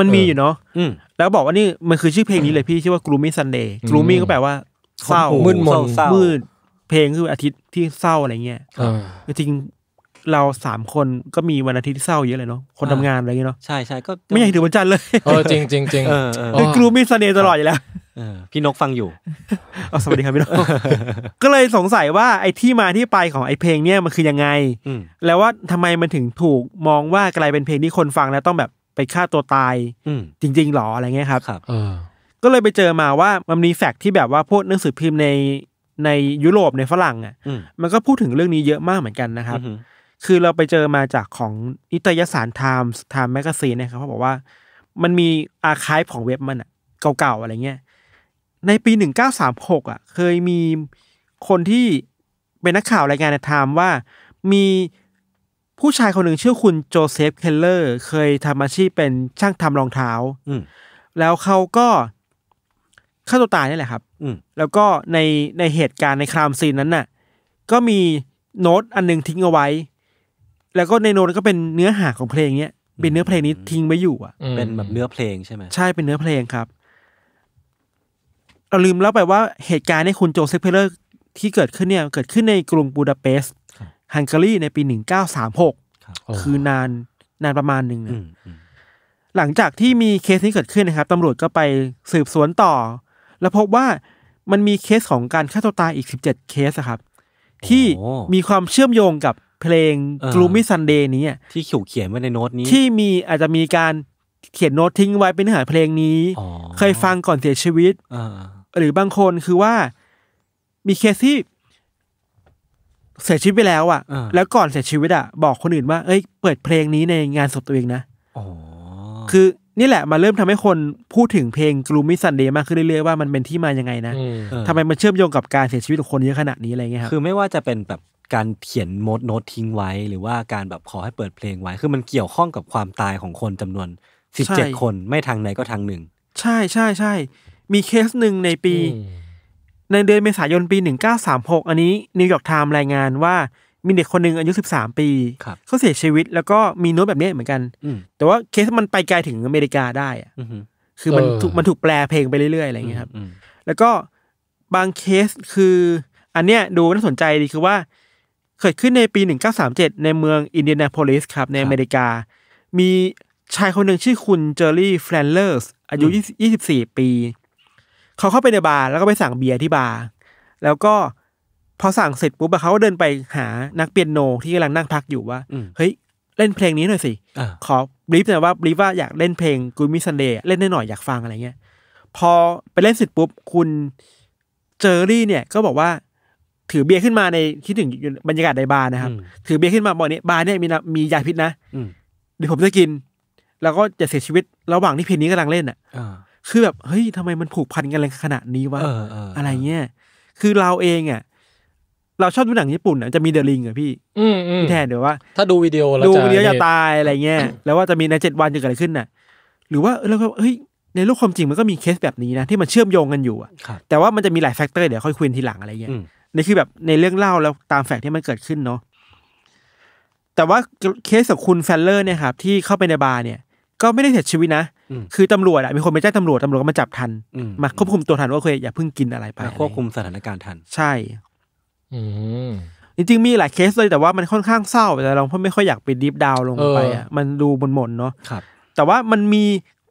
มันมีอยู่เนาะแล้วบอกว่านี่มันคือชื่อเพลงนี้เลยพี่ชื่อว่า gloomy sunday gloomy ก็แปลว่าเศร้ามืดมนมืดเพลงคืออาทิตย์ที่เศร้าอะไรเงี้ยจริงเราสามคนก็มีวันอาทิตย์ที่เศร้าเยอะเลยเนาะคนทำงานอะไรเงี้ยเนาะใช่ใช่ก็ไม่อยากถือวันจันทร์เลยเออจริงจริงจริงเออครูมีเสน่ห์ตลอดอยู่แล้วพี่นกฟังอยู่เอาสวัสดีครับพี่นก ก็เลยสงสัยว่าไอ้ที่มาที่ไปของไอ้เพลงเนี่ยมันคือยังไง แล้วว่าทำไมมันถึงถูกมองว่ากลายเป็นเพลงที่คนฟังแล้วต้องแบบไปฆ่าตัวตายจริง ๆ หรออะไรเงี้ยครับก็เลยไปเจอมาว่ามันมีแฟกต์ที่แบบว่าพวกหนังสือพิมพ์ในในยุโรปในฝรั่งอ่ะมันก็พูดถึงเรื่องนี้เยอะมากเหมือนกันนะครับคือเราไปเจอมาจากของนิตยสารไทม์ไทม์แมกซีนนะครับเขาบอกว่า มันมีอาร์คายของเว็บมันอ่ะ เก่าๆ อะไรเงี้ย ในปีหนึ่งเก้าสามหกอ่ะ เคยมีคนที่เป็นนักข่าวรายงานในไทม์ว่ามีผู้ชายคนหนึ่งชื่อคุณโจเซฟเคลเลอร์ เคยทำอาชีพเป็นช่างทำรองเท้าแล้วเขาก็ฆ่าตัวตายนี่แหละครับอืแล้วก็ในในเหตุการณ์ในครามซีนนั้นน่ะ ก็มีโน้ตอันนึงทิ้งเอาไว้ แล้วก็ในโน้ตก็เป็นเนื้อหาของเพลงเนี้ย เป็นเนื้อเพลงนี้ทิ้งไว้อยู่อ่ะ เป็นแบบเนื้อเพลงใช่ไหมใช่ เป็นเนื้อเพลงครับเราลืมแล้วไปว่าเหตุการณ์ในคุณโจเซฟเพเลอร์ที่เกิดขึ้นเนี่ยเกิดขึ้นในกรุงบูดาเปสต์ฮังการีในปีหนึ่งเก้าสามหกคือนานนานประมาณหนึ่งนะหลังจากที่มีเคสนี้เกิดขึ้นนะครับตำรวจก็ไปสืบสวนต่อแล้วพบว่ามันมีเคสของการฆ่าตัวตายอีกสิบเจ็ดเคสครับ ที่มีความเชื่อมโยงกับเพลง Gloomy Sunday นี้ที่เขียวเขียนไว้ในโน้ตนี้ที่มีอาจจะมีการเขียนโน้ตทิ้งไว้เป็นเนื้อหาเพลงนี้เคยฟังก่อนเสียชีวิตหรือบางคนคือว่ามีเคสที่เสียชีวิตไปแล้วอ่ะแล้ว ก่อนเสียชีวิตอ่ะบอกคนอื่นว่าเอ้ยเปิดเพลงนี้ในงานศพตัวเองนะคือนี่แหละมาเริ่มทำให้คนพูดถึงเพลง Gloomy Sunday มากขึ้นเรื่อยๆว่ามันเป็นที่มายังไงนะทำไมมันเชื่อมโยงกับการเสียชีวิตของคนเยอะขนาดนี้อะไรเงี้ยครับคือไม่ว่าจะเป็นแบบการเขียนโมดโน้ตทิ้งไว้ หรือว่าการแบบขอให้เปิดเพลงไว้คือมันเกี่ยวข้องกับความตายของคนจำนวนสิบเจ็ดคนไม่ทางไหนก็ทางหนึ่ง ใช่ใช่ใช่มีเคสหนึ่งในปี ในเดือนเมษายนปีหนึ่งเก้าสามหกอันนี้นิวยอร์กไทม์รายงานว่ามีเด็กคนหนึ่งอายุสิบสามปี เขาเสียชีวิตแล้วก็มีโน้ตแบบนี้เหมือนกัน แต่ว่าเคสมันไปไกลถึงอเมริกาได้อคือมันถูกมันถูกแปลเพลงไปเรื่อยๆอะไรอย่างนี้ครับ แล้วก็บางเคสคือ อันเนี้ยดูน่าสนใจดีคือว่าเกิดขึ้นในปีหนึ่งเก้าาสมเจ็ดในเมืองอินเดียนาโพลิสครับในอเมริกา มีชายคนหนึ่งชื่อคุณเจอร์รี่แฟลนเลอร์สอายุยี่สิบสี่ปีเขาเข้าไปในบาร์แล้วก็ไปสั่งเบียร์ที่บาร์แล้วก็พอสั่งเสร็จปุ๊บเขาเดินไปหานักเปียโนที่กำลังนั่งพักอยู่ว่า เฮ้ยเล่นเพลงนี้หน่อยสิ ขอบีฟแต่ว่าบีฟว่าอยากเล่นเพลงกูมิซันเดย์เล่นได้หน่อยอยากฟังอะไรเงี้ย พอไปเล่นเสร็จปุ๊บ คุณเจอรี่เนี่ย ก็บอกว่า ถือเบียร์ขึ้นมาใน คิดถึงบรรยากาศในบาร์นะครับ ถือเบียร์ขึ้นมาบอกนี้บาร์เนี่ยมีมียาพิษนะเดี๋ยวผมจะกิน แล้วก็จะเสียชีวิต ระหว่างที่เพลงนี้กำลังเล่นอ่ะคือแบบเฮ้ยทำไมมันผูกพันกันแรขนาดนี้วะอะไรเงี้ยคือเราเองอ่ะเราชอบดูหนังญี่ปุ่นอ่ะจะมีเดอะลิงเหรอพี่อืมพี่แทนเดี๋ยวว่าถ้าดูวิดีโอดูวิดีโอจะตายอะไรเงี้ยแล้วว่าจะมีในเจ็ดวันจะเกิดอะไรขึ้นน่ะ หรือว่าแล้วก็เฮ้ย ในโลกความจริงมันก็มีเคสแบบนี้นะที่มันเชื่อมโยงกันอยู่อะแต่ว่ามันจะมีหลายแฟกเตอร์เดี๋ยวค่อยคุยทีหลังอะไรเงี้ยนี่คือแบบในเรื่องเล่าแล้วตามแฟกที่มันเกิดขึ้นเนาะแต่ว่าเคสของคุณแฟลเลอร์เนี่ยครับที่เข้าไปในบาร์เนี่ยก็ไม่ได้เสียชีวิตนะ คือตำรวจอะมีคนไปแจ้งตำรวจตำรวจก็มาจับทันมาควบคุมตัวทันว่าเคยอย่าเพิ่งกินอะไรไปควบคุมสถานการณ์ทันใช่จริงๆมีหลายเคสเลยแต่ว่ามันค่อนข้างเศร้า แต่เราเพ่ไม่ค่อยอยากไปดิฟดาวลงไปอ่ะ มันดูบนหมดเนาะแต่ว่ามันมี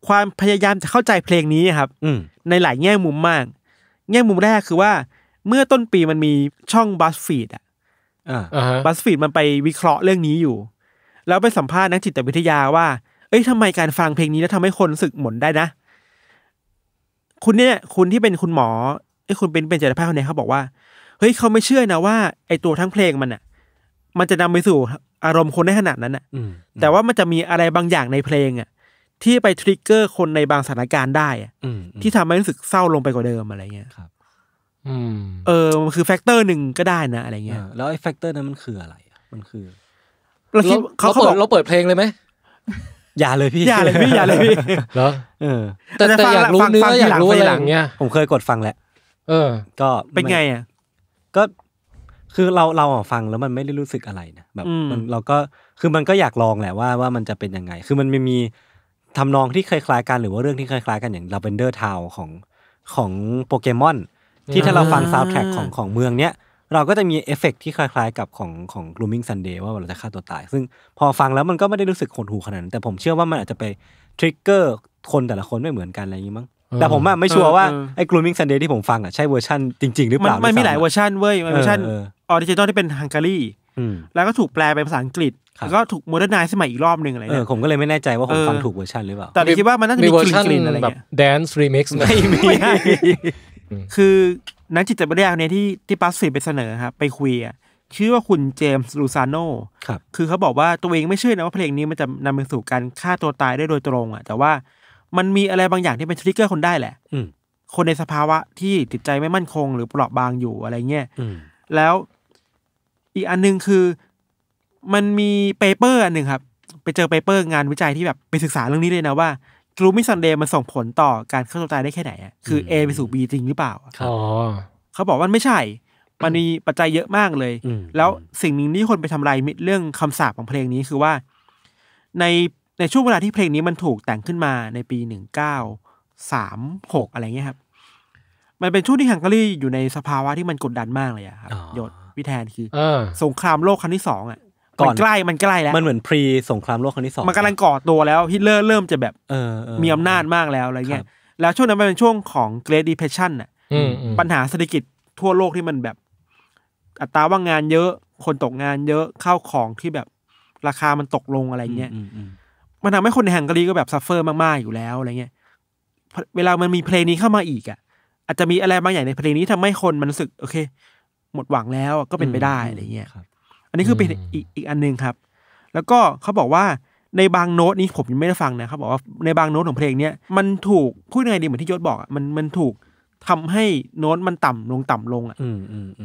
ความพยายามจะเข้าใจเพลงนี้ครับ อืในหลายแง่มุมมาก แง่มุมแรกคือว่า เมื่อต้นปีมันมีช่องบัสฟีดอ่ะบัสฟีดมันไปวิเคราะห์เรื่องนี้อยู่ แล้วไปสัมภาษณ์นักจิตวิทยาว่า เอ้ยทำไมการฟังเพลงนี้แล้วทำให้คนรู้สึกหมุนได้นะ คุณเนี่ย คุณที่เป็นคุณหมอไอ้คุณเป็นเป็นจิตแพทย์คนนี้เขาบอกว่าเฮ้ยเขาไม่เชื่อนะว่า ไอตัวทั้งเพลงมันอ่ะ มันจะนำไปสู่อารมณ์คนได้ขนาดนั้นอ่ะแต่ว่ามันจะมีอะไรบางอย่างในเพลงอ่ะ ที่ไปทริกเกอร์คนในบางสถานการณ์ได้อะที่ทำให้รู้สึกเศร้าลงไปกว่าเดิมอะไรเงี้ยครับเออ มันคือแฟกเตอร์หนึ่งก็ได้นะอะไรเงี้ยแล้วไอ้แฟกเตอร์นั้นมันคืออะไรมันคือเราคิดเขาเปิบอกเราเปิดเพลงเลยไหม อย่าเลยพี่อย่าเลยพี่อย่าเลยพี่เหรอเออ แต่แต่อยากรู้เนื้ออยากรู้อะไรอย่างเงี้ยผมเคยกดฟังแหละ เออ ก็เป็นไง อ่ะก็คือเราเราฟังแล้วมันไม่ได้รู้สึกอะไรนะแบบมันเราก็คือมันก็อยากลองแหละว่าว่ามันจะเป็นยังไง คือมันไม่มีทำนองที่คล้ายๆกันหรือว่าเรื่องที่คล้ายๆกันอย่างลาเวนเดอร์ทาวของของโปเกมอน ที่ถ้าเราฟังซาวด์แทร็กของของเมืองเนี้ย เราก็จะมีเอฟเฟกที่คล้ายๆ กับของของกลูมิงซันเดย์ว่าเราจะฆ่าตัวตาย ซึ่งพอฟังแล้วมันก็ไม่ได้รู้สึกโหดหูขนาดนั้น แต่ผมเชื่อว่ามันอาจจะไปทริกเกอร์คนแต่ละคนไม่เหมือนกันอะไรอย่างนี้มั้งแต่ผมอะไม่ชัวร์ว่าไอ้ g r o o ิ i n g Sunday ที่ผมฟังอะใช่เวอร์ชันจริงๆหรือเปล่า มันมีหลายเวอร์ชันเว้ยเวอร์ชันออริจินอลที่เป็นฮังการีแล้วก็ถูกแปลเป็นภาษาอังกฤษแล้วก็ถูกโมเดิร์นไนซ์สมัยอีกรอบหนึ่งอะไรเนี่ยผมก็เลยไม่แน่ใจว่าผมฟังถูกเวอร์ชันหรือเปล่า แต่คิดว่ามันน่าจะมีกลิ่นอะไรแบบแดนซ์รีมิกซ์ไม่มีคือนักจิตวิทยาเนี่ยที่ที่ปัสซีไปเสนอครับไปคุยชื่อว่าคุณเจมส์ลูซานโนครับ คือเขาบอกว่าตัวเองไม่เชื่อนะว่าเพลงนี้มันจะนำไปสู่การฆ่าตัวตายได้โดยตรง อ่ะ แต่ว่ามันมีอะไรบางอย่างที่เป็นทริกเกอร์คนได้แหละ คนในสภาวะที่จิตใจไม่มั่นคง หรือเปราะบางอยู่อะไรเงี้ย แล้วอีกอันนึงคือ มันมีเปเปอร์อันหนึ่งครับ ไปเจอเปเปอร์งานวิจัยที่แบบไปศึกษาเรื่องนี้เลยนะว่ากรูมิสันเดย์มันส่งผลต่อการเข้าตัวตายได้แค่ไหนอ่ะคือ A ไปสู่ B จริงหรือเปล่าอ๋อเขาบอกว่าไม่ใช่ มันมีปัจจัยเยอะมากเลยแล้วสิ่งหนึ่งที่คนไปทำลายมิดเรื่องคำสาปของเพลงนี้คือว่าในในช่วงเวลาที่เพลงนี้มันถูกแต่งขึ้นมาในปีหนึ่งเก้าสามหกอะไรเงี้ยครับ มันเป็นช่วงที่ฮังการีอยู่ในสภาวะที่มันกดดันมากเลยอะครับยศวิแทนคือสงครามโลกครั้งที่สองอะก่อนใกล้มันใกล้แล้วมันเหมือนพรี สงครามโลกครั้งที่สองมันกำลังก่อตัวแล้วฮิตเลอร์เริ่มจะแบบมีอำนาจมากแล้วอะไรเงี้ยแล้วช่วงนั้นมันเป็นช่วงของเกรดด d เพชชั่น่ะปัญหาเศรษฐกิจทั่วโลกที่มันแบบ อัตราว่างงานเยอะคนตกงานเยอะข้าวของที่แบบราคามันตกลงอะไรเงี้ยมันทำให้คนในฮังการีก็แบบซัฟเฟอร์มาก ๆ อยู่แล้วอะไรเงี้ย เวลามันมีเพลงนี้เข้ามาอีกอ่ะอาจจะมีอะไรบางอย่างในเพลงนี้ทำให้คนมันรู้สึก โอเค หมดหวังแล้วก็เป็นไปได้อะไรเงี้ยครับอันนี้คือเป็นอีกอีกอันหนึ่งครับ แล้วก็เขาบอกว่าในบางโน้ตนี้ผมยังไม่ได้ฟังนะเขาบอกว่าในบางโน้ตของเพลงเนี้ยมันถูกพูดยังไงดีเหมือนที่ยศบอกมันมันถูกทำให้โน้ตมันต่ำ ลงต่ำลง อ่ะ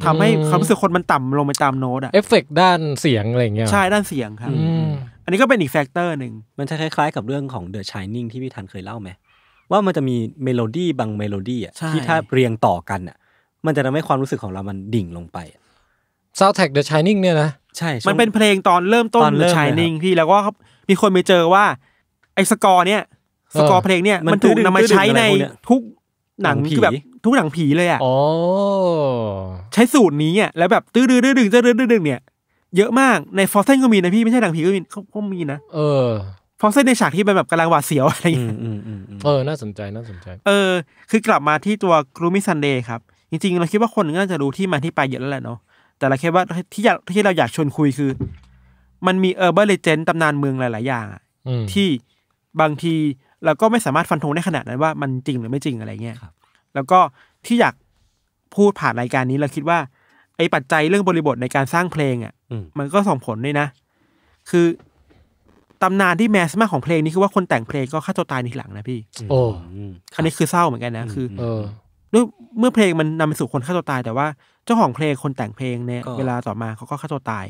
ทำให้ความรู้สึกคนมันต่ำลงไปตามโน้ตอ่ะเอฟเฟกด้านเสียงอะไรเงี้ยใช่ด้านเสียงครับันนี้ก็เป็นอีกแฟกเตอร์หนึ่งมันจะคล้าย ๆ กับเรื่องของ The Shining ที่พี่ทันเคยเล่าไหมว่ามันจะมีเมโลดี้บางเมโลดี้อ่ะที่ถ้าเรียงต่อกันอ่ะมันจะทำให้ความรู้สึกของเรามันดิ่งลงไปซาวแท็กเดอะชายนิ่งเนี่ยนะใช่ มันเป็นเพลงตอนเริ่มต้นเดอะชายนิ่งพี่แล้วก็มีคนไปเจอว่าไอ้สกอร์เนี่ยสกอร์เพลงเนี่ยมันถูกนำมาใช้ในทุกหนังผีแบบทุกหนังผีเลยอ่ะใช้สูตรนี้อ่ะแล้วแบบตื้อดื้อดืดึงตื้ดืดื้อดึงเนี่ยเยอะมากในฟอสเซนก็มีนะพี่ไม่ใช่หนังผีก็มีเขามีนะเออฟอสเซนในฉากที่เป็นแบบกำลังหวาดเสียวอะไรอย่างเงี้ยเออน่าสนใจน่าสนใจ เออ คือกลับมาที่ตัวกรูมิซันเดย์ครับ จริง ๆ เราคิดว่าคนน่าจะรู้ที่มาที่ไปเยอะแล้วแหละเนาะแต่เราแค่ว่าที่อยากที่เราอยากชวนคุยคือ มันมีเออร์เบอร์เลเจนต์ตำนานเมืองหลาย ๆ อย่างที่บางทีเราก็ไม่สามารถฟันธงได้ขนาดนั้นว่า มันจริงหรือไม่จริงอะไรเงี้ยแล้วก็ที่อยากพูดผ่านรายการนี้เราคิดว่าไอ้ปัจจัยเรื่องบริบทในการสร้างเพลงอะ่ะ มันก็ส่งผลด้วยนะ คือตำนานที่แมสมากของเพลงนี้คือว่าคนแต่งเพลงก็ฆ่าตัวตายในทีหลัง นะพี่โอ้อันนี้คือเศร้าเหมือนกันนะ คือด้วยเมื่อเพลงมันนำไปสู่คนฆ่าตัวตาย แต่ว่า เจ้าของเพลงคนแต่งเพลงเนี่ย เวลาต่อมาเขาก็ฆ่าตัวตาย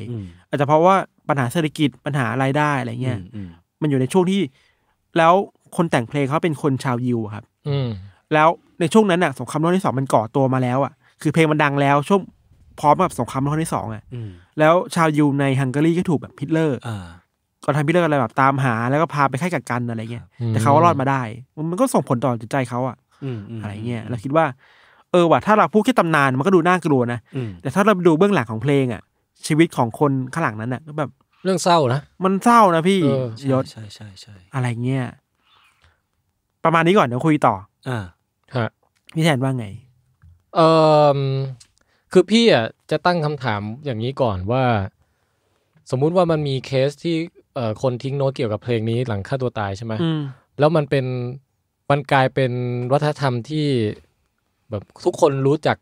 อาจจะเพราะว่าปัญหาเศรษฐกิจปัญหารายได้อะไรเงี้ย มันอยู่ในช่วงที่แล้วคนแต่งเพลงเขาเป็นคนชาวยิวครับ อืแล้วในช่วงนั้นอ่ะสงครามโลกที่สองมันก่อตัวมาแล้ว อ่ะ คือเพลงมันดังแล้ว ช่วงพร้อมกับสงครามโลกครั้งที่สองอ่ะแล้วชาวยูในฮังการีก็ถูกแบบพิเลอร์ก่อนทำพิเลอร์อะไรแบบตามหา แล้วก็พาไปค่ายกักกันอะไร เงี้ย แต่เขารอดมาได้ มันก็ส่งผลต่อจิตใจเขาอ่ะอะไรเงี้ยเราคิดว่า เออว่ะ ถ้าเราพูดแค่ตำนานมันก็ดูน่ากลัวนะ แต่ถ้าเราดูเบื้องหลังของเพลง อ่ะ ชีวิตของคนข้างหลังนั้นอ่ะ ก็แบบ เรื่องเศร้านะ มันเศร้านะพี่ยศใช่ใช่ใช่อะไรเงี้ย ประมาณนี้ก่อนเดี๋ยวคุยต่ออ่าฮะพี่แทนว่าไง เออคือพี่อ่ะจะตั้งคำถามอย่างนี้ก่อนว่า สมมุติว่ามันมีเคสที่เอ่อคนทิ้งโน้ตเกี่ยวกับเพลงนี้ หลังฆ่าตัวตายใช่ไหมแล้วมันเป็นมันกลายเป็นวัฒนธรรมที่แบบทุกคนรู้จัก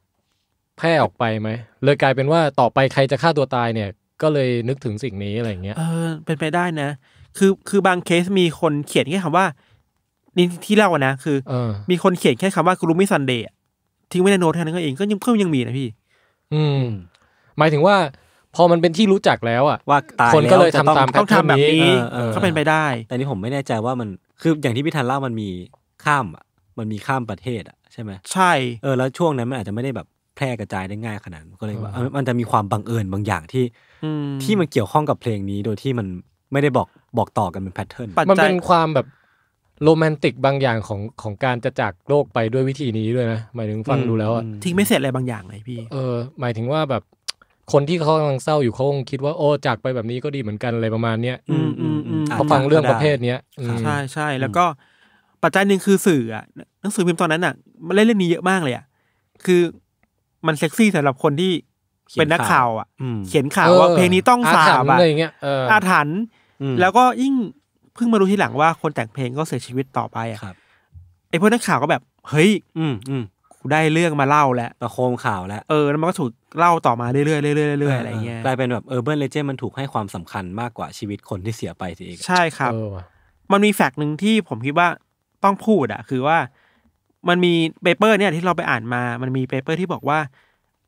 แพร่ออกไปไหมเลยกลายเป็นว่าต่อไปใครจะฆ่าตัวตายเนี่ย ก็เลยนึกถึงสิ่งนี้อะไรเงี้ยเออ เป็นไปได้นะ คือคือบางเคสมีคนเขียนแค่คำว่านี่ที่เล่านะคืออ มีคนเขียนแค่คำว่ากรุมิซันเดย์ทิ้งไว้ในโน้ตแค่นั้นก็เองก็ยังเพิ่มยังมีนะพี่อืมหมายถึงว่าพอมันเป็นที่รู้จักแล้วอ่ะว่าตายคนก็เลยทำตามต้อทำแบบนี้ก็เป็นไปได้ แต่นี่ผมไม่แน่ใจว่ามันคืออย่างที่พี่ธันเล่ามันมีข้ามอ่ะมันมีข้ามประเทศอ่ะใช่ไหมใช่เออแล้วช่วงนั้นมันอาจจะไม่ได้แบบแพร่กระจายได้ง่ายขนาดก็เลยว่ามันจะมีความบังเอิญบางอย่างที่ที่มันเกี่ยวข้องกับเพลงนี้โดยที่มันไม่ได้บอกบอกต่อกันเป็นแพทเทิร์นมันเป็นความแบบโรแมนติกบางอย่างของของการจะจากโลกไปด้วยวิธีนี้ด้วยนะหมายถึงฟังดูแล้วอะทิ้งไม่เสร็จอะไรบางอย่างเลยพี่เออหมายถึงว่าแบบคนที่เขากำลังเศร้าอยู่เขาคงคิดว่าโอ้จากไปแบบนี้ก็ดีเหมือนกันอะไรประมาณเนี้ยอืมอืมอฟังเรื่องประเภทเนี้ยใช่ใช่แล้วก็ปัจจัยหนึ่งคือสื่ออะหนังสือพิมพ์ตอนนั้นอ่ะ มันเล่นเรื่องนี้เยอะมากเลยอ่ะคือมันเซ็กซี่สำหรับคนที่เป็นนักข่าวอ่ะเขียนข่าวว่าเพลงนี้ต้องสาบอะอาถรรพ์แล้วก็ยิ่งพิ่งมารู้ทีหลังว่าคนแต่งเพลงก็เสียชีวิตต่อไปอ่ะครับไอพวกนักข่าวก็แบบเฮ้ยอืมอืมได้เรื่องมาเล่าแล้วมาะโคมข่าวแล้วเออแล้วมันก็ถูกเล่าต่อมาเรื่อยๆเรื่อยๆเรื่อยๆอะไรเงี้ยกลายเป็นแบบเออเบิร์นเลเจนมันถูกให้ความสำคัญมากกว่าชีวิตคนที่เสียไปสิเอง ใช่ครับมันมีแฟกต์หนึ่งที่ผมคิดว่าต้องพูดอ่ะคือว่า มันมีเปเปอร์ เนี่ย ที่เราไปอ่านมา มันมีเปเปอร์ที่บอกว่า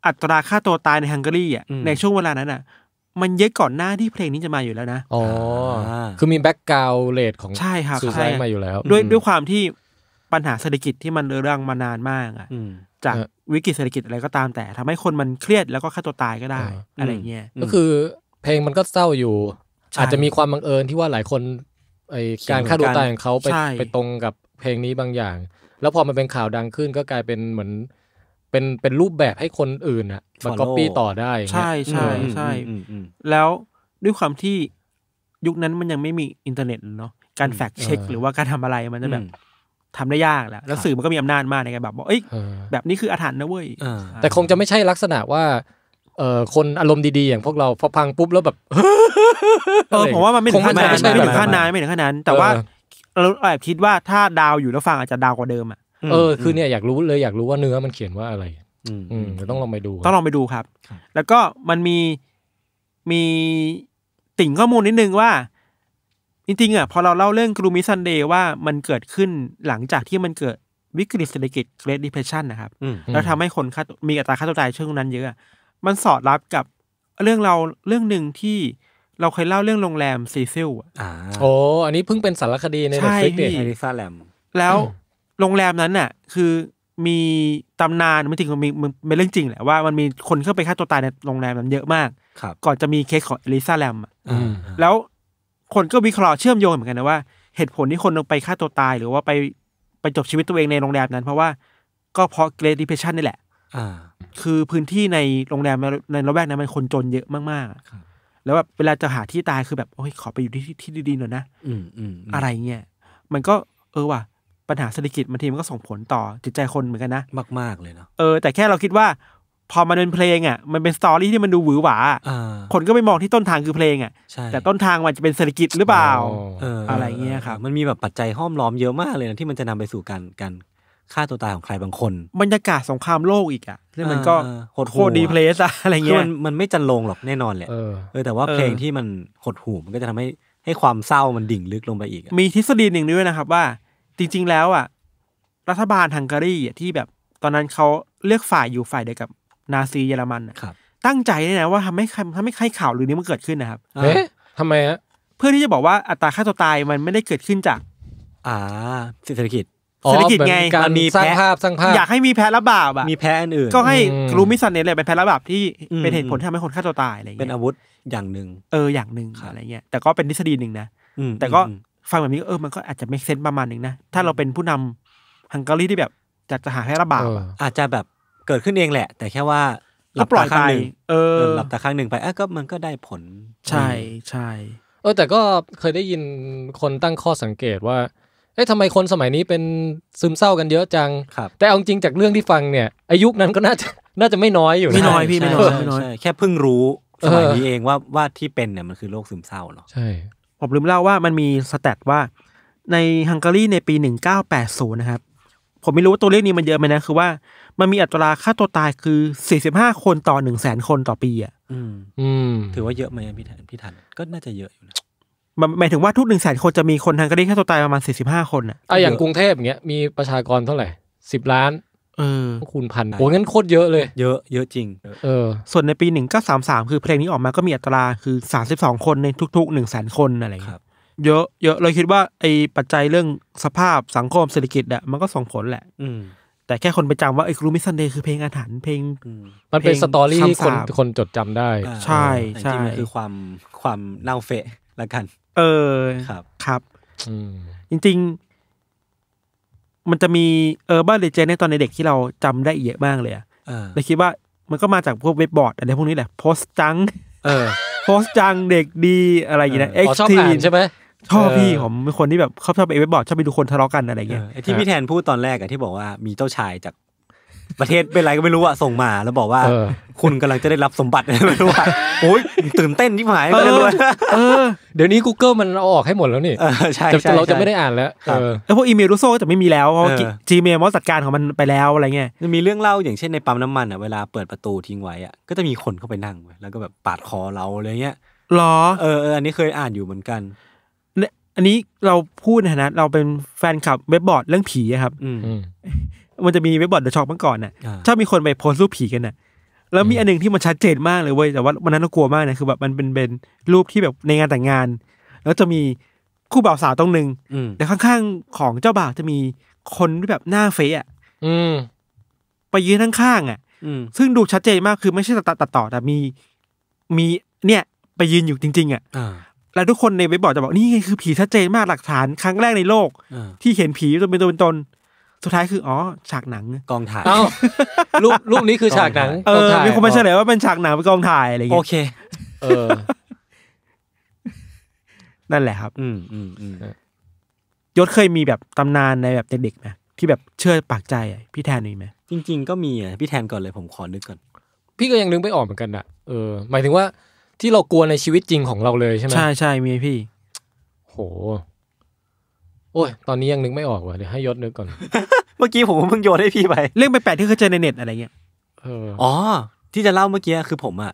อัตราค่าตัวตายในฮังการีอ่ะในช่วงเวลานั้นอ่ะมันเยอะก่อนหน้าที่เพลงนี้จะมาอยู่แล้วนะอ๋อคือมีแบ็กกราว์เลดของใช่ครัซูซายมาอยู่แล้วด้วยด้วยความที่ปัญหาเศรษฐกิจที่มันเรื้อรังมานานมากอ่ะจากวิกฤตเศรษฐกิจอะไรก็ตามแต่ทำให้คนมันเครียดแล้วก็ฆ่าตัวตายก็ได้อะไรเงี้ย ก็คือเพลงมันก็เศร้าอยู่อาจจะมีความบังเอิญที่ว่าหลายคนไอการฆ่าตัวตายของเขาไปไปตรงกับเพลงนี้บางอย่าง แล้วพอมันเป็นข่าวดังขึ้นก็กลายเป็นเหมือนเป็นเป็นรูปแบบให้คนอื่นอะมา c ปี้ต่อได้ ใช่ใช่ใช่แล้วด้วยความที่ยุคนั้นมันยังไม่มีอินเทอร์เน็ตเนาะการแฟกเช็ค หรือว่าการทำอะไรมันจะแบบทำได้ยากแล้วแล้วสื่อมันก็มีอำนาจมากในการแบบบอกเอ้ยแบบนี้คืออาถรรพ์นะเว้ย แต่คงจะไม่ใช่ลักษณะว่าเออคนอารมณ์ดีๆ อย่างพวกเราพอพังปุ๊บแล้วแบบเออผมว่ามันไม่ถึงขนาดนั้นไม่ถึงขนาดนั้น แต่ว่า เราแอบคิดว่าถ้าดาวอยู่แล้วฟังอาจจะดาวกว่าเดิมอ่ะเออคือเนี่ยอยากรู้เลยอยากรู้ว่าเนื้อมันเขียนว่าอะไร อืมต้องลองไปดูต้องลองไปดูครับ แล้วก็มันมีมีติ่งข้อมูลนิดนึงว่า จริงๆอ่ะพอเราเล่าเรื่องกรูมิซันเดย์ว่ามันเกิดขึ้นหลังจากที่มันเกิดวิกฤตเศรษฐกิจเกรดดิเพชันนะครับ แล้วทำให้คนค่ามีอัตราค่าตัวตายช่วงนั้นเยอะมันสอดรับกับเรื่องเราเรื่องหนึ่งที่เราเคยเล่าเรื่องโรงแรมซีซิลอ่ะโอ้อันนี้เพิ่งเป็นสารคดีในเน็ตฟลิกซอลิซาแลมแล้วโรงแรมนั้นน่ะ คือมีตำนานไม่ริงมันมีมันเป็นเรื่องจริงแหละว่ามันมีคนเข้าไปฆ่าตัวตายในโรงแรมนั้นเยอะมากครับก่อนจะมีเคสของเอลิซาแลมอะแล้วคนก็วิเคราะห์เชื่อมโยงเหมือนกันนะว่าเหตุผลที่คนลงไปฆ่าตัวตายหรือว่าไปไปจบชีวิตตัวเองในโรงแรมนั้น เพราะว่าก็เพราะเกรดดิเพชันนี่แหละอคือพื้นที่ในโรงแรมในระแวกนั้นมันคนจนเยอะมากๆแล้วแบบเวลาจะหาที่ตายคือแบบโอ้ยขอไปอยู่ที่ที่ดีๆหน่อยนะอืมอืมอะไรเงี้ย มันก็เออว่ะปัญหาเศรษฐกิจบางทีมันก็ส่งผลต่อจิตใจคนเหมือนกันนะมากมากเลยเนาะเออแต่แค่เราคิดว่าพอมันเป็นเพลงอ่ะมันเป็นสตอรี่ที่มันดูหวือหวาคนก็ไม่มองที่ต้นทางคือเพลงอ่ะแต่ต้นทางมันจะเป็นเศรษฐกิจหรือเปล่าอะไรเงี้ยครับมันมีแบบปัจจัยห้อมล้อมเยอะมากเลยนะที่มันจะนำไปสู่การการฆ่าตัวตายของใครบางคน บรรยากาศสงครามโลกอีกอ่ะที่มันก็โหดดีเพลสอะอะไรเงี้ยมันมันไม่จันลงหรอกแน่นอนแหละเออแต่ว่าเพลงที่มันหดหูมันก็จะทำให้ให้ความเศร้ามันดิ่งลึกลงไปอีก มีทฤษฎีหนึ่งด้วยนะครับว่าจริงๆแล้วอ่ะรัฐบาลฮังการีที่แบบตอนนั้นเขาเลือกฝ่ายอยู่ฝ่ายเดียวกับนาซีเยอรมันครับตั้งใจเนี่ยนะว่าทำให้ทำให้ใครข่าวหรือนี้มันเกิดขึ้นนะครับ เอ๊ะทำไมฮะเพื่อที่จะบอกว่าอัตราค่าตัวตายมันไม่ได้เกิดขึ้นจาก อ่าเศรษฐกิจเศรษฐกิจไงมันมีสร้างภาพสร้างภาพอยากให้มีแพ้ระบาดอ่ะมีแพ้อันอื่นก็ให้รูมิสันเนี่ยเลยเป็นแพ้ระบาดที่เป็นเหตุผลที่ทำให้คนฆ่าตัวตายอะไรเงี้ยเป็นอาวุธอย่างหนึ่งเอออย่างหนึ่งอะไรเงี้ยแต่ก็เป็นทฤษฎีหนึ่งนะแต่ก็ฟังแบบนี้เออมันก็อาจจะไม่เซนประมาณหนึ่งนะถ้าเราเป็นผู้นำฮังการีที่แบบจัดจะหาให้ระบาดอาจจะแบบเกิดขึ้นเองแหละ แต่แค่ว่าหลับตาข้างหนึ่งเออ หลับตาข้างหนึ่งไปอ่ะก็มันก็ได้ผลใช่ใช่เออ แต่ก็เคยได้ยินคนตั้งข้อสังเกตว่าเอ๊ะทำไมคนสมัยนี้เป็นซึมเศร้ากันเยอะจังแต่เอาจริงจากเรื่องที่ฟังเนี่ยอายุนั้นก็น่าจะน่าจะไม่น้อยอยู่ไม่น้อยพี่ไม่น้อยไม่น้อยแค่เพิ่งรู้ สมัยนี้เองว่าว่าที่เป็นเนี่ยมันคือโรคซึมเศร้าเนาะใช่ผมลืมเล่าว่ามันมีสแตทว่าในฮังการีในปี 1980 นะครับ ผมไม่รู้ว่าตัวเลขนี้มันเยอะไหมนะคือว่ามันมีอัตราค่าตัวตายคือ 45 คนต่อ1 0 0 0 0แสนคนต่อปีอ่ะถือว่าเยอะไหมพี่ทันพี่ทันก็น่าจะเยอะอยู่นะหมายถึงว่าทุกหนึ่งแสนคนจะมีคนฮังการีค่าตัวตายประมาณ 45 คนอ่ะอ่ะอย่างกรุงเทพเงี้ยมีประชากรเท่าไหร่ 10 ล้านพวกคูณพันโอ้งั้นโคตรเยอะเลย เยอะ เยอะจริง เออ ส่วนในปีหนึ่งก็สามสามคือเพลงนี้ออกมาก็มีอัตราคือสสสาิบองคนในทุกๆหนึ่งแสนคนอะไรเงี้ย เยอะ เยอะ เราคิดว่าไอ้ปัจจัยเรื่องสภาพสังคมเศรษฐกิจอะมันก็ส่งผลแหละ อืแต่แค่คนไปจำว่าไอ้ครูมิซันเดย์คือเพลงอาถรรพ์เพลง มันเป็นสตอรี่ที่คน คนจดจำได้ ใช่ ใช่มันคือความความเน่าเฟะละกัน เออ ครับ ครับจริง ๆมันจะมีเออร์บ้านเลเจนในตอนในเด็กที่เราจำได้เยอะมากเลยอะเราคิดว่ามันก็มาจากพวกเว็บบอร์ดอะไรพวกนี้แหละโพสจังเออโพสจังเด็กดีอะไรอย่างเงี้ยเอ็กซ์ทีใช่ไหมชอบพี่ผมเป็นคนที่แบบเขาชอบไปเว็บบอร์ดชอบไปดูคนทะเลาะกันอะไรเงี้ยที่พี่แทนพูดตอนแรกอะที่บอกว่ามีเจ้าชายจากประเทศเป็นไรก็ไม่รู้อะส่งมา แล้วบอกว่าคุณกำลังจะได้รับสมบัติไม่รู้ว่าโอ้ยตื่นเต้นที่หมายเลยเดี๋ยวนี้ Google มันออกให้หมดแล้วนี่ใช่เราจะไม่ได้อ่านแล้วแล้วพวกอีเมลรูโซ่ก็จะไม่มีแล้วเพราะจีเมลมันจัดการของมันไปแล้วอะไรเงี้ยมีเรื่องเล่าอย่างเช่นในปั๊มน้ำมันอ่ะเวลาเปิดประตูทิ้งไว้อ่ะก็จะมีคนเข้าไปนั่งแล้วก็แบบปาดคอเราอะไรเงี้ยหรอเอออันนี้เคยอ่านอยู่เหมือนกันอันนี้เราพูดนะนะเราเป็นแฟนคลับเว็บบอร์ดเรื่องผีครับมันจะมีเว็บบอร์ดเดอะช็อกเมื่อก่อนน่ะชอบมีคนไปโพสรูปผีกันน่ะ แล้วมีอันหนึ่งที่มันชัดเจนมากเลยเว้ย แต่ว่ามันนั้นกลัวมากนะคือแบบมันเป็นเป็นรูปที่แบบในงานแต่งงาน แล้วจะมีคู่บ่าวสาวตรงหนึ่งแต่ข้างๆของเจ้าบ่าวจะมีคนที่แบบหน้าเฟะอ่ะไปยืนข้างๆอ่ะซึ่งดูชัดเจนมากคือไม่ใช่ตัดตัดต่อ แต่มีมีเนี่ยไปยืนอยู่จริงๆอ่ะแล้วทุกคนในเว็บบอร์ดจะบอกนี่คือผีชัดเจนมากหลักฐานครั้งแรกในโลกที่เห็นผีตัวเป็นตัวเป็นตนสุดท้ายคืออ๋อฉากหนัง กองถ่ายเอ้ารูปรูปนี้คือฉากหนังเออมีคนมาเฉลยว่าเป็นฉากหนังเป็นกองถ่ายอะไรอย่างโอเงี้ยเค เออ นั่นแหละครับ อืมอืมอืมยศเคยมีแบบตำนานในแบบเด็กๆไหมที่แบบเชื่อปากใจพี่แทนมีไหมจริง ๆก็มีอ่ะพี่แทนก่อนเลยผมขอนึกก่อน พี่ก็ยังนึกไม่ออกเหมือนกันอ่ะเออหมายถึงว่า ที่เรากลัวในชีวิตจริงของเราเลยใช่ไหมใช่ใช่มีพี่โหโอ้ย ตอนนี้ยังนึกไม่ออกว่ะ เดี๋ยวให้ยศนึกก่อน เมื่อกี้ผมเพิ่งโยนให้พี่ไปเรื่องแปลกที่เคยเจอในเน็ตอะไรเงี้ยเอออ๋อ ที่จะเล่าเมื่อกี้คือผมอะ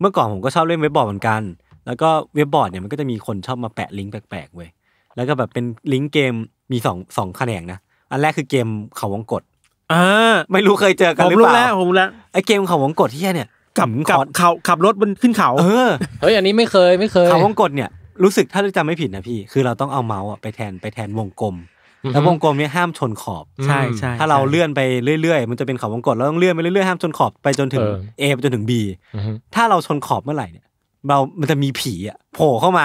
เมื่อก่อนผมก็ชอบเล่นเว็บบอร์ดเหมือนกัน แล้วก็เว็บบอร์ดเนี่ยมันก็จะมีคนชอบมาแปะลิงก์แปลกๆเว้ย แล้วก็แบบเป็นลิงก์เกมมีสองสองแขนงนะ อันแรกคือเกมเขาวงกฏอ่า ไม่รู้เคยเจอกันหรือเปล่าผมรู้แล้ว ผมรู้แล้ว ไอ้เกมเขาวงกฏที่เนี่ยกับขับขับรถบนขึ้นเขาเออเฮ้ย อันนี้ไม่เคยไม่เคยเขาวงกฏเนี่ยรู้สึกถ้าจำไม่ผิดนะพี่ คือเราต้องเอา เมาส์ไปแทนไปแทนวงกลมแล้ววงกลมนี้ห้ามชนขอบใช่ใช่ถ้าเราเลื่อนไปเรื่อย ๆ มันจะเป็นขอบวงกลมเราต้องเลื่อนไปเรื่อยๆห้ามชนขอบไปจนถึง A ไปจนถึง B ถ้าเราชนขอบเมื่อไหร่เนี่ยเรามันจะมีผีอ่ะโผล่เข้ามา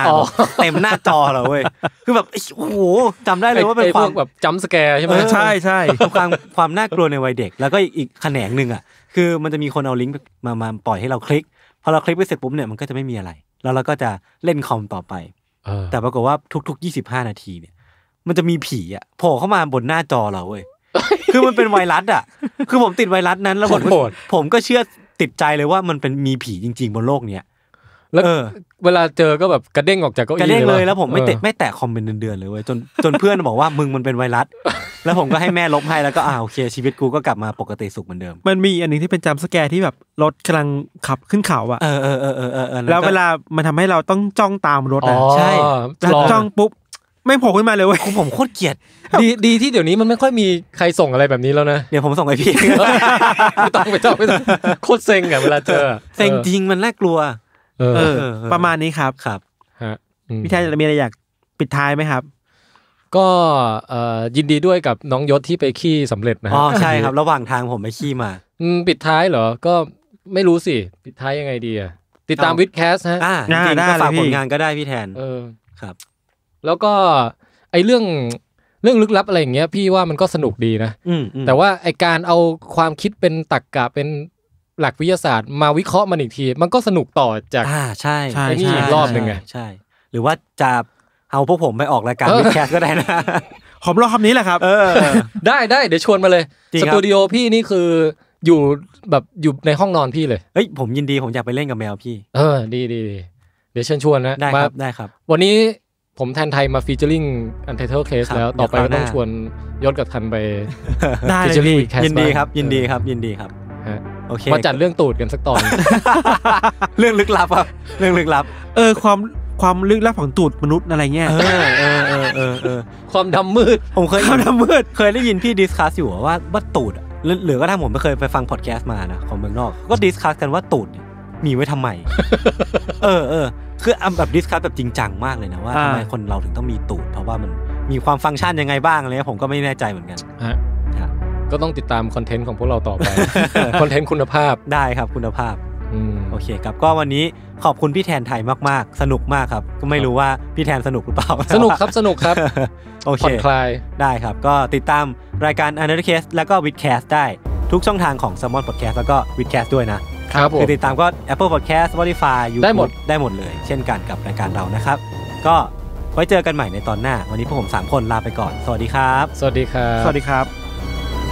เต็มหน้าจอเราเว้ยคือแบบโอ้โหจำได้เลยว่าเป็นความแบบจัมสแกร์ใช่ไหมใช่ใช่ความความน่ากลัวในวัยเด็ก แล้วก็อีกแขนงหนึ่งอ่ะคือมันจะมีคนเอาลิงก์มามาปล่อยให้เราคลิกพอเราคลิกไปเสร็จปุ๊บเนี่ยมันก็จะไม่มีอะไรแล้วเราก็จะเล่นคอมต่อไป แต่ปรากฏว่าทุกๆ 25 นาทีเนี่ย มันจะมีผีอ่ะโผล่เข้ามาบนหน้าจอเราเว้ย คือมันเป็นไวรัสอ่ะ คือผมติดไวรัสนั้นแล้วผมผมก็เชื่อติดใจเลยว่ามันเป็นมีผีจริงๆบนโลกเนี้ยแล้วเวลาเจอก็แบบกระเด้งออกจากก็อี้กระเด้งเลย แล้วผมไม่เตะไม่แตะคอมเป็นเดือนๆ เลยเว้ยจนจนเพื่อนบอกว่ามึงมันเป็นไวรัสแล้วผมก็ให้แม่ลบให้แล้วก็อ่าโอเคชีวิตกูก็กลับมาปกติสุขเหมือนเดิมมันมีอันนึงที่เป็นจำสแกร์ที่แบบรถกำลังขับขึ้นเขาอ่ะเออเออเออเออแล้วเวลามันทำให้เราต้องจ้องตามรถอ่ะใช่ จ้องปุ๊บ ไม่โผล่ขึ้นมาเลยเว้ยผมโคตรเกลียด ดีดีที่เดี๋ยวนี้มันไม่ค่อยมีใครส่งอะไรแบบนี้แล้วนะเดี๋ยวผมส่งไอพี่ไม่ต้องไปจ้องไงโคตรเซ็งอะเวลาเจอเซ็งจริงมันน่ากลัวออประมาณนี้ครับครับพี่ชายจะมีอะไรอยากปิดท้ายไหมครับ ก็อยินดีด้วยกับน้องยศที่ไปขี้สำเร็จนะอ๋อใช่ครับ ระหว่างทางผมไปขี้มาืปิดท้ายเหรอก็ไม่รู้สิ ปิดท้ายยังไงดีอะติดตามวิดแคสฮะจริงก็ฝากผลงานก็ได้พี่แทนเออครับ แล้วก็ไอเรื่องเรื่องลึกลับอะไรอย่างเงี้ยพี่ว่ามันก็สนุกดีนะ แต่ว่า ไอการเอาความคิดเป็นตักกะเป็นหลักวิทยาศาสตร์มาวิเคราะห์มันอีกที มันก็สนุกต่อจากอ่าใช่ใช่นี่อีกรอบหนึ่งไงใช่ หรือว่าจะเอาพวกผมไปออกรายการวิดแคสก็ได้นะผมรอคำนี้แหละครับ เออ ได้ได้เดี๋ยวชวนมาเลยสตูดิโอพี่นี่คืออยู่แบบอยู่ในห้องนอนพี่เลยเฮ้ยผมยินดีผมอยากไปเล่นกับแมวพี่ เออ ดีดีเดี๋ยวเชิญชวนนะได้ครับได้ครับวันนี้ผมแทนไทยมาฟีเจอริงอันเทอร์เคสแล้วต่อไปก็ต้องชวนยศกับทันไปฟีเจอริงยินดีครับยินดีครับยินดีครับโอเคมาจัดเรื่องตูดกันสักตอน เรื่องลึกลับอ่ะเรื่องลึกลับ เออความความลึกลับของตูดมนุษย์อะไรเงี้ยเออเออเออเออความดำมืดผมเคยความดำมืดเคยได้ยินพี่ดิสคัสอยู่ว่าว่า ตูดหรือก็ถ้าผมไปเคยไปฟังพอดแคสต์มานะของเมืองนอกก็ดิสคัสกันว่าตูดมีไว้ทำไม เออเออ คืออำแบบดิสคัสแบบจริงจังมากเลยนะว่าทำไมคนเราถึงต้องมีตูดเพราะว่ามันมีความฟังก์ชันยังไงบ้างอะไรผมก็ไม่แน่ใจเหมือนกันก็ต้องติดตามคอนเทนต์ของพวกเราต่อไป คอนเทนต์คุณภาพได้ครับคุณภาพโอเคครับก็วันนี้ขอบคุณพี่แทนไทยมากๆ สนุกมากครับ ก็ไม่รู้ว่าพี่แทนสนุกหรือเปล่า สนุกครับสนุกครับโอเคผ่อนคลาย ได้ครับ ก็ติดตามรายการ a n a l y c a s แล้วก็ w i t c a s t ได้ทุกช่องทางของ s ซ m o n Podcast แล้วก็ w i t c a s t ด้วยนะครับคือติดตามก็ Apple Podcast Spotify YouTube ได้หมดได้หมดเลย เช่นกันกับรายการเรานะครับ ก็ไว้เจอกันใหม่ในตอนหน้า วันนี้พวกผม 3 คนลาไปก่อนสวัสดีครับ สวัสดีครับ สวัสดีครับ